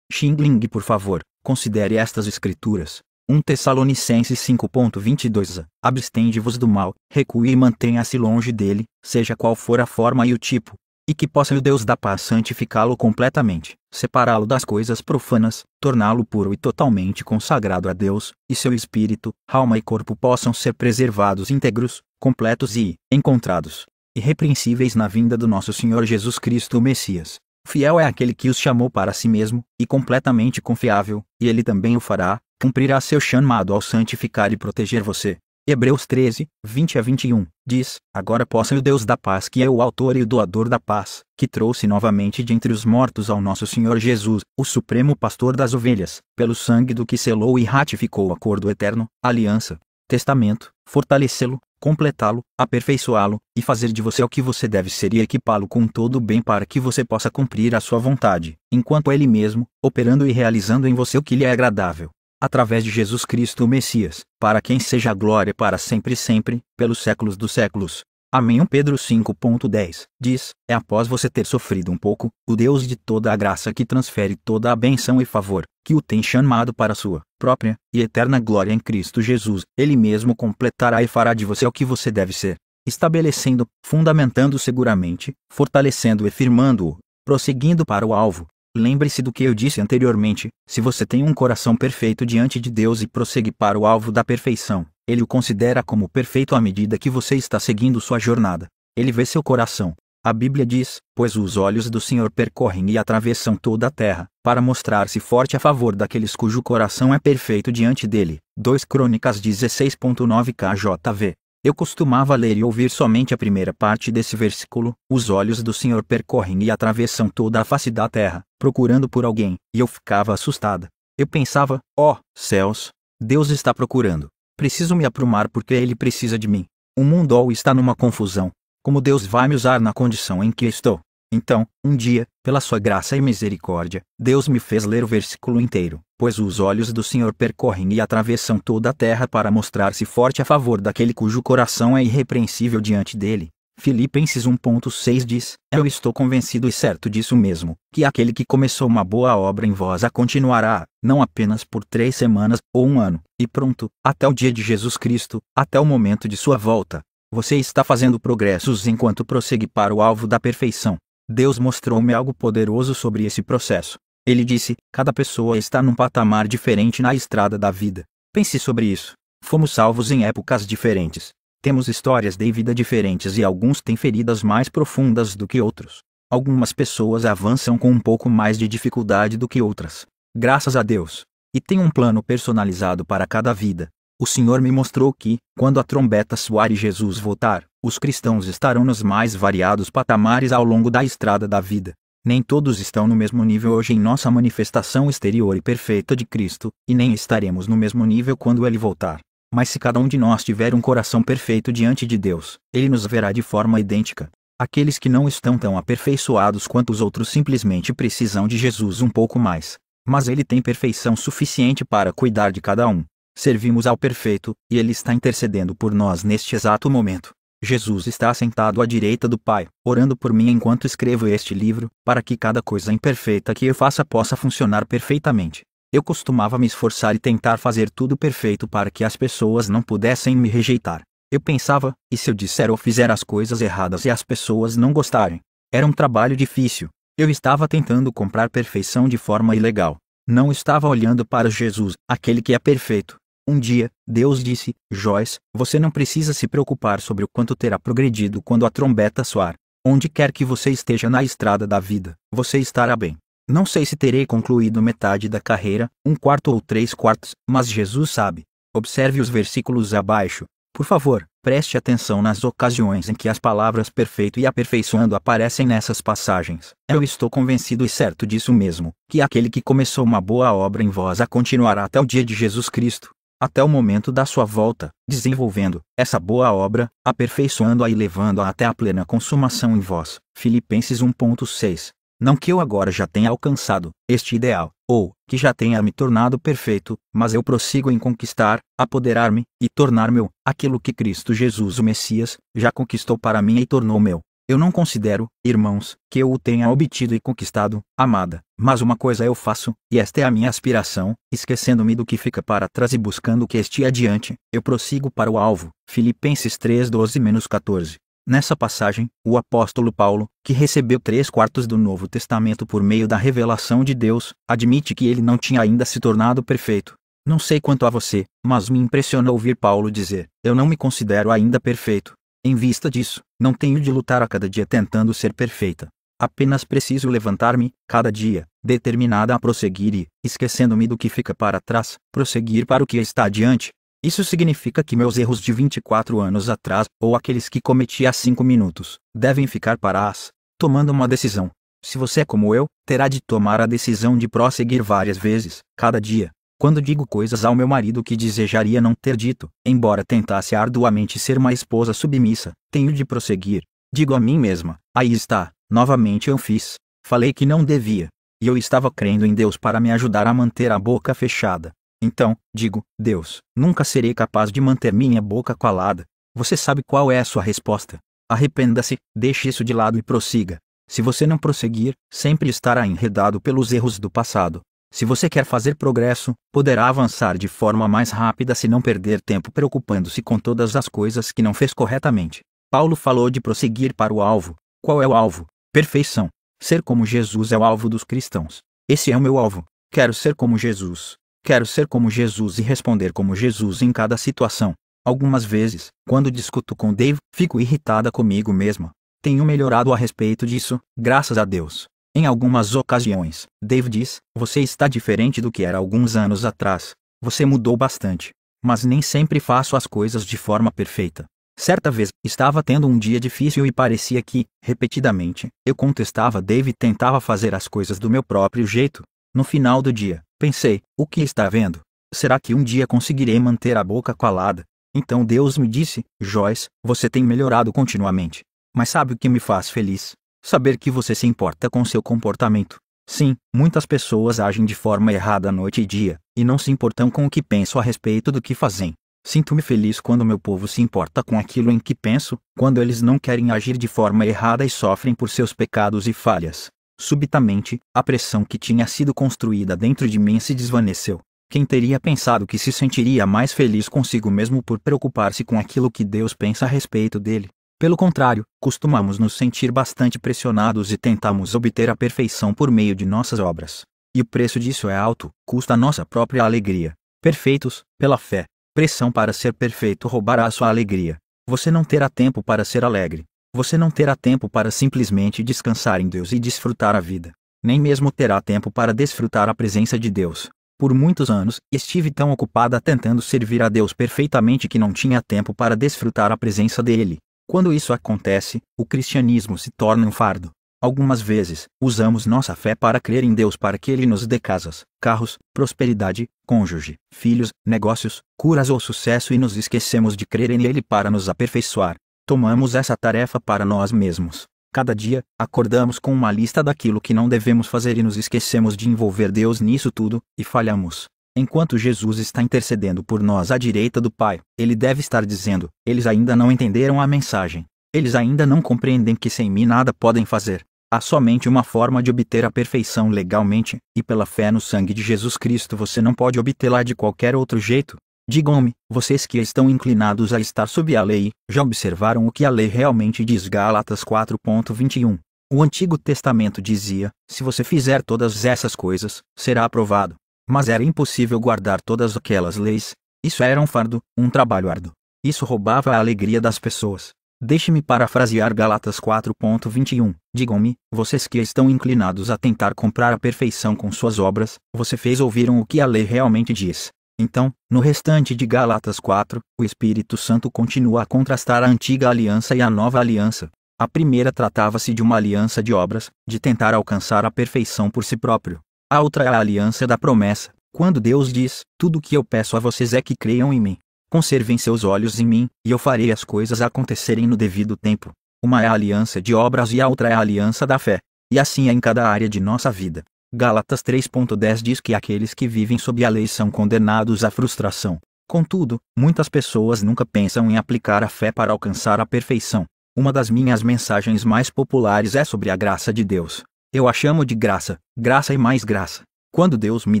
Xingling, por favor. Considere estas escrituras. 1 Tessalonicenses 5.22 Abstende-vos do mal, recue e mantenha-se longe dele, seja qual for a forma e o tipo, e que possa o Deus da paz santificá-lo completamente, separá-lo das coisas profanas, torná-lo puro e totalmente consagrado a Deus, e seu espírito, alma e corpo possam ser preservados íntegros, completos e, encontrados, irrepreensíveis na vinda do nosso Senhor Jesus Cristo o Messias. Fiel é aquele que os chamou para si mesmo, e completamente confiável, e ele também o fará, cumprirá seu chamado ao santificar e proteger você. Hebreus 13, 20 a 21, diz: Agora possa o Deus da paz, que é o autor e o doador da paz, que trouxe novamente de entre os mortos ao nosso Senhor Jesus, o supremo pastor das ovelhas, pelo sangue do que selou e ratificou o acordo eterno, aliança, testamento, fortalecê-lo, completá-lo, aperfeiçoá-lo e fazer de você o que você deve ser e equipá-lo com todo o bem para que você possa cumprir a sua vontade, enquanto ele mesmo, operando e realizando em você o que lhe é agradável. Através de Jesus Cristo o Messias, para quem seja a glória para sempre e sempre, pelos séculos dos séculos. Amém 1 Pedro 5.10 diz: É após você ter sofrido um pouco, o Deus de toda a graça que transfere toda a benção e favor, que o tem chamado para sua própria e eterna glória em Cristo Jesus. Ele mesmo completará e fará de você o que você deve ser, estabelecendo, fundamentando seguramente, fortalecendo e firmando-o, prosseguindo para o alvo. Lembre-se do que eu disse anteriormente: se você tem um coração perfeito diante de Deus e prossegue para o alvo da perfeição, ele o considera como perfeito à medida que você está seguindo sua jornada. Ele vê seu coração, a Bíblia diz: Pois os olhos do Senhor percorrem e atravessam toda a terra, para mostrar-se forte a favor daqueles cujo coração é perfeito diante dele. 2 Crônicas 16.9 KJV. Eu costumava ler e ouvir somente a primeira parte desse versículo: Os olhos do Senhor percorrem e atravessam toda a face da terra, procurando por alguém, e eu ficava assustada. Eu pensava: Ó, oh, céus, Deus está procurando. Preciso me aprumar porque ele precisa de mim. O mundo está numa confusão, como Deus vai me usar na condição em que estou. Então, um dia, pela sua graça e misericórdia, Deus me fez ler o versículo inteiro, pois os olhos do Senhor percorrem e atravessam toda a terra para mostrar-se forte a favor daquele cujo coração é irrepreensível diante dele. Filipenses 1.6 diz: Eu estou convencido e certo disso mesmo, que aquele que começou uma boa obra em vós a continuará, não apenas por três semanas ou um ano, e pronto, até o dia de Jesus Cristo, até o momento de sua volta. Você está fazendo progressos enquanto prossegue para o alvo da perfeição. Deus mostrou-me algo poderoso sobre esse processo. Ele disse: cada pessoa está num patamar diferente na estrada da vida. Pense sobre isso. Fomos salvos em épocas diferentes. Temos histórias de vida diferentes e alguns têm feridas mais profundas do que outros. Algumas pessoas avançam com um pouco mais de dificuldade do que outras. Graças a Deus. E tem um plano personalizado para cada vida. O Senhor me mostrou que, quando a trombeta soar e Jesus voltar, os cristãos estarão nos mais variados patamares ao longo da estrada da vida. Nem todos estão no mesmo nível hoje em nossa manifestação exterior e perfeita de Cristo, e nem estaremos no mesmo nível quando Ele voltar. Mas se cada um de nós tiver um coração perfeito diante de Deus, Ele nos verá de forma idêntica. Aqueles que não estão tão aperfeiçoados quanto os outros simplesmente precisam de Jesus um pouco mais. Mas Ele tem perfeição suficiente para cuidar de cada um. Servimos ao perfeito, e ele está intercedendo por nós neste exato momento. Jesus está sentado à direita do Pai, orando por mim enquanto escrevo este livro, para que cada coisa imperfeita que eu faça possa funcionar perfeitamente. Eu costumava me esforçar e tentar fazer tudo perfeito para que as pessoas não pudessem me rejeitar. Eu pensava, e se eu disser ou fizer as coisas erradas e as pessoas não gostarem? Era um trabalho difícil. Eu estava tentando comprar perfeição de forma ilegal. Não estava olhando para Jesus, aquele que é perfeito. Um dia, Deus disse: Joyce, você não precisa se preocupar sobre o quanto terá progredido quando a trombeta soar. Onde quer que você esteja na estrada da vida, você estará bem. Não sei se terei concluído metade da carreira, um quarto ou três quartos, mas Jesus sabe. Observe os versículos abaixo. Por favor, preste atenção nas ocasiões em que as palavras perfeito e aperfeiçoando aparecem nessas passagens. Eu estou convencido e certo disso mesmo, que aquele que começou uma boa obra em vós a continuará até o dia de Jesus Cristo até o momento da sua volta, desenvolvendo essa boa obra, aperfeiçoando-a e levando-a até a plena consumação em vós. Filipenses 1.6. Não que eu agora já tenha alcançado este ideal, ou que já tenha me tornado perfeito, mas eu prossigo em conquistar, apoderar-me e tornar meu aquilo que Cristo Jesus, o Messias, já conquistou para mim e tornou meu. Eu não considero, irmãos, que eu o tenha obtido e conquistado, amada, mas uma coisa eu faço, e esta é a minha aspiração, esquecendo-me do que fica para trás e buscando o que este adiante, eu prossigo para o alvo. Filipenses 3:12-14. Nessa passagem, o apóstolo Paulo, que recebeu três quartos do Novo Testamento por meio da revelação de Deus, admite que ele não tinha ainda se tornado perfeito. Não sei quanto a você, mas me impressiona ouvir Paulo dizer: Eu não me considero ainda perfeito. Em vista disso, não tenho de lutar a cada dia tentando ser perfeita. Apenas preciso levantar-me, cada dia, determinada a prosseguir e, esquecendo-me do que fica para trás, prosseguir para o que está adiante. Isso significa que meus erros de 24 anos atrás, ou aqueles que cometi há 5 minutos, devem ficar para as, tomando uma decisão. Se você é como eu, terá de tomar a decisão de prosseguir várias vezes, cada dia, quando digo coisas ao meu marido que desejaria não ter dito, embora tentasse arduamente ser uma esposa submissa, tenho de prosseguir. Digo a mim mesma: aí está, novamente eu fiz. Falei que não devia. E eu estava crendo em Deus para me ajudar a manter a boca fechada. Então, digo: Deus, nunca serei capaz de manter minha boca calada. Você sabe qual é a sua resposta. Arrependa-se, deixe isso de lado e prossiga. Se você não prosseguir, sempre estará enredado pelos erros do passado. Se você quer fazer progresso, poderá avançar de forma mais rápida se não perder tempo preocupando-se com todas as coisas que não fez corretamente. Paulo falou de prosseguir para o alvo. Qual é o alvo? Perfeição. Ser como Jesus é o alvo dos cristãos. Esse é o meu alvo. Quero ser como Jesus. Quero ser como Jesus e responder como Jesus em cada situação. Algumas vezes, quando discuto com Dave, fico irritada comigo mesma. Tenho melhorado a respeito disso, graças a Deus. Em algumas ocasiões, Dave diz: Você está diferente do que era alguns anos atrás. Você mudou bastante. Mas nem sempre faço as coisas de forma perfeita. Certa vez, estava tendo um dia difícil e parecia que, repetidamente, eu contestava Dave e tentava fazer as coisas do meu próprio jeito. No final do dia, pensei: O que está vendo? Será que um dia conseguirei manter a boca calada? Então Deus me disse: Joyce, você tem melhorado continuamente. Mas sabe o que me faz feliz? Saber que você se importa com seu comportamento. Sim, muitas pessoas agem de forma errada noite e dia, e não se importam com o que penso a respeito do que fazem. Sinto-me feliz quando meu povo se importa com aquilo em que penso, quando eles não querem agir de forma errada e sofrem por seus pecados e falhas. Subitamente, a pressão que tinha sido construída dentro de mim se desvaneceu. Quem teria pensado que se sentiria mais feliz consigo mesmo por preocupar-se com aquilo que Deus pensa a respeito dele? Pelo contrário, costumamos nos sentir bastante pressionados e tentamos obter a perfeição por meio de nossas obras. E o preço disso é alto, custa a nossa própria alegria. Perfeitos, pela fé. Pressão para ser perfeito roubará a sua alegria. Você não terá tempo para ser alegre. Você não terá tempo para simplesmente descansar em Deus e desfrutar a vida. Nem mesmo terá tempo para desfrutar a presença de Deus. Por muitos anos, estive tão ocupada tentando servir a Deus perfeitamente que não tinha tempo para desfrutar a presença dele. Quando isso acontece, o cristianismo se torna um fardo. Algumas vezes, usamos nossa fé para crer em Deus para que Ele nos dê casas, carros, prosperidade, cônjuge, filhos, negócios, curas ou sucesso e nos esquecemos de crer em Ele para nos aperfeiçoar. Tomamos essa tarefa para nós mesmos. Cada dia, acordamos com uma lista daquilo que não devemos fazer e nos esquecemos de envolver Deus nisso tudo, e falhamos. Enquanto Jesus está intercedendo por nós à direita do Pai, ele deve estar dizendo: Eles ainda não entenderam a mensagem. Eles ainda não compreendem que sem mim nada podem fazer. Há somente uma forma de obter a perfeição legalmente, e pela fé no sangue de Jesus Cristo você não pode obtê-la de qualquer outro jeito. Digam-me, vocês que estão inclinados a estar sob a lei, já observaram o que a lei realmente diz? Gálatas 4.21. O Antigo Testamento dizia: se você fizer todas essas coisas, será aprovado. Mas era impossível guardar todas aquelas leis, isso era um fardo, um trabalho árduo. Isso roubava a alegria das pessoas. Deixe-me parafrasear Galatas 4.21. Digam-me, vocês que estão inclinados a tentar comprar a perfeição com suas obras, você fez ouviram o que a lei realmente diz. Então, no restante de Galatas 4, o Espírito Santo continua a contrastar a antiga aliança e a nova aliança. A primeira tratava-se de uma aliança de obras, de tentar alcançar a perfeição por si próprio. A outra é a aliança da promessa, quando Deus diz: Tudo o que eu peço a vocês é que creiam em mim. Conservem seus olhos em mim, e eu farei as coisas acontecerem no devido tempo. Uma é a aliança de obras e a outra é a aliança da fé. E assim é em cada área de nossa vida. Gálatas 3.10 diz que aqueles que vivem sob a lei são condenados à frustração. Contudo, muitas pessoas nunca pensam em aplicar a fé para alcançar a perfeição. Uma das minhas mensagens mais populares é sobre a graça de Deus. Eu a chamo de graça, graça e mais graça. Quando Deus me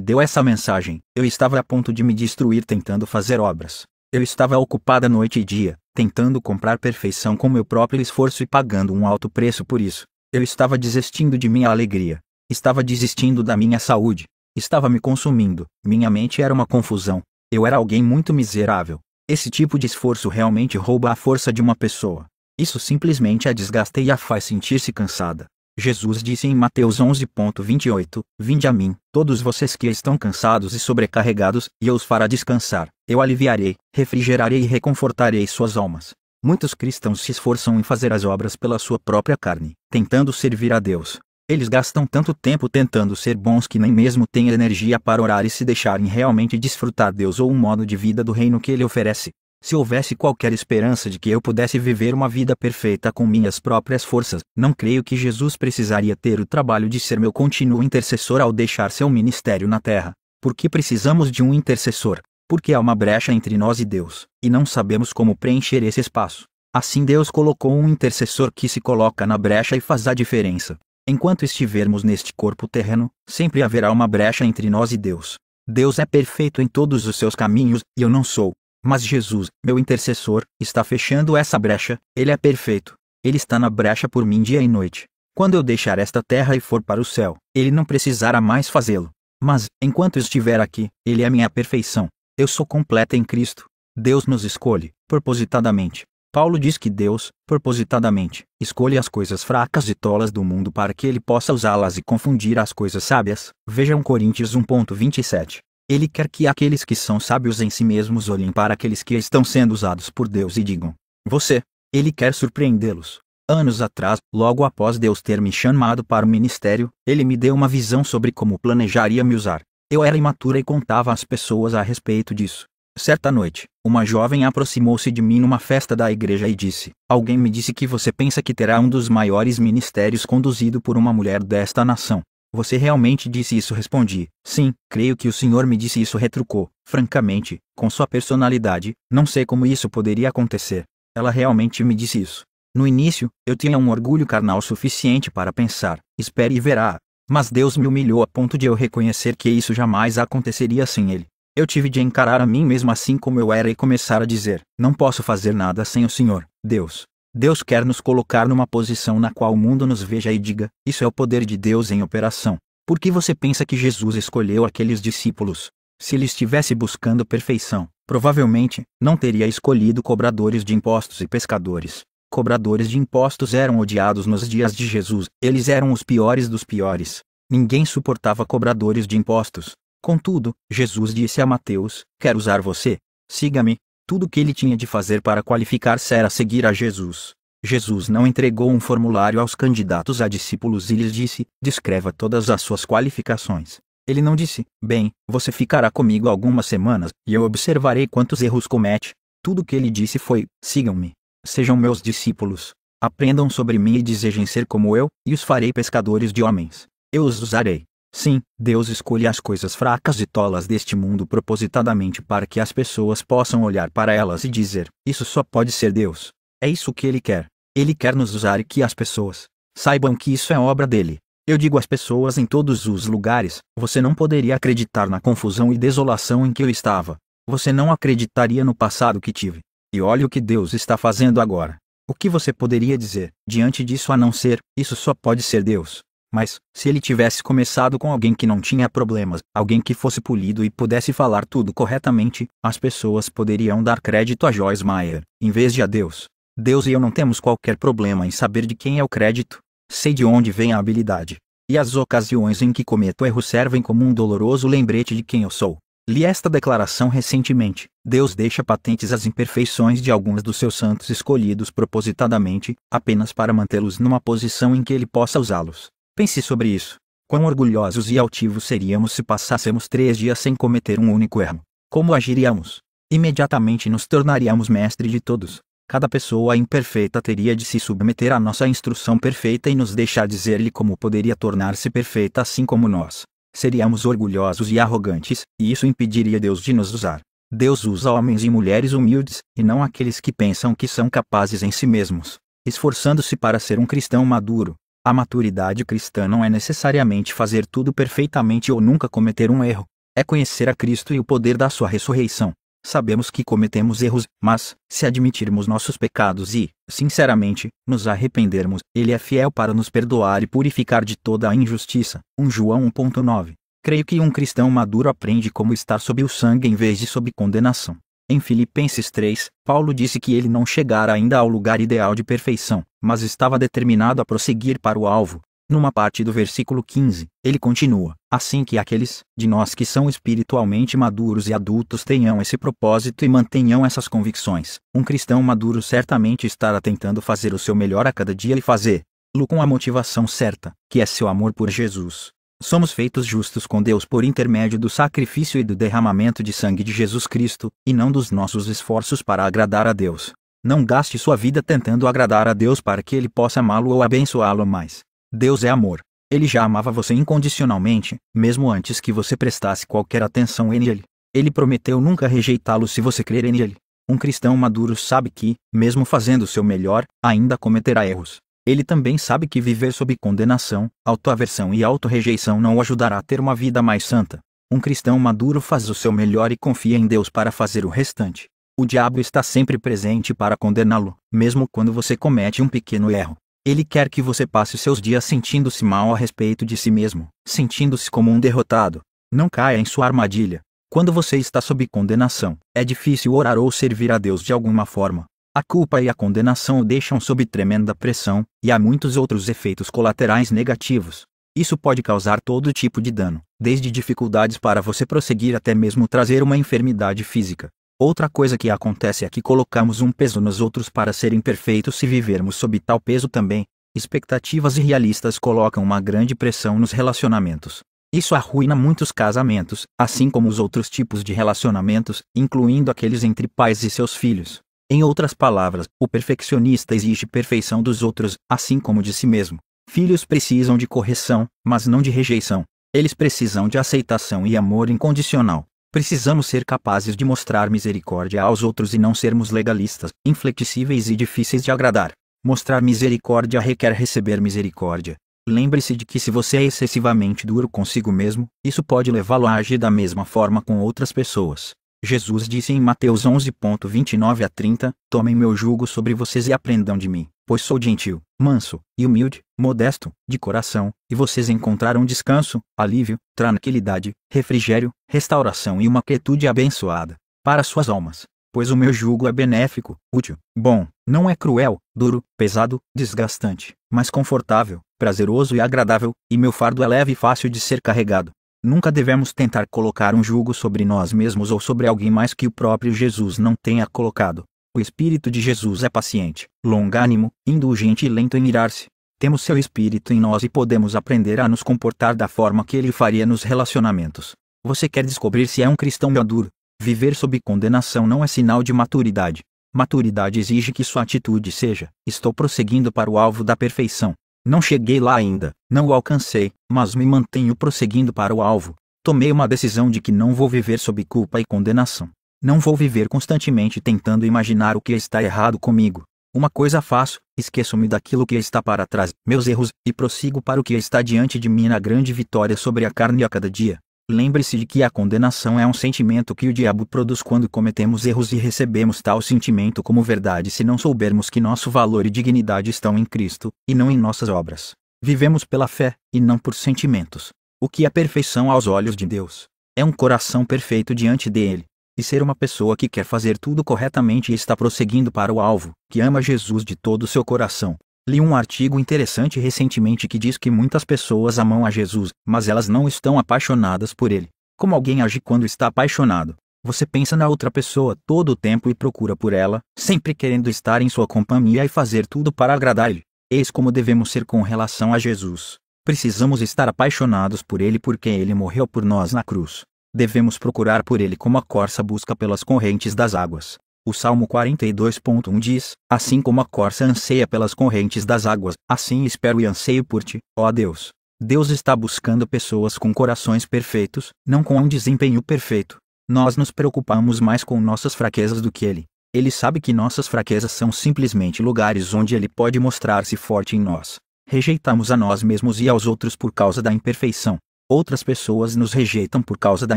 deu essa mensagem, eu estava a ponto de me destruir tentando fazer obras. Eu estava ocupada noite e dia, tentando comprar perfeição com meu próprio esforço e pagando um alto preço por isso. Eu estava desistindo de minha alegria, estava desistindo da minha saúde, estava me consumindo, minha mente era uma confusão. Eu era alguém muito miserável. Esse tipo de esforço realmente rouba a força de uma pessoa. Isso simplesmente a desgasta e a faz sentir-se cansada. Jesus disse em Mateus 11.28, Vinde a mim, todos vocês que estão cansados e sobrecarregados, e eu os fará descansar. Eu aliviarei, refrigerarei e reconfortarei suas almas. Muitos cristãos se esforçam em fazer as obras pela sua própria carne, tentando servir a Deus. Eles gastam tanto tempo tentando ser bons que nem mesmo têm energia para orar e se deixarem realmente desfrutar Deus ou o um modo de vida do reino que Ele oferece. Se houvesse qualquer esperança de que eu pudesse viver uma vida perfeita com minhas próprias forças, não creio que Jesus precisaria ter o trabalho de ser meu contínuo intercessor ao deixar seu ministério na terra. Porque precisamos de um intercessor, porque há uma brecha entre nós e Deus, e não sabemos como preencher esse espaço. Assim Deus colocou um intercessor que se coloca na brecha e faz a diferença. Enquanto estivermos neste corpo terreno, sempre haverá uma brecha entre nós e Deus. Deus é perfeito em todos os seus caminhos, e eu não sou. Mas Jesus, meu intercessor, está fechando essa brecha, ele é perfeito. Ele está na brecha por mim dia e noite. Quando eu deixar esta terra e for para o céu, ele não precisará mais fazê-lo. Mas, enquanto estiver aqui, ele é minha perfeição. Eu sou completa em Cristo. Deus nos escolhe, propositadamente. Paulo diz que Deus, propositadamente, escolhe as coisas fracas e tolas do mundo para que ele possa usá-las e confundir as coisas sábias. Vejam Coríntios 1.27. Ele quer que aqueles que são sábios em si mesmos olhem para aqueles que estão sendo usados por Deus e digam: Você. Ele quer surpreendê-los. Anos atrás, logo após Deus ter me chamado para o ministério, ele me deu uma visão sobre como planejaria me usar. Eu era imatura e contava às pessoas a respeito disso. Certa noite, uma jovem aproximou-se de mim numa festa da igreja e disse: Alguém me disse que você pensa que terá um dos maiores ministérios conduzido por uma mulher desta nação. Você realmente disse isso? Respondi. Sim, creio que o senhor me disse isso, retrucou. Francamente, com sua personalidade, não sei como isso poderia acontecer. Ela realmente me disse isso. No início, eu tinha um orgulho carnal suficiente para pensar, espere e verá. Mas Deus me humilhou a ponto de eu reconhecer que isso jamais aconteceria sem Ele. Eu tive de encarar a mim mesmo assim como eu era e começar a dizer: Não posso fazer nada sem o Senhor, Deus. Deus quer nos colocar numa posição na qual o mundo nos veja e diga: Isso é o poder de Deus em operação. Por que você pensa que Jesus escolheu aqueles discípulos? Se ele estivesse buscando perfeição, provavelmente não teria escolhido cobradores de impostos e pescadores. Cobradores de impostos eram odiados nos dias de Jesus, eles eram os piores dos piores. Ninguém suportava cobradores de impostos. Contudo, Jesus disse a Mateus: Quero usar você. Siga-me, tudo o que ele tinha de fazer para qualificar-se era seguir a Jesus. Jesus não entregou um formulário aos candidatos a discípulos e lhes disse: descreva todas as suas qualificações. Ele não disse: bem, você ficará comigo algumas semanas e eu observarei quantos erros comete. Tudo o que ele disse foi: sigam-me, sejam meus discípulos, aprendam sobre mim e desejem ser como eu, e os farei pescadores de homens. Eu os usarei. Sim, Deus escolhe as coisas fracas e tolas deste mundo propositadamente para que as pessoas possam olhar para elas e dizer: Isso só pode ser Deus. É isso que Ele quer. Ele quer nos usar e que as pessoas saibam que isso é obra dele. Eu digo às pessoas em todos os lugares: você não poderia acreditar na confusão e desolação em que eu estava. Você não acreditaria no passado que tive. E olhe o que Deus está fazendo agora. O que você poderia dizer diante disso a não ser: isso só pode ser Deus? Mas, se ele tivesse começado com alguém que não tinha problemas, alguém que fosse polido e pudesse falar tudo corretamente, as pessoas poderiam dar crédito a Joyce Meyer, em vez de a Deus. Deus e eu não temos qualquer problema em saber de quem é o crédito. Sei de onde vem a habilidade. E as ocasiões em que cometo erro servem como um doloroso lembrete de quem eu sou. Li esta declaração recentemente. Deus deixa patentes as imperfeições de alguns dos seus santos escolhidos propositadamente, apenas para mantê-los numa posição em que ele possa usá-los. Pense sobre isso. Quão orgulhosos e altivos seríamos se passássemos três dias sem cometer um único erro? Como agiríamos? Imediatamente nos tornaríamos mestre de todos. Cada pessoa imperfeita teria de se submeter à nossa instrução perfeita e nos deixar dizer-lhe como poderia tornar-se perfeita assim como nós. Seríamos orgulhosos e arrogantes, e isso impediria Deus de nos usar. Deus usa homens e mulheres humildes, e não aqueles que pensam que são capazes em si mesmos. Esforçando-se para ser um cristão maduro, a maturidade cristã não é necessariamente fazer tudo perfeitamente ou nunca cometer um erro. É conhecer a Cristo e o poder da sua ressurreição. Sabemos que cometemos erros, mas, se admitirmos nossos pecados e, sinceramente, nos arrependermos, Ele é fiel para nos perdoar e purificar de toda a injustiça. 1 João 1.9 Creio que um cristão maduro aprende como estar sob o sangue em vez de sob condenação. Em Filipenses 3, Paulo disse que ele não chegara ainda ao lugar ideal de perfeição, mas estava determinado a prosseguir para o alvo. Numa parte do versículo 15, ele continua: Assim que aqueles de nós que são espiritualmente maduros e adultos tenham esse propósito e mantenham essas convicções, um cristão maduro certamente estará tentando fazer o seu melhor a cada dia e fazer lo com a motivação certa, que é seu amor por Jesus. Somos feitos justos com Deus por intermédio do sacrifício e do derramamento de sangue de Jesus Cristo, e não dos nossos esforços para agradar a Deus. Não gaste sua vida tentando agradar a Deus para que ele possa amá-lo ou abençoá-lo mais. Deus é amor. Ele já amava você incondicionalmente, mesmo antes que você prestasse qualquer atenção em ele. Ele prometeu nunca rejeitá-lo se você crer em ele. Um cristão maduro sabe que, mesmo fazendo seu melhor, ainda cometerá erros. Ele também sabe que viver sob condenação, autoaversão e autorrejeição não o ajudará a ter uma vida mais santa. Um cristão maduro faz o seu melhor e confia em Deus para fazer o restante. O diabo está sempre presente para condená-lo, mesmo quando você comete um pequeno erro. Ele quer que você passe seus dias sentindo-se mal a respeito de si mesmo, sentindo-se como um derrotado. Não caia em sua armadilha. Quando você está sob condenação, é difícil orar ou servir a Deus de alguma forma. A culpa e a condenação o deixam sob tremenda pressão, e há muitos outros efeitos colaterais negativos. Isso pode causar todo tipo de dano, desde dificuldades para você prosseguir até mesmo trazer uma enfermidade física. Outra coisa que acontece é que colocamos um peso nos outros para serem perfeitos se vivermos sob tal peso também. Expectativas irrealistas colocam uma grande pressão nos relacionamentos. Isso arruina muitos casamentos, assim como os outros tipos de relacionamentos, incluindo aqueles entre pais e seus filhos. Em outras palavras, o perfeccionista exige perfeição dos outros, assim como de si mesmo. Filhos precisam de correção, mas não de rejeição. Eles precisam de aceitação e amor incondicional. Precisamos ser capazes de mostrar misericórdia aos outros e não sermos legalistas, inflexíveis e difíceis de agradar. Mostrar misericórdia requer receber misericórdia. Lembre-se de que se você é excessivamente duro consigo mesmo, isso pode levá-lo a agir da mesma forma com outras pessoas. Jesus disse em Mateus 11.29 a 30, Tomem meu jugo sobre vocês e aprendam de mim, pois sou gentil, manso, e humilde, modesto, de coração, e vocês encontrarão descanso, alívio, tranquilidade, refrigério, restauração e uma quietude abençoada, para suas almas. Pois o meu jugo é benéfico, útil, bom, não é cruel, duro, pesado, desgastante, mas confortável, prazeroso e agradável, e meu fardo é leve e fácil de ser carregado. Nunca devemos tentar colocar um jugo sobre nós mesmos ou sobre alguém mais que o próprio Jesus não tenha colocado. O Espírito de Jesus é paciente, longânimo, indulgente e lento em irar-se. Temos seu Espírito em nós e podemos aprender a nos comportar da forma que ele faria nos relacionamentos. Você quer descobrir se é um cristão maduro? Viver sob condenação não é sinal de maturidade. Maturidade exige que sua atitude seja: estou prosseguindo para o alvo da perfeição. Não cheguei lá ainda, não o alcancei, mas me mantenho prosseguindo para o alvo. Tomei uma decisão de que não vou viver sob culpa e condenação. Não vou viver constantemente tentando imaginar o que está errado comigo. Uma coisa faço, esqueço-me daquilo que está para trás, meus erros, e prossigo para o que está diante de mim na grande vitória sobre a carne a cada dia. Lembre-se de que a condenação é um sentimento que o diabo produz quando cometemos erros e recebemos tal sentimento como verdade se não soubermos que nosso valor e dignidade estão em Cristo, e não em nossas obras. Vivemos pela fé, e não por sentimentos. O que é perfeição aos olhos de Deus? É um coração perfeito diante dele. E ser uma pessoa que quer fazer tudo corretamente e está prosseguindo para o alvo, que ama Jesus de todo o seu coração, Li um artigo interessante recentemente que diz que muitas pessoas amam a Jesus, mas elas não estão apaixonadas por ele. Como alguém age quando está apaixonado? Você pensa na outra pessoa todo o tempo e procura por ela, sempre querendo estar em sua companhia e fazer tudo para agradar-lhe. Eis como devemos ser com relação a Jesus. Precisamos estar apaixonados por ele porque ele morreu por nós na cruz. Devemos procurar por ele como a corça busca pelas correntes das águas. O Salmo 42.1 diz: Assim como a corça anseia pelas correntes das águas, assim espero e anseio por ti, ó Deus. Deus está buscando pessoas com corações perfeitos, não com um desempenho perfeito. Nós nos preocupamos mais com nossas fraquezas do que ele. Ele sabe que nossas fraquezas são simplesmente lugares onde ele pode mostrar-se forte em nós. Rejeitamos a nós mesmos e aos outros por causa da imperfeição. Outras pessoas nos rejeitam por causa da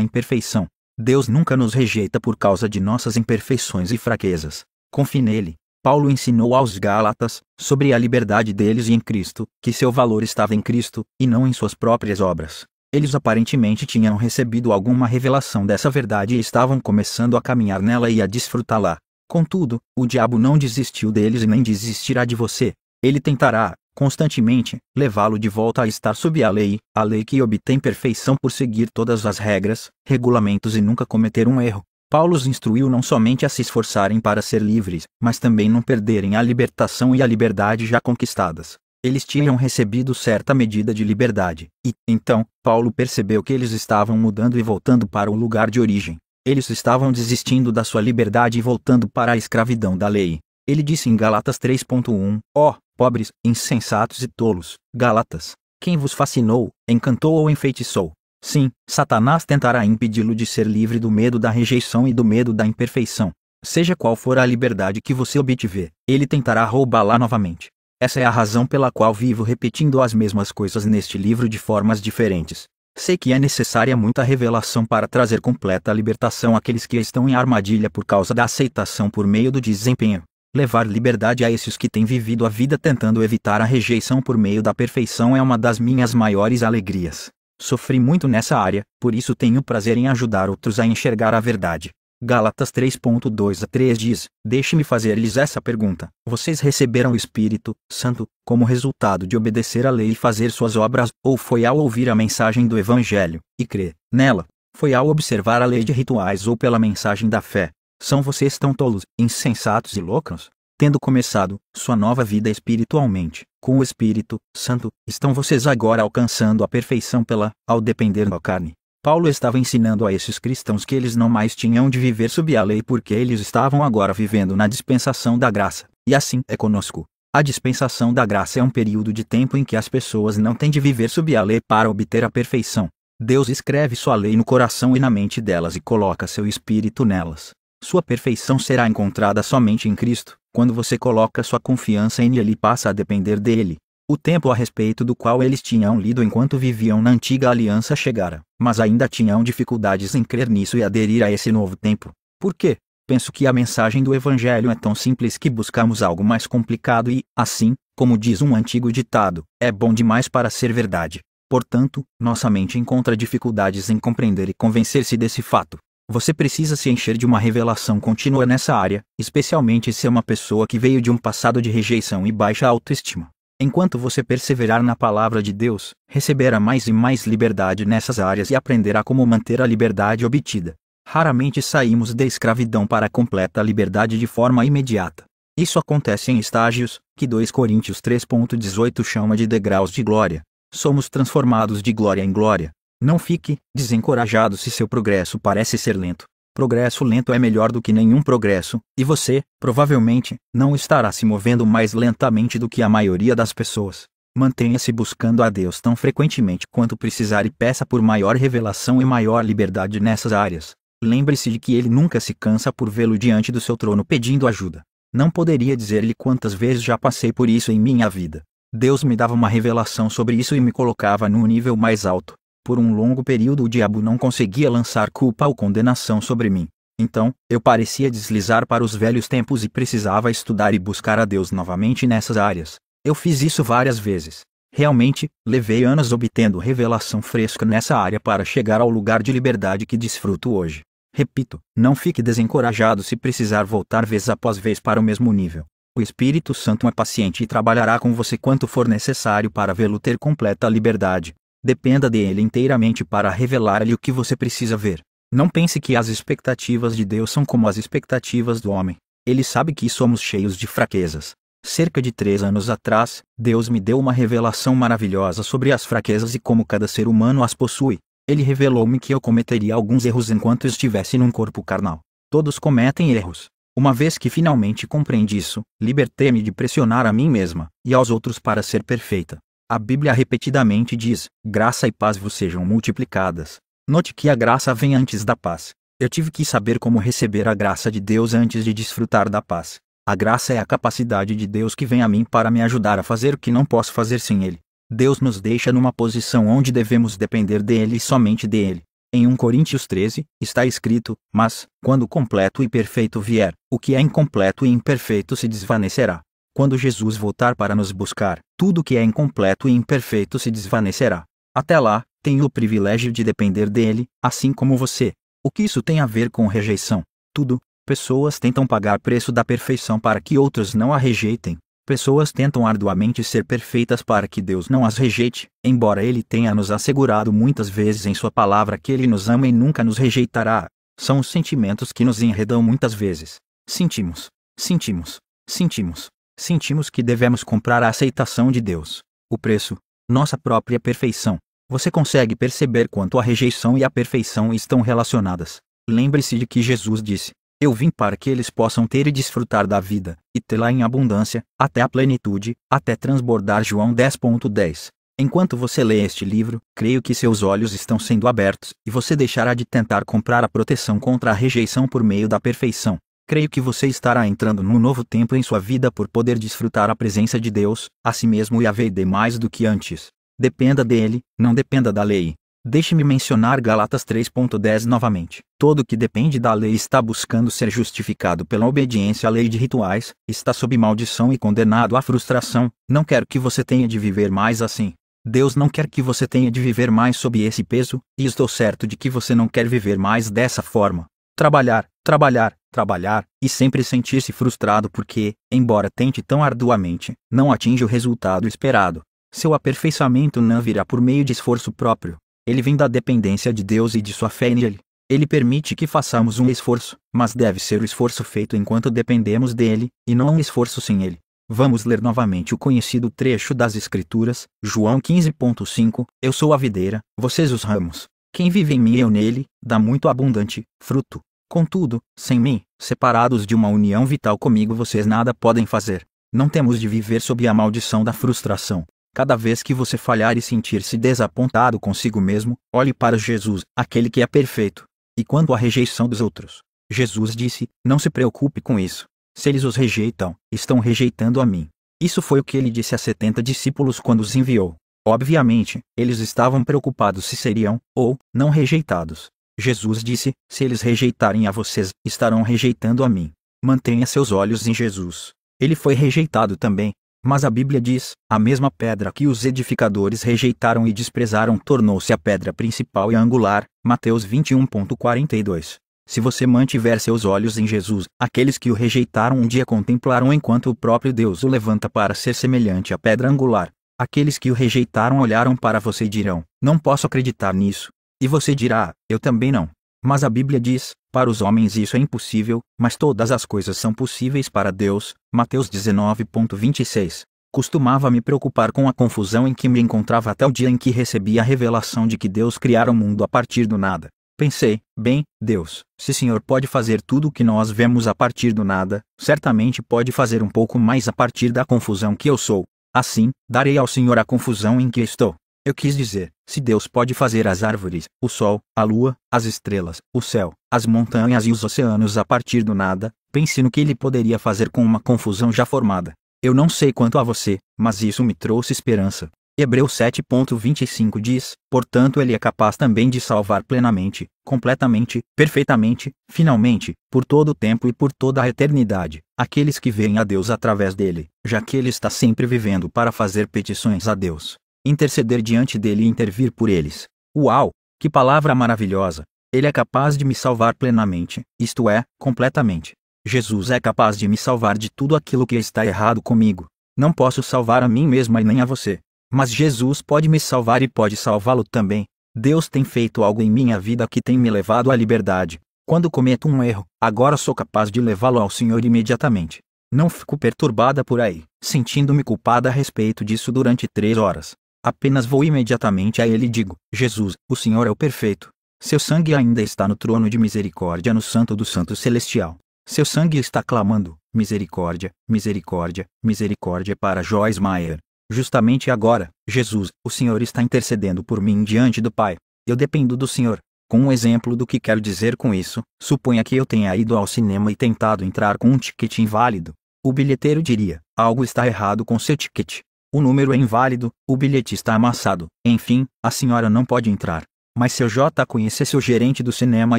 imperfeição. Deus nunca nos rejeita por causa de nossas imperfeições e fraquezas. Confie nele. Paulo ensinou aos Gálatas, sobre a liberdade deles e em Cristo, que seu valor estava em Cristo, e não em suas próprias obras. Eles aparentemente tinham recebido alguma revelação dessa verdade e estavam começando a caminhar nela e a desfrutá-la. Contudo, o diabo não desistiu deles e nem desistirá de você. Ele tentará, constantemente, levá-lo de volta a estar sob a lei, a lei que obtém perfeição por seguir todas as regras, regulamentos e nunca cometer um erro. Paulo os instruiu não somente a se esforçarem para ser livres, mas também não perderem a libertação e a liberdade já conquistadas. Eles tinham recebido certa medida de liberdade, e, então, Paulo percebeu que eles estavam mudando e voltando para o lugar de origem. Eles estavam desistindo da sua liberdade e voltando para a escravidão da lei. Ele disse em Galatas 3.1: Ó, oh, pobres, insensatos e tolos, Galatas, quem vos fascinou, encantou ou enfeitiçou. Sim, Satanás tentará impedi-lo de ser livre do medo da rejeição e do medo da imperfeição. Seja qual for a liberdade que você obtiver, ele tentará roubá-la novamente. Essa é a razão pela qual vivo repetindo as mesmas coisas neste livro de formas diferentes. Sei que é necessária muita revelação para trazer completa libertação àqueles que estão em armadilha por causa da aceitação por meio do desempenho. Levar liberdade a esses que têm vivido a vida tentando evitar a rejeição por meio da perfeição é uma das minhas maiores alegrias. Sofri muito nessa área, por isso tenho prazer em ajudar outros a enxergar a verdade. Galatas 3.2 a 3 diz: Deixe-me fazer-lhes essa pergunta. Vocês receberam o Espírito Santo como resultado de obedecer à lei e fazer suas obras, ou foi ao ouvir a mensagem do Evangelho e crer nela? Foi ao observar a lei de rituais ou pela mensagem da fé? São vocês tão tolos, insensatos e loucos? Tendo começado sua nova vida espiritualmente com o Espírito Santo, estão vocês agora alcançando a perfeição pela, ao depender da carne. Paulo estava ensinando a esses cristãos que eles não mais tinham de viver sob a lei porque eles estavam agora vivendo na dispensação da graça, e assim é conosco. A dispensação da graça é um período de tempo em que as pessoas não têm de viver sob a lei para obter a perfeição. Deus escreve sua lei no coração e na mente delas e coloca seu espírito nelas. Sua perfeição será encontrada somente em Cristo, quando você coloca sua confiança em Ele e passa a depender dele. O tempo a respeito do qual eles tinham lido enquanto viviam na antiga aliança chegara, mas ainda tinham dificuldades em crer nisso e aderir a esse novo tempo. Por quê? Penso que a mensagem do Evangelho é tão simples que buscamos algo mais complicado e, assim, como diz um antigo ditado, é bom demais para ser verdade. Portanto, nossa mente encontra dificuldades em compreender e convencer-se desse fato. Você precisa se encher de uma revelação contínua nessa área, especialmente se é uma pessoa que veio de um passado de rejeição e baixa autoestima. Enquanto você perseverar na palavra de Deus, receberá mais e mais liberdade nessas áreas e aprenderá como manter a liberdade obtida. Raramente saímos da escravidão para a completa liberdade de forma imediata. Isso acontece em estágios, que 2 Coríntios 3.18 chama de degraus de glória. Somos transformados de glória em glória, não fique desencorajado se seu progresso parece ser lento. Progresso lento é melhor do que nenhum progresso, e você, provavelmente, não estará se movendo mais lentamente do que a maioria das pessoas. Mantenha-se buscando a Deus tão frequentemente quanto precisar e peça por maior revelação e maior liberdade nessas áreas. Lembre-se de que ele nunca se cansa por vê-lo diante do seu trono pedindo ajuda. Não poderia dizer-lhe quantas vezes já passei por isso em minha vida. Deus me dava uma revelação sobre isso e me colocava num nível mais alto. Por um longo período o diabo não conseguia lançar culpa ou condenação sobre mim. Então, eu parecia deslizar para os velhos tempos e precisava estudar e buscar a Deus novamente nessas áreas. Eu fiz isso várias vezes. Realmente, levei anos obtendo revelação fresca nessa área para chegar ao lugar de liberdade que desfruto hoje. Repito, não fique desencorajado se precisar voltar vez após vez para o mesmo nível. O Espírito Santo é paciente e trabalhará com você quanto for necessário para vê-lo ter completa liberdade. Dependa dele inteiramente para revelar-lhe o que você precisa ver. Não pense que as expectativas de Deus são como as expectativas do homem. Ele sabe que somos cheios de fraquezas. Cerca de três anos atrás, Deus me deu uma revelação maravilhosa sobre as fraquezas e como cada ser humano as possui. Ele revelou-me que eu cometeria alguns erros enquanto estivesse num corpo carnal. Todos cometem erros. Uma vez que finalmente compreendi isso, libertei-me de pressionar a mim mesma e aos outros para ser perfeita. A Bíblia repetidamente diz: graça e paz vos sejam multiplicadas. Note que a graça vem antes da paz. Eu tive que saber como receber a graça de Deus antes de desfrutar da paz. A graça é a capacidade de Deus que vem a mim para me ajudar a fazer o que não posso fazer sem Ele. Deus nos deixa numa posição onde devemos depender dele e somente dele. Em 1 Coríntios 13, está escrito: Mas, quando completo e perfeito vier, o que é incompleto e imperfeito se desvanecerá. Quando Jesus voltar para nos buscar, tudo que é incompleto e imperfeito se desvanecerá. Até lá, tenho o privilégio de depender dele, assim como você. O que isso tem a ver com rejeição? Tudo. Pessoas tentam pagar preço da perfeição para que outros não a rejeitem. Pessoas tentam arduamente ser perfeitas para que Deus não as rejeite, embora Ele tenha nos assegurado muitas vezes em Sua palavra que Ele nos ama e nunca nos rejeitará. São os sentimentos que nos enredam muitas vezes. Sentimos, sentimos, sentimos, sentimos que devemos comprar a aceitação de Deus, o preço, nossa própria perfeição. Você consegue perceber quanto a rejeição e a perfeição estão relacionadas. Lembre-se de que Jesus disse: Eu vim para que eles possam ter e desfrutar da vida, e tê-la em abundância, até a plenitude, até transbordar. João 10.10. 10. Enquanto você lê este livro, creio que seus olhos estão sendo abertos e você deixará de tentar comprar a proteção contra a rejeição por meio da perfeição. Creio que você estará entrando num novo tempo em sua vida por poder desfrutar a presença de Deus, a si mesmo e a VD mais do que antes. Dependa dele, não dependa da lei. Deixe-me mencionar Galatas 3.10 novamente. Todo que depende da lei está buscando ser justificado pela obediência à lei de rituais, está sob maldição e condenado à frustração. Não quero que você tenha de viver mais assim. Deus não quer que você tenha de viver mais sob esse peso, e estou certo de que você não quer viver mais dessa forma. Trabalhar, trabalhar, trabalhar e sempre sentir-se frustrado porque, embora tente tão arduamente, não atinge o resultado esperado. Seu aperfeiçoamento não virá por meio de esforço próprio. Ele vem da dependência de Deus e de sua fé nele. Ele permite que façamos um esforço, mas deve ser o esforço feito enquanto dependemos dele, e não um esforço sem ele. Vamos ler novamente o conhecido trecho das Escrituras, João 15.5. Eu sou a videira, vocês os ramos. Quem vive em mim e eu nele, dá muito abundante fruto. Contudo, sem mim, separados de uma união vital comigo, vocês nada podem fazer. Não temos de viver sob a maldição da frustração. Cada vez que você falhar e sentir-se desapontado consigo mesmo, olhe para Jesus, aquele que é perfeito. E quanto à rejeição dos outros? Jesus disse: Não se preocupe com isso. Se eles os rejeitam, estão rejeitando a mim. Isso foi o que ele disse a setenta discípulos quando os enviou. Obviamente, eles estavam preocupados se seriam, ou, não rejeitados. Jesus disse: Se eles rejeitarem a vocês, estarão rejeitando a mim. Mantenha seus olhos em Jesus. Ele foi rejeitado também, mas a Bíblia diz: a mesma pedra que os edificadores rejeitaram e desprezaram tornou-se a pedra principal e angular. Mateus 21.42. Se você mantiver seus olhos em Jesus, aqueles que o rejeitaram um dia contemplaram enquanto o próprio Deus o levanta para ser semelhante à pedra angular. Aqueles que o rejeitaram olharam para você e dirão: Não posso acreditar nisso. E você dirá: Eu também não. Mas a Bíblia diz: Para os homens isso é impossível, mas todas as coisas são possíveis para Deus. Mateus 19.26. Costumava me preocupar com a confusão em que me encontrava até o dia em que recebi a revelação de que Deus criara o mundo a partir do nada. Pensei, bem, Deus, se o Senhor pode fazer tudo o que nós vemos a partir do nada, certamente pode fazer um pouco mais a partir da confusão que eu sou. Assim, darei ao Senhor a confusão em que estou. Eu quis dizer, se Deus pode fazer as árvores, o sol, a lua, as estrelas, o céu, as montanhas e os oceanos a partir do nada, pense no que ele poderia fazer com uma confusão já formada. Eu não sei quanto a você, mas isso me trouxe esperança. Hebreus 7.25 diz: Portanto, ele é capaz também de salvar plenamente, completamente, perfeitamente, finalmente, por todo o tempo e por toda a eternidade, aqueles que veem a Deus através dele, já que ele está sempre vivendo para fazer petições a Deus interceder diante dele e intervir por eles. Uau! Que palavra maravilhosa! Ele é capaz de me salvar plenamente, isto é, completamente. Jesus é capaz de me salvar de tudo aquilo que está errado comigo. Não posso salvar a mim mesma e nem a você. Mas Jesus pode me salvar e pode salvá-lo também. Deus tem feito algo em minha vida que tem me levado à liberdade. Quando cometo um erro, agora sou capaz de levá-lo ao Senhor imediatamente. Não fico perturbada por aí, sentindo-me culpada a respeito disso durante três horas. Apenas vou imediatamente a ele e digo: Jesus, o Senhor é o perfeito. Seu sangue ainda está no trono de misericórdia no Santo do Santo Celestial. Seu sangue está clamando: misericórdia, misericórdia, misericórdia para Joyce Meyer. Justamente agora, Jesus, o Senhor está intercedendo por mim diante do Pai. Eu dependo do Senhor. Com um exemplo do que quero dizer com isso, suponha que eu tenha ido ao cinema e tentado entrar com um ticket inválido. O bilheteiro diria: algo está errado com seu ticket. O número é inválido, o bilhete está amassado. Enfim, a senhora não pode entrar. Mas se o J conhecesse o gerente do cinema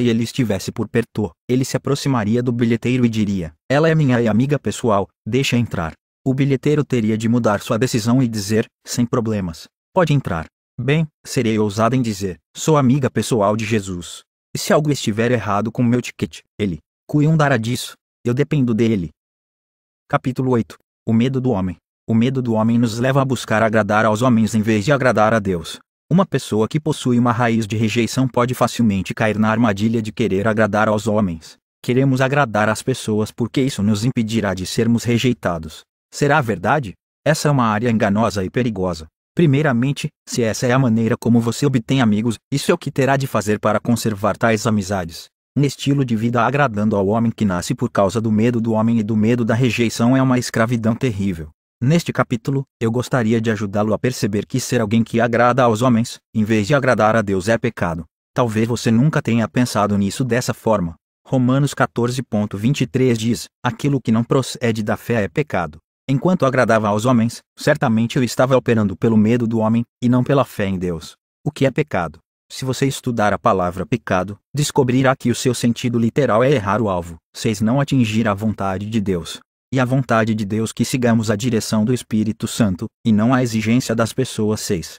e ele estivesse por perto, ele se aproximaria do bilheteiro e diria: Ela é minha amiga pessoal, deixa entrar. O bilheteiro teria de mudar sua decisão e dizer: Sem problemas, pode entrar. Bem, serei ousada em dizer: Sou amiga pessoal de Jesus. E se algo estiver errado com meu ticket, ele cuidará disso. Eu dependo dele. Capítulo 8 O medo do homem. O medo do homem nos leva a buscar agradar aos homens em vez de agradar a Deus. Uma pessoa que possui uma raiz de rejeição pode facilmente cair na armadilha de querer agradar aos homens. Queremos agradar às pessoas porque isso nos impedirá de sermos rejeitados. Será verdade? Essa é uma área enganosa e perigosa. Primeiramente, se essa é a maneira como você obtém amigos, isso é o que terá de fazer para conservar tais amizades. Um estilo de vida agradando ao homem que nasce por causa do medo do homem e do medo da rejeição é uma escravidão terrível. Neste capítulo, eu gostaria de ajudá-lo a perceber que ser alguém que agrada aos homens, em vez de agradar a Deus, é pecado. Talvez você nunca tenha pensado nisso dessa forma. Romanos 14.23 diz: Aquilo que não procede da fé é pecado. Enquanto agradava aos homens, certamente eu estava operando pelo medo do homem, e não pela fé em Deus. O que é pecado? Se você estudar a palavra pecado, descobrirá que o seu sentido literal é errar o alvo, seis não atingir a vontade de Deus e a vontade de Deus que sigamos a direção do Espírito Santo, e não a exigência das pessoas. 6.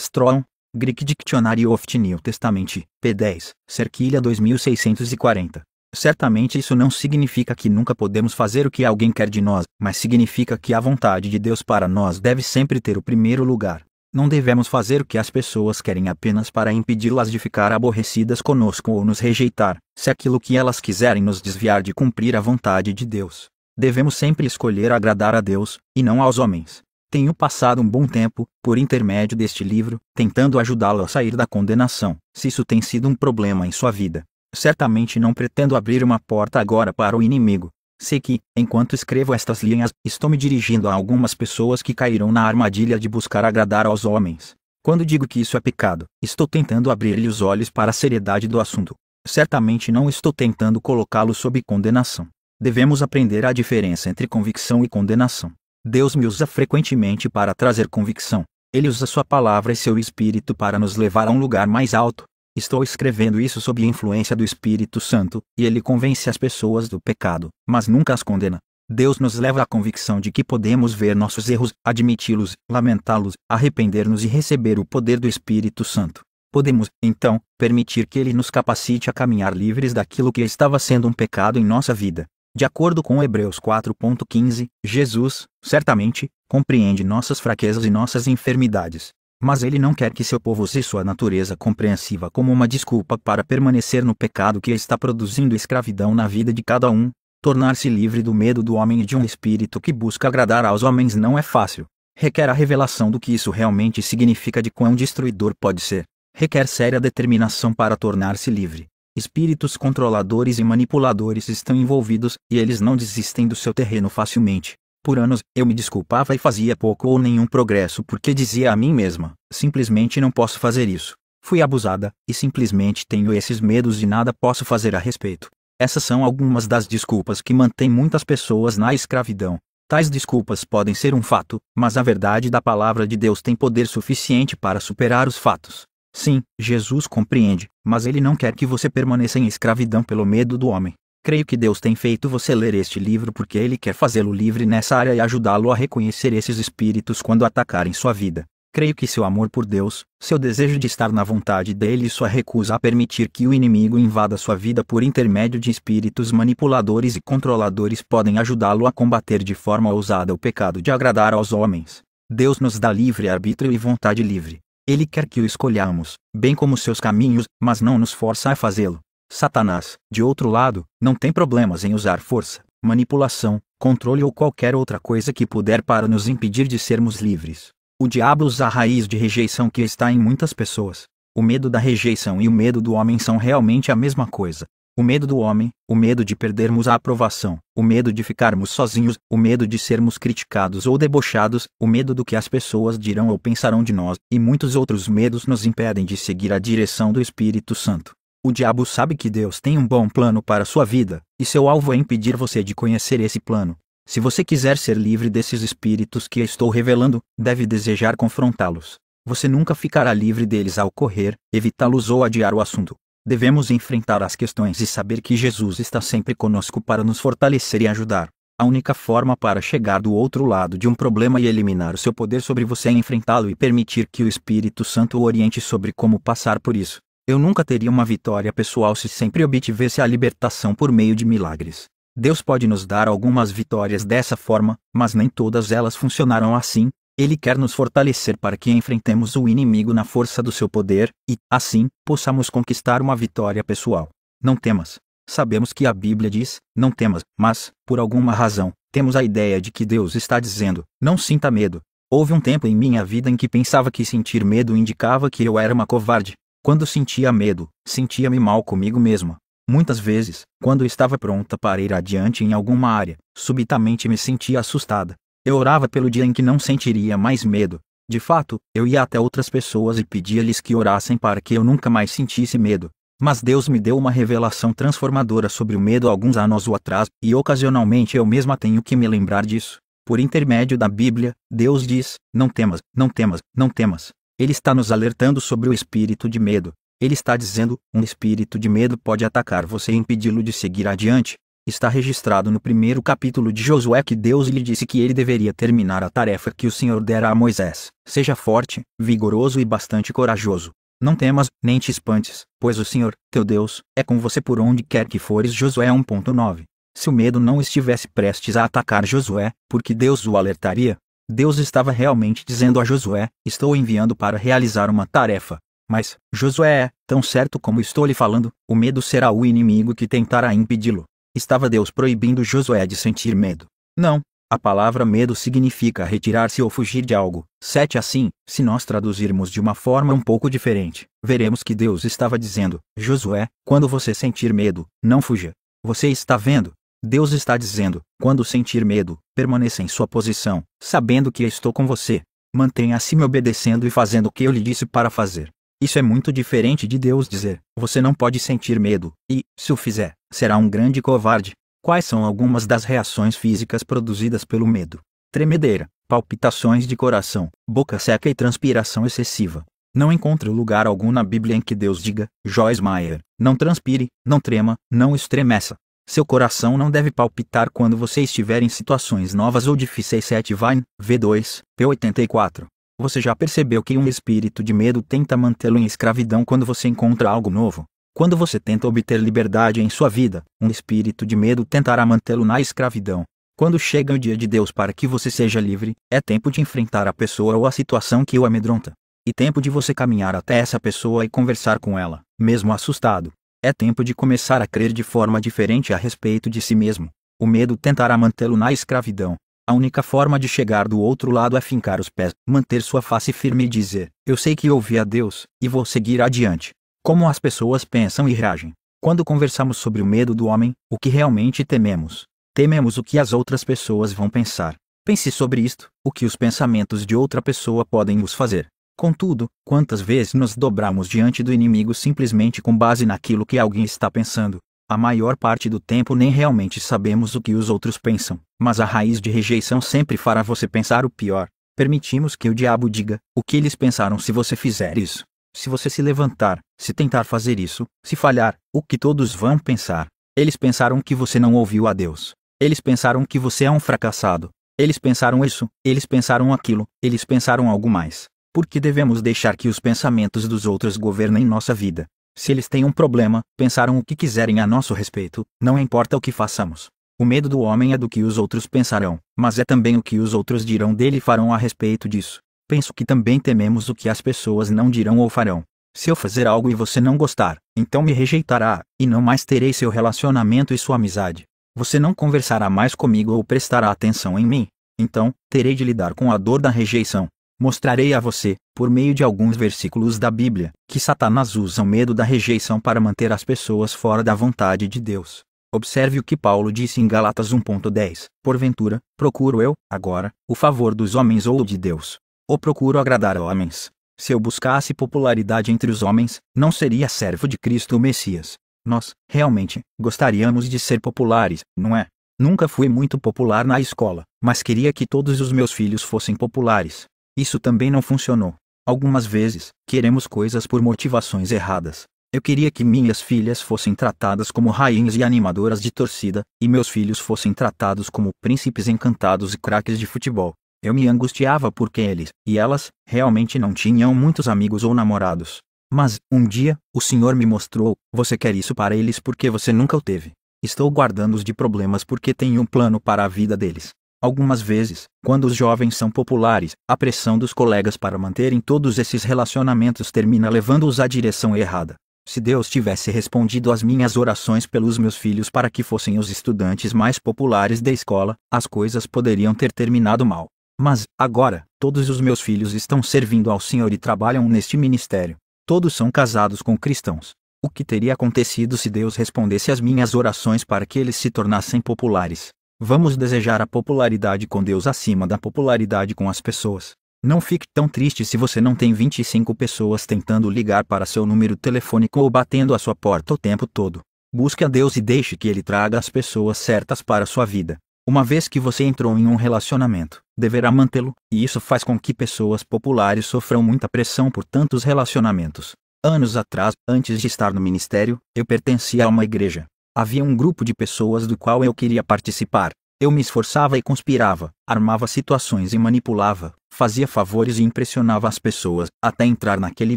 Strong, Greek Dictionary of the New Testament, p10, cerquilha 2640. Certamente isso não significa que nunca podemos fazer o que alguém quer de nós, mas significa que a vontade de Deus para nós deve sempre ter o primeiro lugar. Não devemos fazer o que as pessoas querem apenas para impedi-las de ficar aborrecidas conosco ou nos rejeitar, se aquilo que elas quiserem nos desviar de cumprir a vontade de Deus devemos sempre escolher agradar a Deus, e não aos homens. Tenho passado um bom tempo, por intermédio deste livro, tentando ajudá-lo a sair da condenação, se isso tem sido um problema em sua vida. Certamente não pretendo abrir uma porta agora para o inimigo. Sei que, enquanto escrevo estas linhas, estou me dirigindo a algumas pessoas que caíram na armadilha de buscar agradar aos homens. Quando digo que isso é pecado, estou tentando abrir-lhe os olhos para a seriedade do assunto. Certamente não estou tentando colocá-lo sob condenação devemos aprender a diferença entre convicção e condenação. Deus me usa frequentemente para trazer convicção. Ele usa sua palavra e seu espírito para nos levar a um lugar mais alto. Estou escrevendo isso sob a influência do Espírito Santo, e ele convence as pessoas do pecado, mas nunca as condena. Deus nos leva à convicção de que podemos ver nossos erros, admiti-los, lamentá-los, arrepender-nos e receber o poder do Espírito Santo. Podemos, então, permitir que ele nos capacite a caminhar livres daquilo que estava sendo um pecado em nossa vida. De acordo com Hebreus 4.15, Jesus, certamente, compreende nossas fraquezas e nossas enfermidades. Mas ele não quer que seu povo use sua natureza compreensiva como uma desculpa para permanecer no pecado que está produzindo escravidão na vida de cada um. Tornar-se livre do medo do homem e de um espírito que busca agradar aos homens não é fácil. Requer a revelação do que isso realmente significa de quão destruidor pode ser. Requer séria determinação para tornar-se livre. Espíritos controladores e manipuladores estão envolvidos, e eles não desistem do seu terreno facilmente. Por anos, eu me desculpava e fazia pouco ou nenhum progresso porque dizia a mim mesma: simplesmente não posso fazer isso. Fui abusada, e simplesmente tenho esses medos e nada posso fazer a respeito. Essas são algumas das desculpas que mantêm muitas pessoas na escravidão. Tais desculpas podem ser um fato, mas a verdade da palavra de Deus tem poder suficiente para superar os fatos. Sim, Jesus compreende, mas ele não quer que você permaneça em escravidão pelo medo do homem. Creio que Deus tem feito você ler este livro porque ele quer fazê-lo livre nessa área e ajudá-lo a reconhecer esses espíritos quando atacarem sua vida. Creio que seu amor por Deus, seu desejo de estar na vontade dele e sua recusa a permitir que o inimigo invada sua vida por intermédio de espíritos manipuladores e controladores podem ajudá-lo a combater de forma ousada o pecado de agradar aos homens. Deus nos dá livre arbítrio e vontade livre. Ele quer que o escolhamos, bem como seus caminhos, mas não nos força a fazê-lo. Satanás, de outro lado, não tem problemas em usar força, manipulação, controle ou qualquer outra coisa que puder para nos impedir de sermos livres. O diabo usa a raiz de rejeição que está em muitas pessoas. O medo da rejeição e o medo do homem são realmente a mesma coisa o medo do homem, o medo de perdermos a aprovação, o medo de ficarmos sozinhos, o medo de sermos criticados ou debochados, o medo do que as pessoas dirão ou pensarão de nós, e muitos outros medos nos impedem de seguir a direção do Espírito Santo. O diabo sabe que Deus tem um bom plano para sua vida, e seu alvo é impedir você de conhecer esse plano. Se você quiser ser livre desses espíritos que estou revelando, deve desejar confrontá-los. Você nunca ficará livre deles ao correr, evitá-los ou adiar o assunto devemos enfrentar as questões e saber que Jesus está sempre conosco para nos fortalecer e ajudar. A única forma para chegar do outro lado de um problema e eliminar o seu poder sobre você é enfrentá-lo e permitir que o Espírito Santo o oriente sobre como passar por isso. Eu nunca teria uma vitória pessoal se sempre obtivesse a libertação por meio de milagres. Deus pode nos dar algumas vitórias dessa forma, mas nem todas elas funcionaram assim, ele quer nos fortalecer para que enfrentemos o inimigo na força do seu poder e, assim, possamos conquistar uma vitória pessoal. Não temas. Sabemos que a Bíblia diz: não temas, mas, por alguma razão, temos a ideia de que Deus está dizendo: não sinta medo. Houve um tempo em minha vida em que pensava que sentir medo indicava que eu era uma covarde. Quando sentia medo, sentia-me mal comigo mesma. Muitas vezes, quando estava pronta para ir adiante em alguma área, subitamente me sentia assustada, eu orava pelo dia em que não sentiria mais medo. De fato, eu ia até outras pessoas e pedia-lhes que orassem para que eu nunca mais sentisse medo. Mas Deus me deu uma revelação transformadora sobre o medo alguns anos atrás, e ocasionalmente eu mesma tenho que me lembrar disso. Por intermédio da Bíblia, Deus diz: Não temas, não temas, não temas. Ele está nos alertando sobre o espírito de medo. Ele está dizendo: um espírito de medo pode atacar você e impedi-lo de seguir adiante, Está registrado no primeiro capítulo de Josué que Deus lhe disse que ele deveria terminar a tarefa que o Senhor dera a Moisés. Seja forte, vigoroso e bastante corajoso. Não temas, nem te espantes, pois o Senhor, teu Deus, é com você por onde quer que fores. Josué 1.9. Se o medo não estivesse prestes a atacar Josué, porque Deus o alertaria, Deus estava realmente dizendo a Josué: Estou enviando para realizar uma tarefa. Mas, Josué, é, tão certo como estou lhe falando, o medo será o inimigo que tentará impedi-lo. Estava Deus proibindo Josué de sentir medo. Não, a palavra medo significa retirar-se ou fugir de algo. 7 Assim, se nós traduzirmos de uma forma um pouco diferente, veremos que Deus estava dizendo: Josué, quando você sentir medo, não fuja. Você está vendo? Deus está dizendo: quando sentir medo, permaneça em sua posição, sabendo que estou com você. Mantenha-se me obedecendo e fazendo o que eu lhe disse para fazer. Isso é muito diferente de Deus dizer: você não pode sentir medo, e, se o fizer, será um grande covarde. Quais são algumas das reações físicas produzidas pelo medo? Tremedeira, palpitações de coração, boca seca e transpiração excessiva. Não encontro lugar algum na Bíblia em que Deus diga, Joyce Meyer, não transpire, não trema, não estremeça. Seu coração não deve palpitar quando você estiver em situações novas ou difíceis. 7 Vine, V2, P84. Você já percebeu que um espírito de medo tenta mantê-lo em escravidão quando você encontra algo novo? Quando você tenta obter liberdade em sua vida, um espírito de medo tentará mantê-lo na escravidão. Quando chega o dia de Deus para que você seja livre, é tempo de enfrentar a pessoa ou a situação que o amedronta. E tempo de você caminhar até essa pessoa e conversar com ela, mesmo assustado. É tempo de começar a crer de forma diferente a respeito de si mesmo. O medo tentará mantê-lo na escravidão, a única forma de chegar do outro lado é fincar os pés, manter sua face firme e dizer: Eu sei que ouvi a Deus, e vou seguir adiante. Como as pessoas pensam e reagem. Quando conversamos sobre o medo do homem, o que realmente tememos? Tememos o que as outras pessoas vão pensar. Pense sobre isto, o que os pensamentos de outra pessoa podem nos fazer. Contudo, quantas vezes nos dobramos diante do inimigo simplesmente com base naquilo que alguém está pensando? A maior parte do tempo nem realmente sabemos o que os outros pensam, mas a raiz de rejeição sempre fará você pensar o pior. Permitimos que o diabo diga o que eles pensaram se você fizer isso, se você se levantar, se tentar fazer isso, se falhar, o que todos vão pensar. Eles pensaram que você não ouviu a Deus. Eles pensaram que você é um fracassado. Eles pensaram isso, eles pensaram aquilo, eles pensaram algo mais. Por que devemos deixar que os pensamentos dos outros governem nossa vida? Se eles têm um problema, pensaram o que quiserem a nosso respeito, não importa o que façamos. O medo do homem é do que os outros pensarão, mas é também o que os outros dirão dele e farão a respeito disso. Penso que também tememos o que as pessoas não dirão ou farão. Se eu fazer algo e você não gostar, então me rejeitará, e não mais terei seu relacionamento e sua amizade. Você não conversará mais comigo ou prestará atenção em mim. Então, terei de lidar com a dor da rejeição. Mostrarei a você, por meio de alguns versículos da Bíblia, que Satanás usa o medo da rejeição para manter as pessoas fora da vontade de Deus. Observe o que Paulo disse em Galatas 1.10: Porventura, procuro eu, agora, o favor dos homens ou de Deus? Ou procuro agradar homens? Se eu buscasse popularidade entre os homens, não seria servo de Cristo o Messias. Nós, realmente, gostaríamos de ser populares, não é? Nunca fui muito popular na escola, mas queria que todos os meus filhos fossem populares. Isso também não funcionou. Algumas vezes, queremos coisas por motivações erradas. Eu queria que minhas filhas fossem tratadas como rainhas e animadoras de torcida, e meus filhos fossem tratados como príncipes encantados e craques de futebol. Eu me angustiava porque eles, e elas, realmente não tinham muitos amigos ou namorados. Mas, um dia, o Senhor me mostrou: você quer isso para eles porque você nunca o teve. Estou guardando-os de problemas porque tenho um plano para a vida deles. Algumas vezes, quando os jovens são populares, a pressão dos colegas para manterem todos esses relacionamentos termina levando-os à direção errada. Se Deus tivesse respondido às minhas orações pelos meus filhos para que fossem os estudantes mais populares da escola, as coisas poderiam ter terminado mal. Mas, agora, todos os meus filhos estão servindo ao Senhor e trabalham neste ministério. Todos são casados com cristãos. O que teria acontecido se Deus respondesse às minhas orações para que eles se tornassem populares? Vamos desejar a popularidade com Deus acima da popularidade com as pessoas. Não fique tão triste se você não tem 25 pessoas tentando ligar para seu número telefônico ou batendo a sua porta o tempo todo. Busque a Deus e deixe que Ele traga as pessoas certas para sua vida. Uma vez que você entrou em um relacionamento, deverá mantê-lo, e isso faz com que pessoas populares sofram muita pressão por tantos relacionamentos. Anos atrás, antes de estar no ministério, eu pertencia a uma igreja. Havia um grupo de pessoas do qual eu queria participar. Eu me esforçava e conspirava, armava situações e manipulava, fazia favores e impressionava as pessoas, até entrar naquele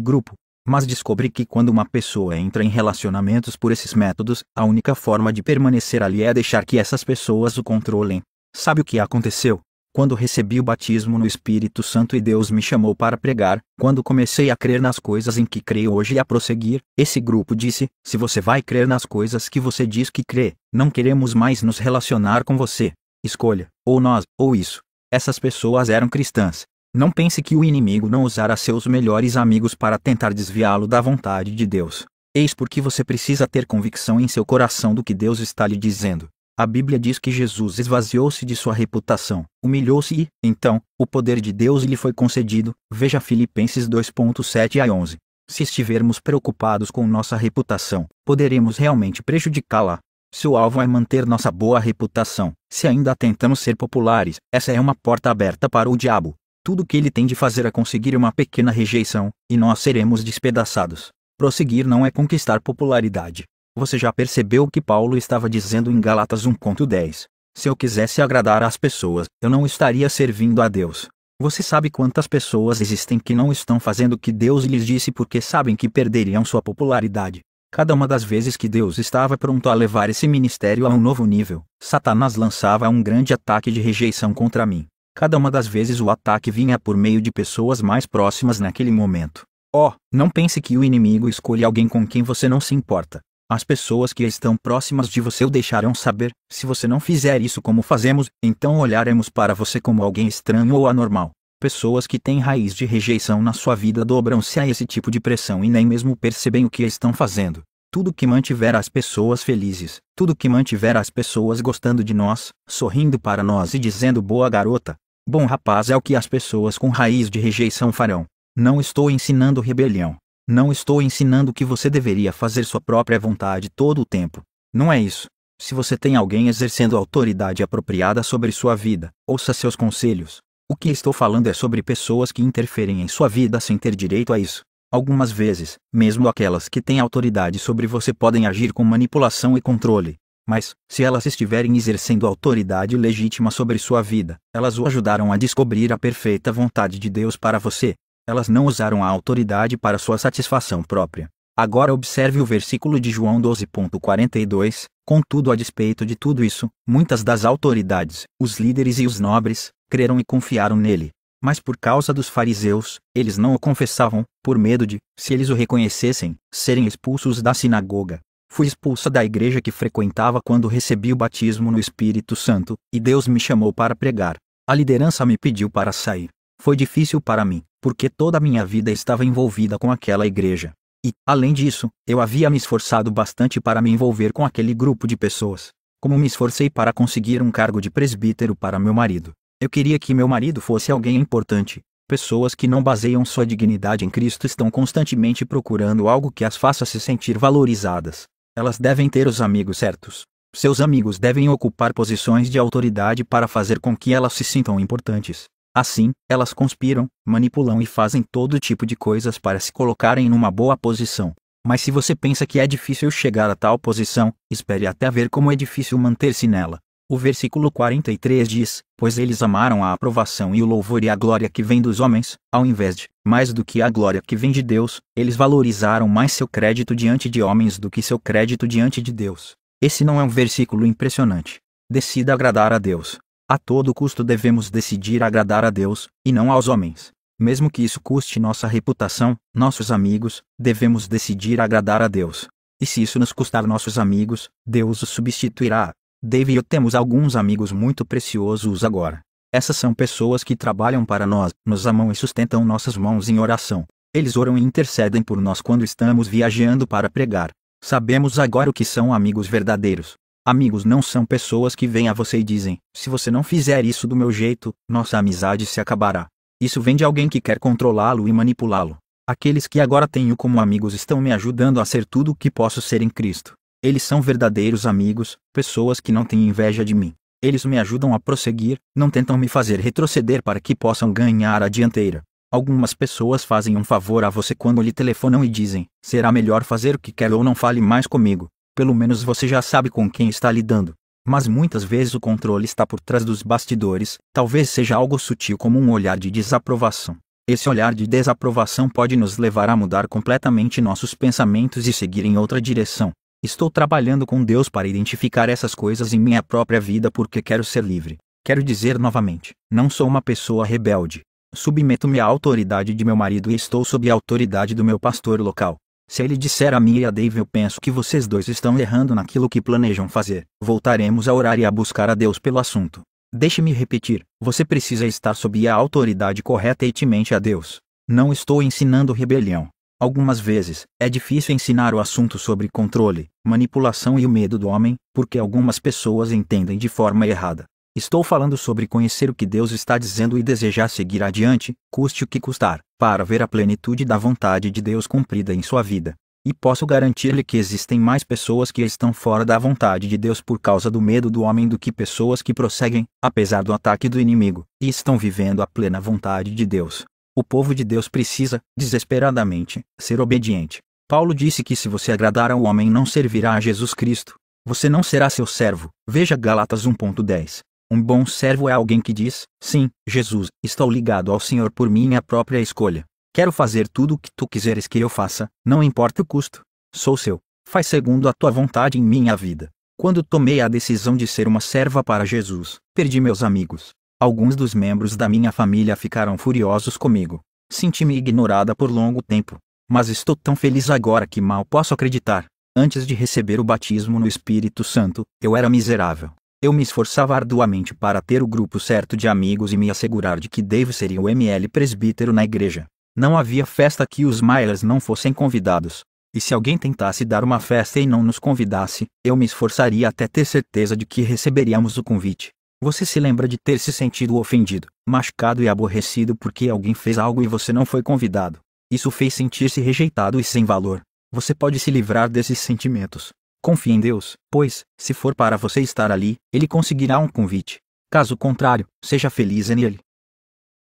grupo. Mas descobri que quando uma pessoa entra em relacionamentos por esses métodos, a única forma de permanecer ali é deixar que essas pessoas o controlem. Sabe o que aconteceu? quando recebi o batismo no Espírito Santo e Deus me chamou para pregar, quando comecei a crer nas coisas em que creio hoje e a prosseguir, esse grupo disse: se você vai crer nas coisas que você diz que crê, não queremos mais nos relacionar com você. Escolha, ou nós, ou isso. Essas pessoas eram cristãs. Não pense que o inimigo não usará seus melhores amigos para tentar desviá-lo da vontade de Deus. Eis porque você precisa ter convicção em seu coração do que Deus está lhe dizendo. A Bíblia diz que Jesus esvaziou-se de sua reputação, humilhou-se e, então, o poder de Deus lhe foi concedido. Veja Filipenses 2.7 a 11. Se estivermos preocupados com nossa reputação, poderemos realmente prejudicá-la. Seu alvo é manter nossa boa reputação. Se ainda tentamos ser populares, essa é uma porta aberta para o diabo. Tudo o que ele tem de fazer é conseguir uma pequena rejeição, e nós seremos despedaçados. Prosseguir não é conquistar popularidade. Você já percebeu o que Paulo estava dizendo em Galatas 1.10? Se eu quisesse agradar às pessoas, eu não estaria servindo a Deus. Você sabe quantas pessoas existem que não estão fazendo o que Deus lhes disse porque sabem que perderiam sua popularidade. Cada uma das vezes que Deus estava pronto a levar esse ministério a um novo nível, Satanás lançava um grande ataque de rejeição contra mim. Cada uma das vezes o ataque vinha por meio de pessoas mais próximas naquele momento. Oh, não pense que o inimigo escolhe alguém com quem você não se importa. As pessoas que estão próximas de você o deixarão saber. Se você não fizer isso como fazemos, então olharemos para você como alguém estranho ou anormal. Pessoas que têm raiz de rejeição na sua vida dobram-se a esse tipo de pressão e nem mesmo percebem o que estão fazendo. Tudo que mantiver as pessoas felizes, tudo que mantiver as pessoas gostando de nós, sorrindo para nós e dizendo boa garota, bom rapaz é o que as pessoas com raiz de rejeição farão. Não estou ensinando rebelião não estou ensinando que você deveria fazer sua própria vontade todo o tempo. Não é isso. Se você tem alguém exercendo autoridade apropriada sobre sua vida, ouça seus conselhos. O que estou falando é sobre pessoas que interferem em sua vida sem ter direito a isso. Algumas vezes, mesmo aquelas que têm autoridade sobre você podem agir com manipulação e controle. Mas, se elas estiverem exercendo autoridade legítima sobre sua vida, elas o ajudaram a descobrir a perfeita vontade de Deus para você. Elas não usaram a autoridade para sua satisfação própria. Agora observe o versículo de João 12.42. Contudo, a despeito de tudo isso, muitas das autoridades, os líderes e os nobres, creram e confiaram nele. Mas por causa dos fariseus, eles não o confessavam, por medo de, se eles o reconhecessem, serem expulsos da sinagoga. Fui expulsa da igreja que frequentava quando recebi o batismo no Espírito Santo, e Deus me chamou para pregar. A liderança me pediu para sair. Foi difícil para mim, porque toda a minha vida estava envolvida com aquela igreja. E, além disso, eu havia me esforçado bastante para me envolver com aquele grupo de pessoas. Como me esforcei para conseguir um cargo de presbítero para meu marido. Eu queria que meu marido fosse alguém importante. Pessoas que não baseiam sua dignidade em Cristo estão constantemente procurando algo que as faça se sentir valorizadas. Elas devem ter os amigos certos. Seus amigos devem ocupar posições de autoridade para fazer com que elas se sintam importantes. Assim, elas conspiram, manipulam e fazem todo tipo de coisas para se colocarem numa boa posição. Mas se você pensa que é difícil chegar a tal posição, espere até ver como é difícil manter-se nela. O versículo 43 diz: Pois eles amaram a aprovação e o louvor e a glória que vem dos homens, ao invés de, mais do que a glória que vem de Deus, eles valorizaram mais seu crédito diante de homens do que seu crédito diante de Deus. Esse não é um versículo impressionante. Decida agradar a Deus, a todo custo devemos decidir agradar a Deus, e não aos homens. Mesmo que isso custe nossa reputação, nossos amigos, devemos decidir agradar a Deus. E se isso nos custar nossos amigos, Deus os substituirá. Dave e eu temos alguns amigos muito preciosos agora. Essas são pessoas que trabalham para nós, nos amam e sustentam nossas mãos em oração. Eles oram e intercedem por nós quando estamos viajando para pregar. Sabemos agora o que são amigos verdadeiros. Amigos não são pessoas que vêm a você e dizem: se você não fizer isso do meu jeito, nossa amizade se acabará. Isso vem de alguém que quer controlá-lo e manipulá-lo. Aqueles que agora tenho como amigos estão me ajudando a ser tudo o que posso ser em Cristo. Eles são verdadeiros amigos, pessoas que não têm inveja de mim. Eles me ajudam a prosseguir, não tentam me fazer retroceder para que possam ganhar a dianteira. Algumas pessoas fazem um favor a você quando lhe telefonam e dizem: será melhor fazer o que quer ou não fale mais comigo pelo menos você já sabe com quem está lidando. Mas muitas vezes o controle está por trás dos bastidores, talvez seja algo sutil como um olhar de desaprovação. Esse olhar de desaprovação pode nos levar a mudar completamente nossos pensamentos e seguir em outra direção. Estou trabalhando com Deus para identificar essas coisas em minha própria vida porque quero ser livre. Quero dizer novamente: não sou uma pessoa rebelde. Submeto-me à autoridade de meu marido e estou sob a autoridade do meu pastor local. Se ele disser a mim e a Dave eu penso que vocês dois estão errando naquilo que planejam fazer, voltaremos a orar e a buscar a Deus pelo assunto. Deixe-me repetir, você precisa estar sob a autoridade correta e temente a Deus. Não estou ensinando rebelião. Algumas vezes, é difícil ensinar o assunto sobre controle, manipulação e o medo do homem, porque algumas pessoas entendem de forma errada. Estou falando sobre conhecer o que Deus está dizendo e desejar seguir adiante, custe o que custar, para ver a plenitude da vontade de Deus cumprida em sua vida. E posso garantir-lhe que existem mais pessoas que estão fora da vontade de Deus por causa do medo do homem do que pessoas que prosseguem, apesar do ataque do inimigo, e estão vivendo a plena vontade de Deus. O povo de Deus precisa, desesperadamente, ser obediente. Paulo disse que se você agradar ao homem não servirá a Jesus Cristo. Você não será seu servo. Veja Galatas 1.10. Um bom servo é alguém que diz: Sim, Jesus, estou ligado ao Senhor por minha própria escolha. Quero fazer tudo o que tu quiseres que eu faça, não importa o custo. Sou seu. Faz segundo a tua vontade em minha vida. Quando tomei a decisão de ser uma serva para Jesus, perdi meus amigos. Alguns dos membros da minha família ficaram furiosos comigo. Senti-me ignorada por longo tempo. Mas estou tão feliz agora que mal posso acreditar. Antes de receber o batismo no Espírito Santo, eu era miserável. Eu me esforçava arduamente para ter o grupo certo de amigos e me assegurar de que Dave seria o ML presbítero na igreja. Não havia festa que os Myers não fossem convidados. E se alguém tentasse dar uma festa e não nos convidasse, eu me esforçaria até ter certeza de que receberíamos o convite. Você se lembra de ter se sentido ofendido, machucado e aborrecido porque alguém fez algo e você não foi convidado. Isso fez sentir-se rejeitado e sem valor. Você pode se livrar desses sentimentos, Confie em Deus, pois, se for para você estar ali, ele conseguirá um convite. Caso contrário, seja feliz nele.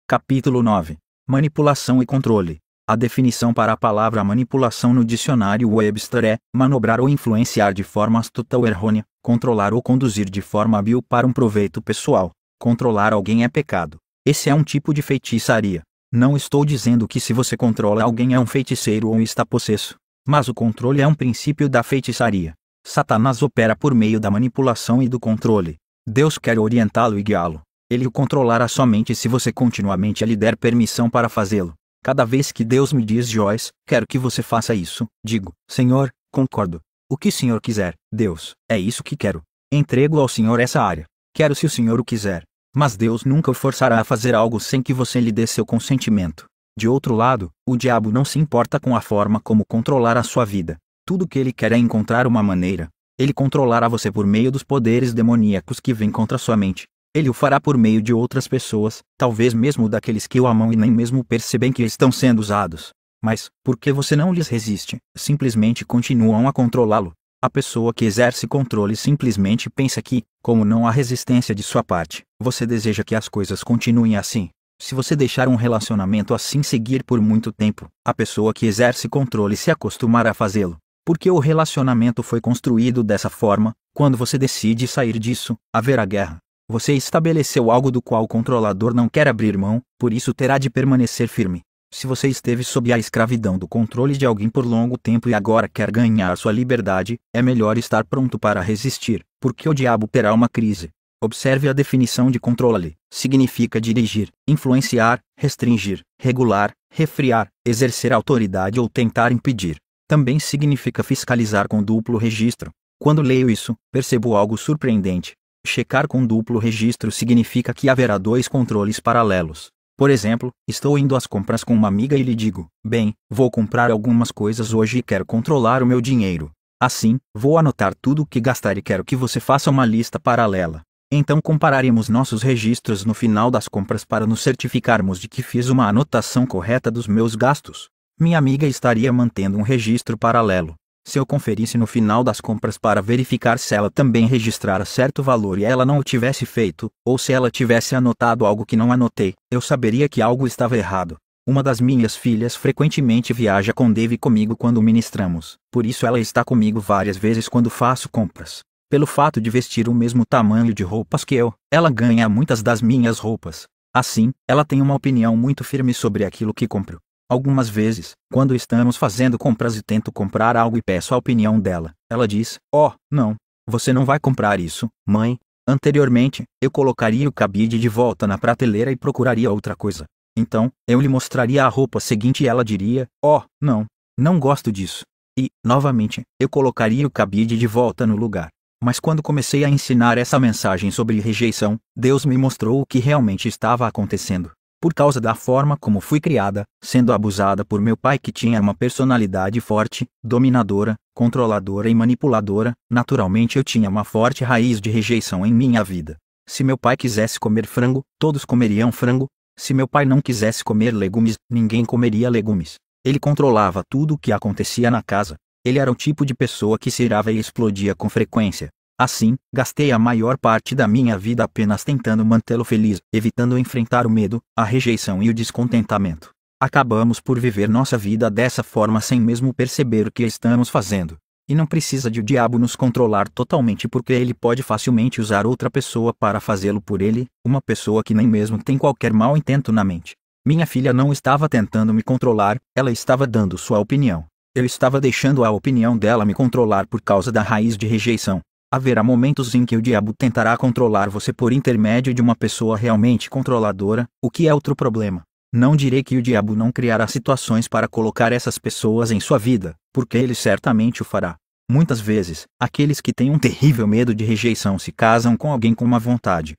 Capítulo 9 Manipulação e controle. A definição para a palavra manipulação no dicionário Webster é manobrar ou influenciar de forma astuta ou errônea, controlar ou conduzir de forma hábil para um proveito pessoal. Controlar alguém é pecado. Esse é um tipo de feitiçaria. Não estou dizendo que se você controla alguém é um feiticeiro ou está possesso, mas o controle é um princípio da feitiçaria. Satanás opera por meio da manipulação e do controle. Deus quer orientá-lo e guiá-lo. Ele o controlará somente se você continuamente lhe der permissão para fazê-lo. Cada vez que Deus me diz Joyce, quero que você faça isso, digo, Senhor, concordo. O que o Senhor quiser, Deus, é isso que quero. Entrego ao Senhor essa área. Quero se o Senhor o quiser. Mas Deus nunca o forçará a fazer algo sem que você lhe dê seu consentimento. De outro lado, o diabo não se importa com a forma como controlar a sua vida. Tudo que ele quer é encontrar uma maneira. Ele controlará você por meio dos poderes demoníacos que vêm contra sua mente. Ele o fará por meio de outras pessoas, talvez mesmo daqueles que o amam e nem mesmo percebem que estão sendo usados. Mas, porque você não lhes resiste, simplesmente continuam a controlá-lo. A pessoa que exerce controle simplesmente pensa que, como não há resistência de sua parte, você deseja que as coisas continuem assim. Se você deixar um relacionamento assim seguir por muito tempo, a pessoa que exerce controle se acostumará a fazê-lo porque o relacionamento foi construído dessa forma. Quando você decide sair disso, haverá guerra. Você estabeleceu algo do qual o controlador não quer abrir mão, por isso terá de permanecer firme. Se você esteve sob a escravidão do controle de alguém por longo tempo e agora quer ganhar sua liberdade, é melhor estar pronto para resistir, porque o diabo terá uma crise. Observe a definição de controle. Significa dirigir, influenciar, restringir, regular, refriar, exercer autoridade ou tentar impedir também significa fiscalizar com duplo registro. Quando leio isso, percebo algo surpreendente. Checar com duplo registro significa que haverá dois controles paralelos. Por exemplo, estou indo às compras com uma amiga e lhe digo: Bem, vou comprar algumas coisas hoje e quero controlar o meu dinheiro. Assim, vou anotar tudo o que gastar e quero que você faça uma lista paralela. Então compararemos nossos registros no final das compras para nos certificarmos de que fiz uma anotação correta dos meus gastos minha amiga estaria mantendo um registro paralelo. Se eu conferisse no final das compras para verificar se ela também registrara certo valor e ela não o tivesse feito, ou se ela tivesse anotado algo que não anotei, eu saberia que algo estava errado. Uma das minhas filhas frequentemente viaja com Dave comigo quando ministramos, por isso ela está comigo várias vezes quando faço compras. Pelo fato de vestir o mesmo tamanho de roupas que eu, ela ganha muitas das minhas roupas. Assim, ela tem uma opinião muito firme sobre aquilo que compro. Algumas vezes, quando estamos fazendo compras e tento comprar algo e peço a opinião dela, ela diz: Oh, não, você não vai comprar isso, mãe. Anteriormente, eu colocaria o cabide de volta na prateleira e procuraria outra coisa. Então, eu lhe mostraria a roupa seguinte e ela diria: Oh, não, não gosto disso. E, novamente, eu colocaria o cabide de volta no lugar. Mas quando comecei a ensinar essa mensagem sobre rejeição, Deus me mostrou o que realmente estava acontecendo por causa da forma como fui criada, sendo abusada por meu pai que tinha uma personalidade forte, dominadora, controladora e manipuladora, naturalmente eu tinha uma forte raiz de rejeição em minha vida. Se meu pai quisesse comer frango, todos comeriam frango. Se meu pai não quisesse comer legumes, ninguém comeria legumes. Ele controlava tudo o que acontecia na casa. Ele era o tipo de pessoa que se irava e explodia com frequência. Assim, gastei a maior parte da minha vida apenas tentando mantê-lo feliz, evitando enfrentar o medo, a rejeição e o descontentamento. Acabamos por viver nossa vida dessa forma sem mesmo perceber o que estamos fazendo. E não precisa de o diabo nos controlar totalmente porque ele pode facilmente usar outra pessoa para fazê-lo por ele, uma pessoa que nem mesmo tem qualquer mau intento na mente. Minha filha não estava tentando me controlar, ela estava dando sua opinião. Eu estava deixando a opinião dela me controlar por causa da raiz de rejeição. Haverá momentos em que o diabo tentará controlar você por intermédio de uma pessoa realmente controladora, o que é outro problema. Não direi que o diabo não criará situações para colocar essas pessoas em sua vida, porque ele certamente o fará. Muitas vezes, aqueles que têm um terrível medo de rejeição se casam com alguém com uma vontade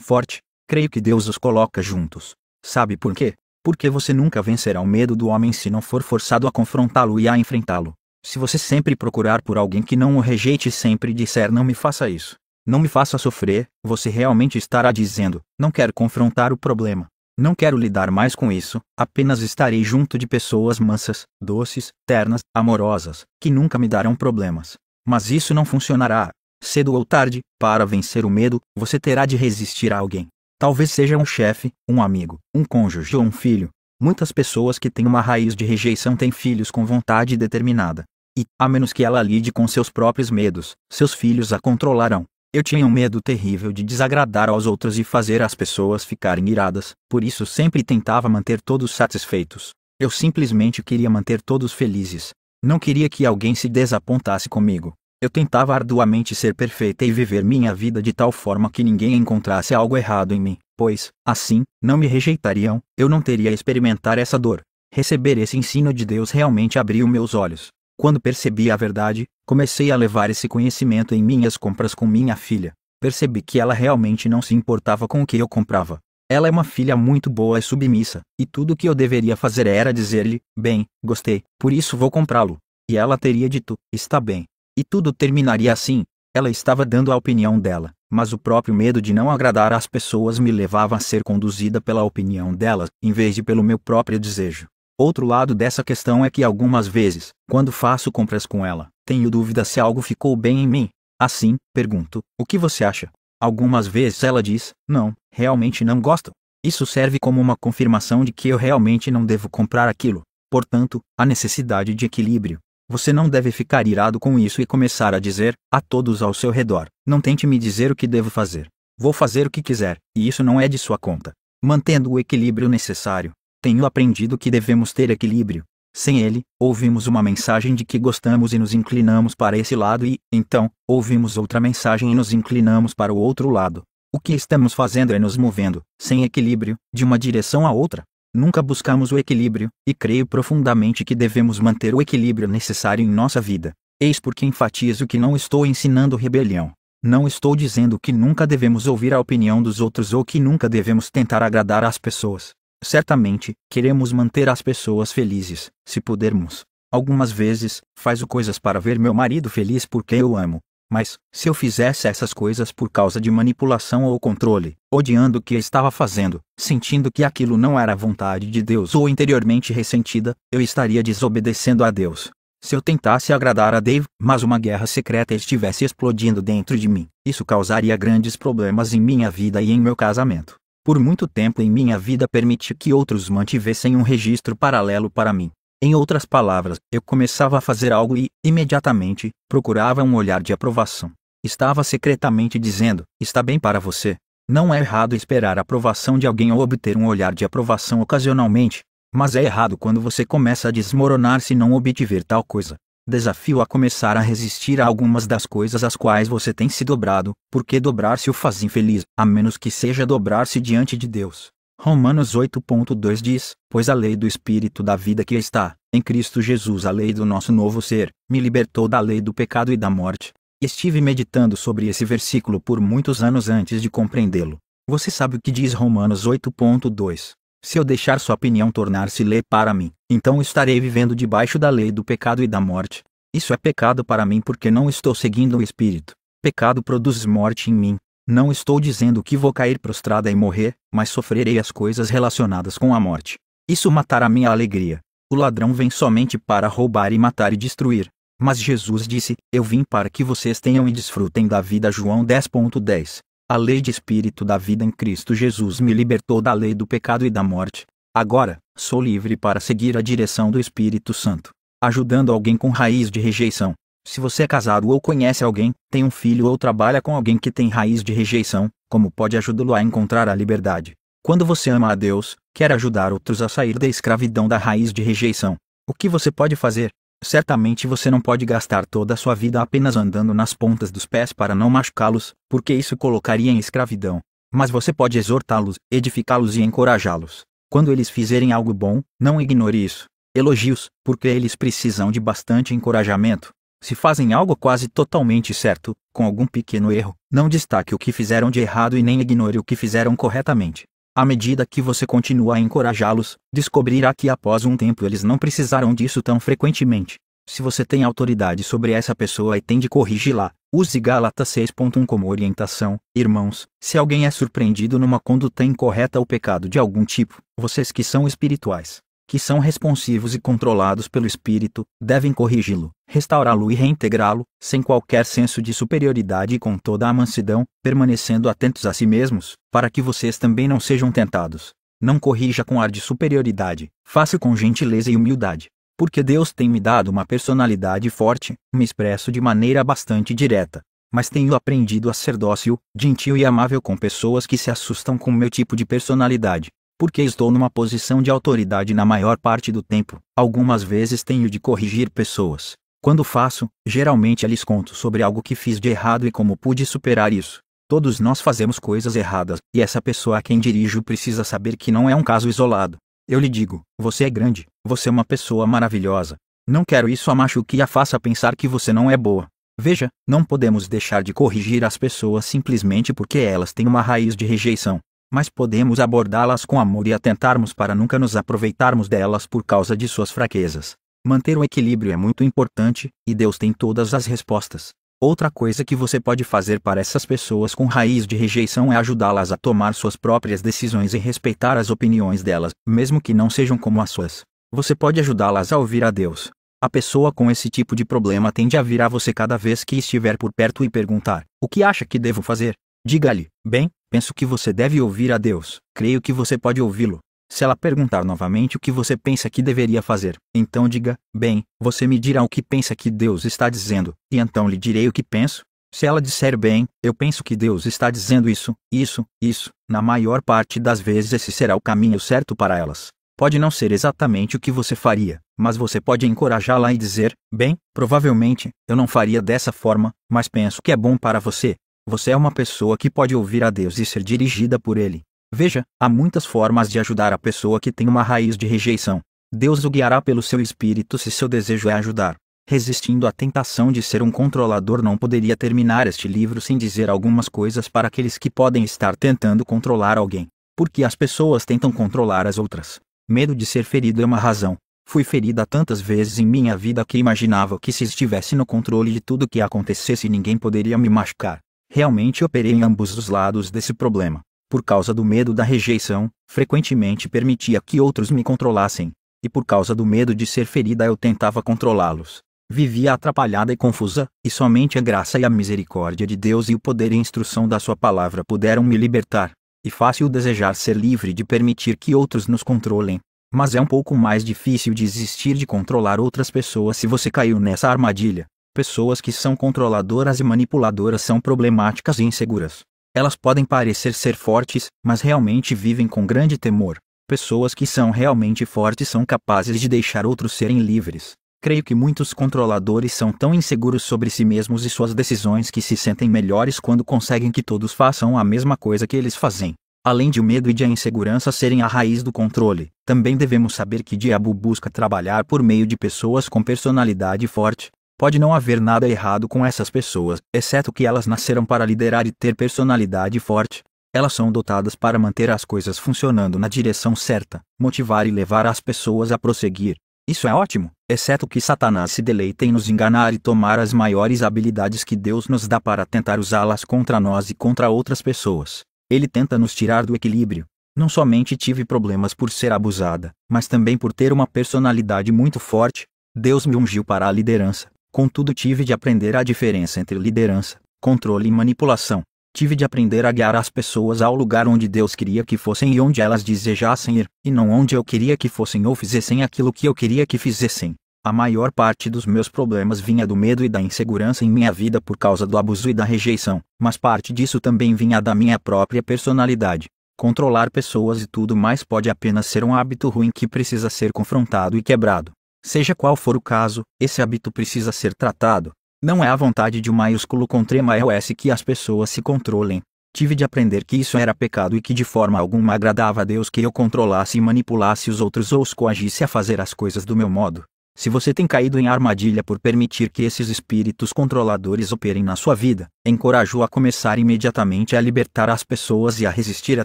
forte. Creio que Deus os coloca juntos. Sabe por quê? Porque você nunca vencerá o medo do homem se não for forçado a confrontá-lo e a enfrentá-lo. Se você sempre procurar por alguém que não o rejeite e sempre disser não me faça isso, não me faça sofrer, você realmente estará dizendo: não quero confrontar o problema, não quero lidar mais com isso, apenas estarei junto de pessoas mansas, doces, ternas, amorosas, que nunca me darão problemas. Mas isso não funcionará. Cedo ou tarde, para vencer o medo, você terá de resistir a alguém. Talvez seja um chefe, um amigo, um cônjuge ou um filho, Muitas pessoas que têm uma raiz de rejeição têm filhos com vontade determinada. E, a menos que ela lide com seus próprios medos, seus filhos a controlarão. Eu tinha um medo terrível de desagradar aos outros e fazer as pessoas ficarem iradas, por isso sempre tentava manter todos satisfeitos. Eu simplesmente queria manter todos felizes. Não queria que alguém se desapontasse comigo. Eu tentava arduamente ser perfeita e viver minha vida de tal forma que ninguém encontrasse algo errado em mim pois, assim, não me rejeitariam, eu não teria experimentar essa dor. Receber esse ensino de Deus realmente abriu meus olhos. Quando percebi a verdade, comecei a levar esse conhecimento em minhas compras com minha filha. Percebi que ela realmente não se importava com o que eu comprava. Ela é uma filha muito boa e submissa, e tudo o que eu deveria fazer era dizer-lhe: Bem, gostei, por isso vou comprá-lo. E ela teria dito: Está bem. E tudo terminaria assim. Ela estava dando a opinião dela mas o próprio medo de não agradar às pessoas me levava a ser conduzida pela opinião delas, em vez de pelo meu próprio desejo. Outro lado dessa questão é que algumas vezes, quando faço compras com ela, tenho dúvida se algo ficou bem em mim. Assim, pergunto: o que você acha? Algumas vezes ela diz: não, realmente não gosto. Isso serve como uma confirmação de que eu realmente não devo comprar aquilo. Portanto, a necessidade de equilíbrio, você não deve ficar irado com isso e começar a dizer, a todos ao seu redor: não tente me dizer o que devo fazer. Vou fazer o que quiser, e isso não é de sua conta. Mantendo o equilíbrio necessário, tenho aprendido que devemos ter equilíbrio. Sem ele, ouvimos uma mensagem de que gostamos e nos inclinamos para esse lado e, então, ouvimos outra mensagem e nos inclinamos para o outro lado. O que estamos fazendo é nos movendo, sem equilíbrio, de uma direção a outra. Nunca buscamos o equilíbrio, e creio profundamente que devemos manter o equilíbrio necessário em nossa vida. Eis porque enfatizo que não estou ensinando rebelião. Não estou dizendo que nunca devemos ouvir a opinião dos outros ou que nunca devemos tentar agradar às pessoas. Certamente, queremos manter as pessoas felizes, se pudermos. Algumas vezes, faço coisas para ver meu marido feliz porque eu amo, mas, se eu fizesse essas coisas por causa de manipulação ou controle, odiando o que estava fazendo, sentindo que aquilo não era a vontade de Deus ou interiormente ressentida, eu estaria desobedecendo a Deus. Se eu tentasse agradar a Dave, mas uma guerra secreta estivesse explodindo dentro de mim, isso causaria grandes problemas em minha vida e em meu casamento. Por muito tempo em minha vida permiti que outros mantivessem um registro paralelo para mim, em outras palavras, eu começava a fazer algo e, imediatamente, procurava um olhar de aprovação. Estava secretamente dizendo: está bem para você. Não é errado esperar a aprovação de alguém ou obter um olhar de aprovação ocasionalmente, mas é errado quando você começa a desmoronar se não obtiver tal coisa. Desafio a começar a resistir a algumas das coisas às quais você tem se dobrado, porque dobrar-se o faz infeliz, a menos que seja dobrar-se diante de Deus. Romanos 8.2 diz: Pois a lei do Espírito da vida que está em Cristo Jesus, a lei do nosso novo ser, me libertou da lei do pecado e da morte. Estive meditando sobre esse versículo por muitos anos antes de compreendê-lo. Você sabe o que diz Romanos 8.2? Se eu deixar sua opinião tornar-se lei para mim, então estarei vivendo debaixo da lei do pecado e da morte. Isso é pecado para mim porque não estou seguindo o Espírito. Pecado produz morte em mim. Não estou dizendo que vou cair prostrada e morrer, mas sofrerei as coisas relacionadas com a morte. Isso matará minha alegria. O ladrão vem somente para roubar e matar e destruir. Mas Jesus disse: Eu vim para que vocês tenham e desfrutem da vida. João 10.10. A lei de espírito da vida em Cristo Jesus me libertou da lei do pecado e da morte. Agora, sou livre para seguir a direção do Espírito Santo, ajudando alguém com raiz de rejeição. Se você é casado ou conhece alguém, tem um filho ou trabalha com alguém que tem raiz de rejeição, como pode ajudá-lo a encontrar a liberdade? Quando você ama a Deus, quer ajudar outros a sair da escravidão da raiz de rejeição. O que você pode fazer? Certamente você não pode gastar toda a sua vida apenas andando nas pontas dos pés para não machucá-los, porque isso colocaria em escravidão. Mas você pode exortá-los, edificá-los e encorajá-los. Quando eles fizerem algo bom, não ignore isso. Elogios, porque eles precisam de bastante encorajamento. Se fazem algo quase totalmente certo, com algum pequeno erro, não destaque o que fizeram de errado e nem ignore o que fizeram corretamente. À medida que você continua a encorajá-los, descobrirá que após um tempo eles não precisaram disso tão frequentemente. Se você tem autoridade sobre essa pessoa e tende corrigi-la, use Gálatas 6.1 como orientação. Irmãos, se alguém é surpreendido numa conduta incorreta ou pecado de algum tipo, vocês que são espirituais, que são responsivos e controlados pelo espírito, devem corrigi-lo, restaurá-lo e reintegrá-lo, sem qualquer senso de superioridade e com toda a mansidão, permanecendo atentos a si mesmos, para que vocês também não sejam tentados. Não corrija com ar de superioridade, faça com gentileza e humildade. Porque Deus tem me dado uma personalidade forte, me expresso de maneira bastante direta mas tenho aprendido a ser dócil, gentil e amável com pessoas que se assustam com meu tipo de personalidade porque estou numa posição de autoridade na maior parte do tempo. Algumas vezes tenho de corrigir pessoas. Quando faço, geralmente lhes conto sobre algo que fiz de errado e como pude superar isso. Todos nós fazemos coisas erradas, e essa pessoa a quem dirijo precisa saber que não é um caso isolado. Eu lhe digo: você é grande, você é uma pessoa maravilhosa. Não quero isso a machuque e a faça pensar que você não é boa. Veja, não podemos deixar de corrigir as pessoas simplesmente porque elas têm uma raiz de rejeição mas podemos abordá-las com amor e atentarmos para nunca nos aproveitarmos delas por causa de suas fraquezas. Manter o equilíbrio é muito importante, e Deus tem todas as respostas. Outra coisa que você pode fazer para essas pessoas com raiz de rejeição é ajudá-las a tomar suas próprias decisões e respeitar as opiniões delas, mesmo que não sejam como as suas. Você pode ajudá-las a ouvir a Deus. A pessoa com esse tipo de problema tende a vir a você cada vez que estiver por perto e perguntar: O que acha que devo fazer? Diga-lhe: Bem, Penso que você deve ouvir a Deus, creio que você pode ouvi-lo. Se ela perguntar novamente o que você pensa que deveria fazer, então diga: Bem, você me dirá o que pensa que Deus está dizendo, e então lhe direi o que penso. Se ela disser bem, eu penso que Deus está dizendo isso, isso, isso, na maior parte das vezes esse será o caminho certo para elas. Pode não ser exatamente o que você faria, mas você pode encorajá-la e dizer: Bem, provavelmente, eu não faria dessa forma, mas penso que é bom para você. Você é uma pessoa que pode ouvir a Deus e ser dirigida por Ele. Veja, há muitas formas de ajudar a pessoa que tem uma raiz de rejeição. Deus o guiará pelo seu espírito se seu desejo é ajudar. Resistindo à tentação de ser um controlador, não poderia terminar este livro sem dizer algumas coisas para aqueles que podem estar tentando controlar alguém. Porque as pessoas tentam controlar as outras. Medo de ser ferido é uma razão. Fui ferida tantas vezes em minha vida que imaginava que se estivesse no controle de tudo que acontecesse ninguém poderia me machucar. Realmente operei em ambos os lados desse problema. Por causa do medo da rejeição, frequentemente permitia que outros me controlassem, e por causa do medo de ser ferida eu tentava controlá-los. Vivia atrapalhada e confusa, e somente a graça e a misericórdia de Deus e o poder e instrução da Sua palavra puderam me libertar. E fácil desejar ser livre de permitir que outros nos controlem. Mas é um pouco mais difícil desistir de controlar outras pessoas se você caiu nessa armadilha pessoas que são controladoras e manipuladoras são problemáticas e inseguras. Elas podem parecer ser fortes, mas realmente vivem com grande temor. Pessoas que são realmente fortes são capazes de deixar outros serem livres. Creio que muitos controladores são tão inseguros sobre si mesmos e suas decisões que se sentem melhores quando conseguem que todos façam a mesma coisa que eles fazem. Além de o medo e de a insegurança serem a raiz do controle, também devemos saber que diabo busca trabalhar por meio de pessoas com personalidade forte, Pode não haver nada errado com essas pessoas, exceto que elas nasceram para liderar e ter personalidade forte. Elas são dotadas para manter as coisas funcionando na direção certa, motivar e levar as pessoas a prosseguir. Isso é ótimo, exceto que Satanás se deleita em nos enganar e tomar as maiores habilidades que Deus nos dá para tentar usá-las contra nós e contra outras pessoas. Ele tenta nos tirar do equilíbrio. Não somente tive problemas por ser abusada, mas também por ter uma personalidade muito forte. Deus me ungiu para a liderança, Contudo, tive de aprender a diferença entre liderança, controle e manipulação. Tive de aprender a guiar as pessoas ao lugar onde Deus queria que fossem e onde elas desejassem ir, e não onde eu queria que fossem ou fizessem aquilo que eu queria que fizessem. A maior parte dos meus problemas vinha do medo e da insegurança em minha vida por causa do abuso e da rejeição, mas parte disso também vinha da minha própria personalidade. Controlar pessoas e tudo mais pode apenas ser um hábito ruim que precisa ser confrontado e quebrado. Seja qual for o caso, esse hábito precisa ser tratado. Não é a vontade de um maiúsculo com trema S que as pessoas se controlem. Tive de aprender que isso era pecado e que de forma alguma agradava a Deus que eu controlasse e manipulasse os outros ou os coagisse a fazer as coisas do meu modo. Se você tem caído em armadilha por permitir que esses espíritos controladores operem na sua vida, encorajo a começar imediatamente a libertar as pessoas e a resistir à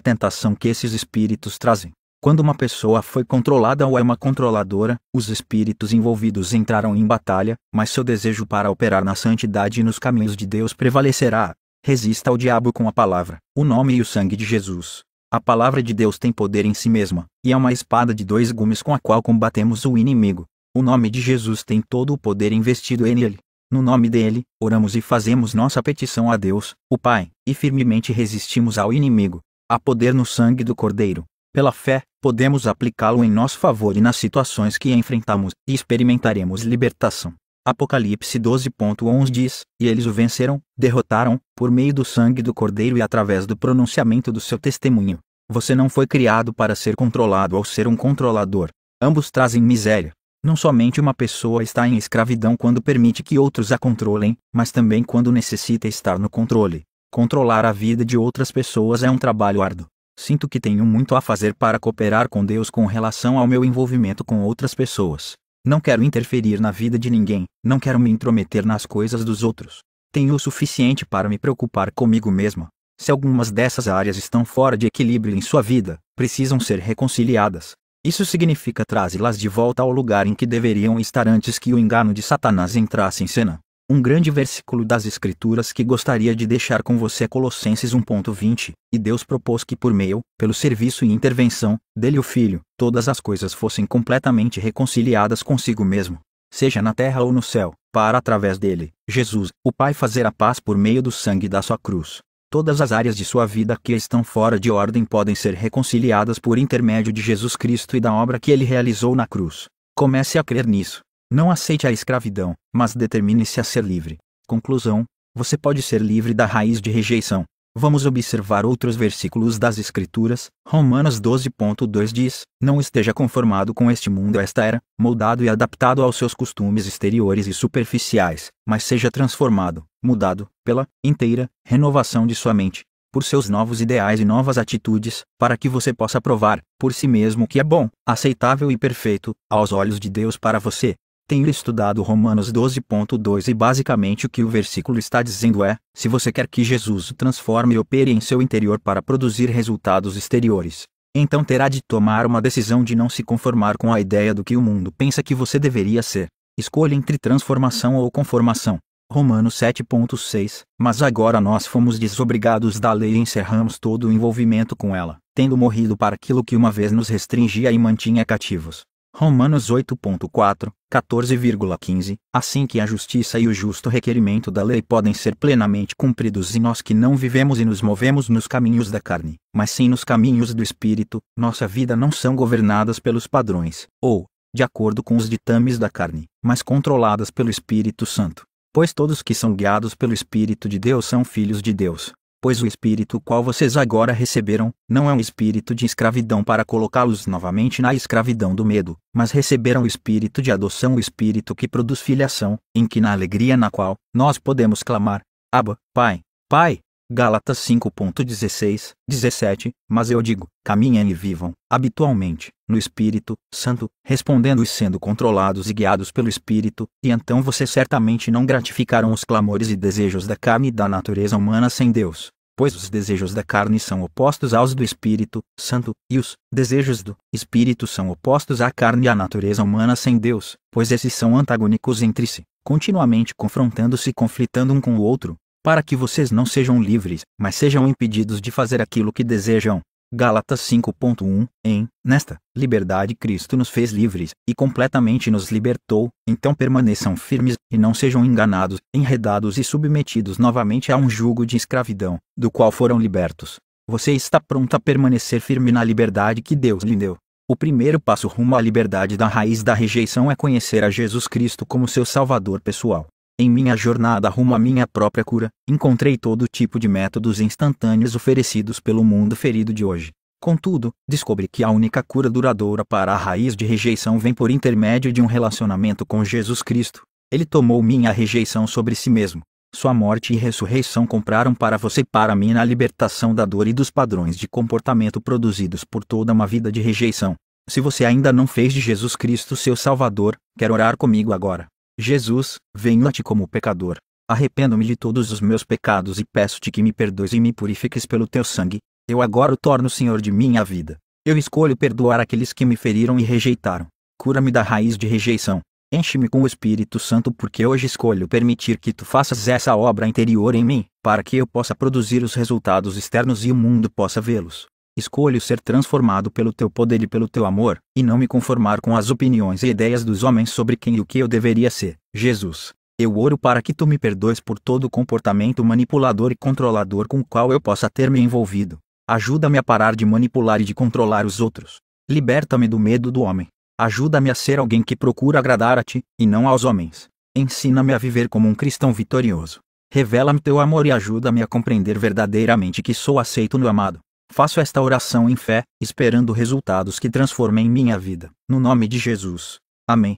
tentação que esses espíritos trazem. Quando uma pessoa foi controlada ou é uma controladora, os espíritos envolvidos entraram em batalha, mas seu desejo para operar na santidade e nos caminhos de Deus prevalecerá. Resista ao diabo com a palavra, o nome e o sangue de Jesus. A palavra de Deus tem poder em si mesma, e é uma espada de dois gumes com a qual combatemos o inimigo. O nome de Jesus tem todo o poder investido em ele. No nome dele, oramos e fazemos nossa petição a Deus, o Pai, e firmemente resistimos ao inimigo. Há poder no sangue do Cordeiro, pela fé, podemos aplicá-lo em nosso favor e nas situações que enfrentamos, e experimentaremos libertação. Apocalipse 12.11 diz: E eles o venceram, derrotaram, por meio do sangue do Cordeiro e através do pronunciamento do seu testemunho. Você não foi criado para ser controlado ou ser um controlador. Ambos trazem miséria. Não somente uma pessoa está em escravidão quando permite que outros a controlem, mas também quando necessita estar no controle. Controlar a vida de outras pessoas é um trabalho árduo. Sinto que tenho muito a fazer para cooperar com Deus com relação ao meu envolvimento com outras pessoas. Não quero interferir na vida de ninguém, não quero me intrometer nas coisas dos outros. Tenho o suficiente para me preocupar comigo mesma. Se algumas dessas áreas estão fora de equilíbrio em sua vida, precisam ser reconciliadas. Isso significa trazê-las de volta ao lugar em que deveriam estar antes que o engano de Satanás entrasse em cena. Um grande versículo das Escrituras que gostaria de deixar com você é Colossenses 1.20, e Deus propôs que por meio, pelo serviço e intervenção, dele o Filho, todas as coisas fossem completamente reconciliadas consigo mesmo, seja na terra ou no céu, para através dele, Jesus, o Pai fazer a paz por meio do sangue da sua cruz. Todas as áreas de sua vida que estão fora de ordem podem ser reconciliadas por intermédio de Jesus Cristo e da obra que ele realizou na cruz. Comece a crer nisso. Não aceite a escravidão, mas determine-se a ser livre. Conclusão: você pode ser livre da raiz de rejeição. Vamos observar outros versículos das Escrituras. Romanos 12.2 diz: Não esteja conformado com este mundo, esta era, moldado e adaptado aos seus costumes exteriores e superficiais, mas seja transformado, mudado, pela inteira renovação de sua mente, por seus novos ideais e novas atitudes, para que você possa provar, por si mesmo, que é bom, aceitável e perfeito, aos olhos de Deus para você. Tenho estudado Romanos 12.2 e basicamente o que o versículo está dizendo é: se você quer que Jesus o transforme e opere em seu interior para produzir resultados exteriores, então terá de tomar uma decisão de não se conformar com a ideia do que o mundo pensa que você deveria ser. Escolha entre transformação ou conformação. Romanos 7.6 Mas agora nós fomos desobrigados da lei e encerramos todo o envolvimento com ela, tendo morrido para aquilo que uma vez nos restringia e mantinha cativos. Romanos 8.4, 14,15, assim que a justiça e o justo requerimento da lei podem ser plenamente cumpridos e nós que não vivemos e nos movemos nos caminhos da carne, mas sim nos caminhos do espírito, nossa vida não são governadas pelos padrões, ou, de acordo com os ditames da carne, mas controladas pelo Espírito Santo. Pois todos que são guiados pelo Espírito de Deus são filhos de Deus pois o espírito qual vocês agora receberam, não é um espírito de escravidão para colocá-los novamente na escravidão do medo, mas receberam o espírito de adoção, o espírito que produz filiação, em que na alegria na qual, nós podemos clamar, Abba, Pai, Pai, Gálatas 5.16, 17, mas eu digo, caminhem e vivam, habitualmente, no Espírito Santo, respondendo e sendo controlados e guiados pelo Espírito, e então vocês certamente não gratificaram os clamores e desejos da carne e da natureza humana sem Deus, pois os desejos da carne são opostos aos do Espírito Santo, e os desejos do Espírito são opostos à carne e à natureza humana sem Deus, pois esses são antagônicos entre si, continuamente confrontando-se e conflitando um com o outro para que vocês não sejam livres, mas sejam impedidos de fazer aquilo que desejam. Gálatas 5.1 Em, nesta, liberdade Cristo nos fez livres, e completamente nos libertou, então permaneçam firmes, e não sejam enganados, enredados e submetidos novamente a um jugo de escravidão, do qual foram libertos. Você está pronto a permanecer firme na liberdade que Deus lhe deu. O primeiro passo rumo à liberdade da raiz da rejeição é conhecer a Jesus Cristo como seu Salvador pessoal. Em minha jornada rumo à minha própria cura, encontrei todo tipo de métodos instantâneos oferecidos pelo mundo ferido de hoje. Contudo, descobri que a única cura duradoura para a raiz de rejeição vem por intermédio de um relacionamento com Jesus Cristo. Ele tomou minha rejeição sobre si mesmo. Sua morte e ressurreição compraram para você e para mim a libertação da dor e dos padrões de comportamento produzidos por toda uma vida de rejeição. Se você ainda não fez de Jesus Cristo seu Salvador, quer orar comigo agora. Jesus, venho a ti como pecador. Arrependo-me de todos os meus pecados e peço-te que me perdoes e me purifiques pelo teu sangue. Eu agora o torno Senhor de minha vida. Eu escolho perdoar aqueles que me feriram e rejeitaram. Cura-me da raiz de rejeição. Enche-me com o Espírito Santo, porque hoje escolho permitir que tu faças essa obra interior em mim, para que eu possa produzir os resultados externos e o mundo possa vê-los. Escolho ser transformado pelo teu poder e pelo teu amor, e não me conformar com as opiniões e ideias dos homens sobre quem e o que eu deveria ser. Jesus, eu oro para que tu me perdoes por todo o comportamento manipulador e controlador com o qual eu possa ter me envolvido. Ajuda-me a parar de manipular e de controlar os outros. Liberta-me do medo do homem. Ajuda-me a ser alguém que procura agradar a ti, e não aos homens. Ensina-me a viver como um cristão vitorioso. Revela-me teu amor e ajuda-me a compreender verdadeiramente que sou aceito no amado. Faço esta oração em fé, esperando resultados que transformem minha vida. No nome de Jesus. Amém.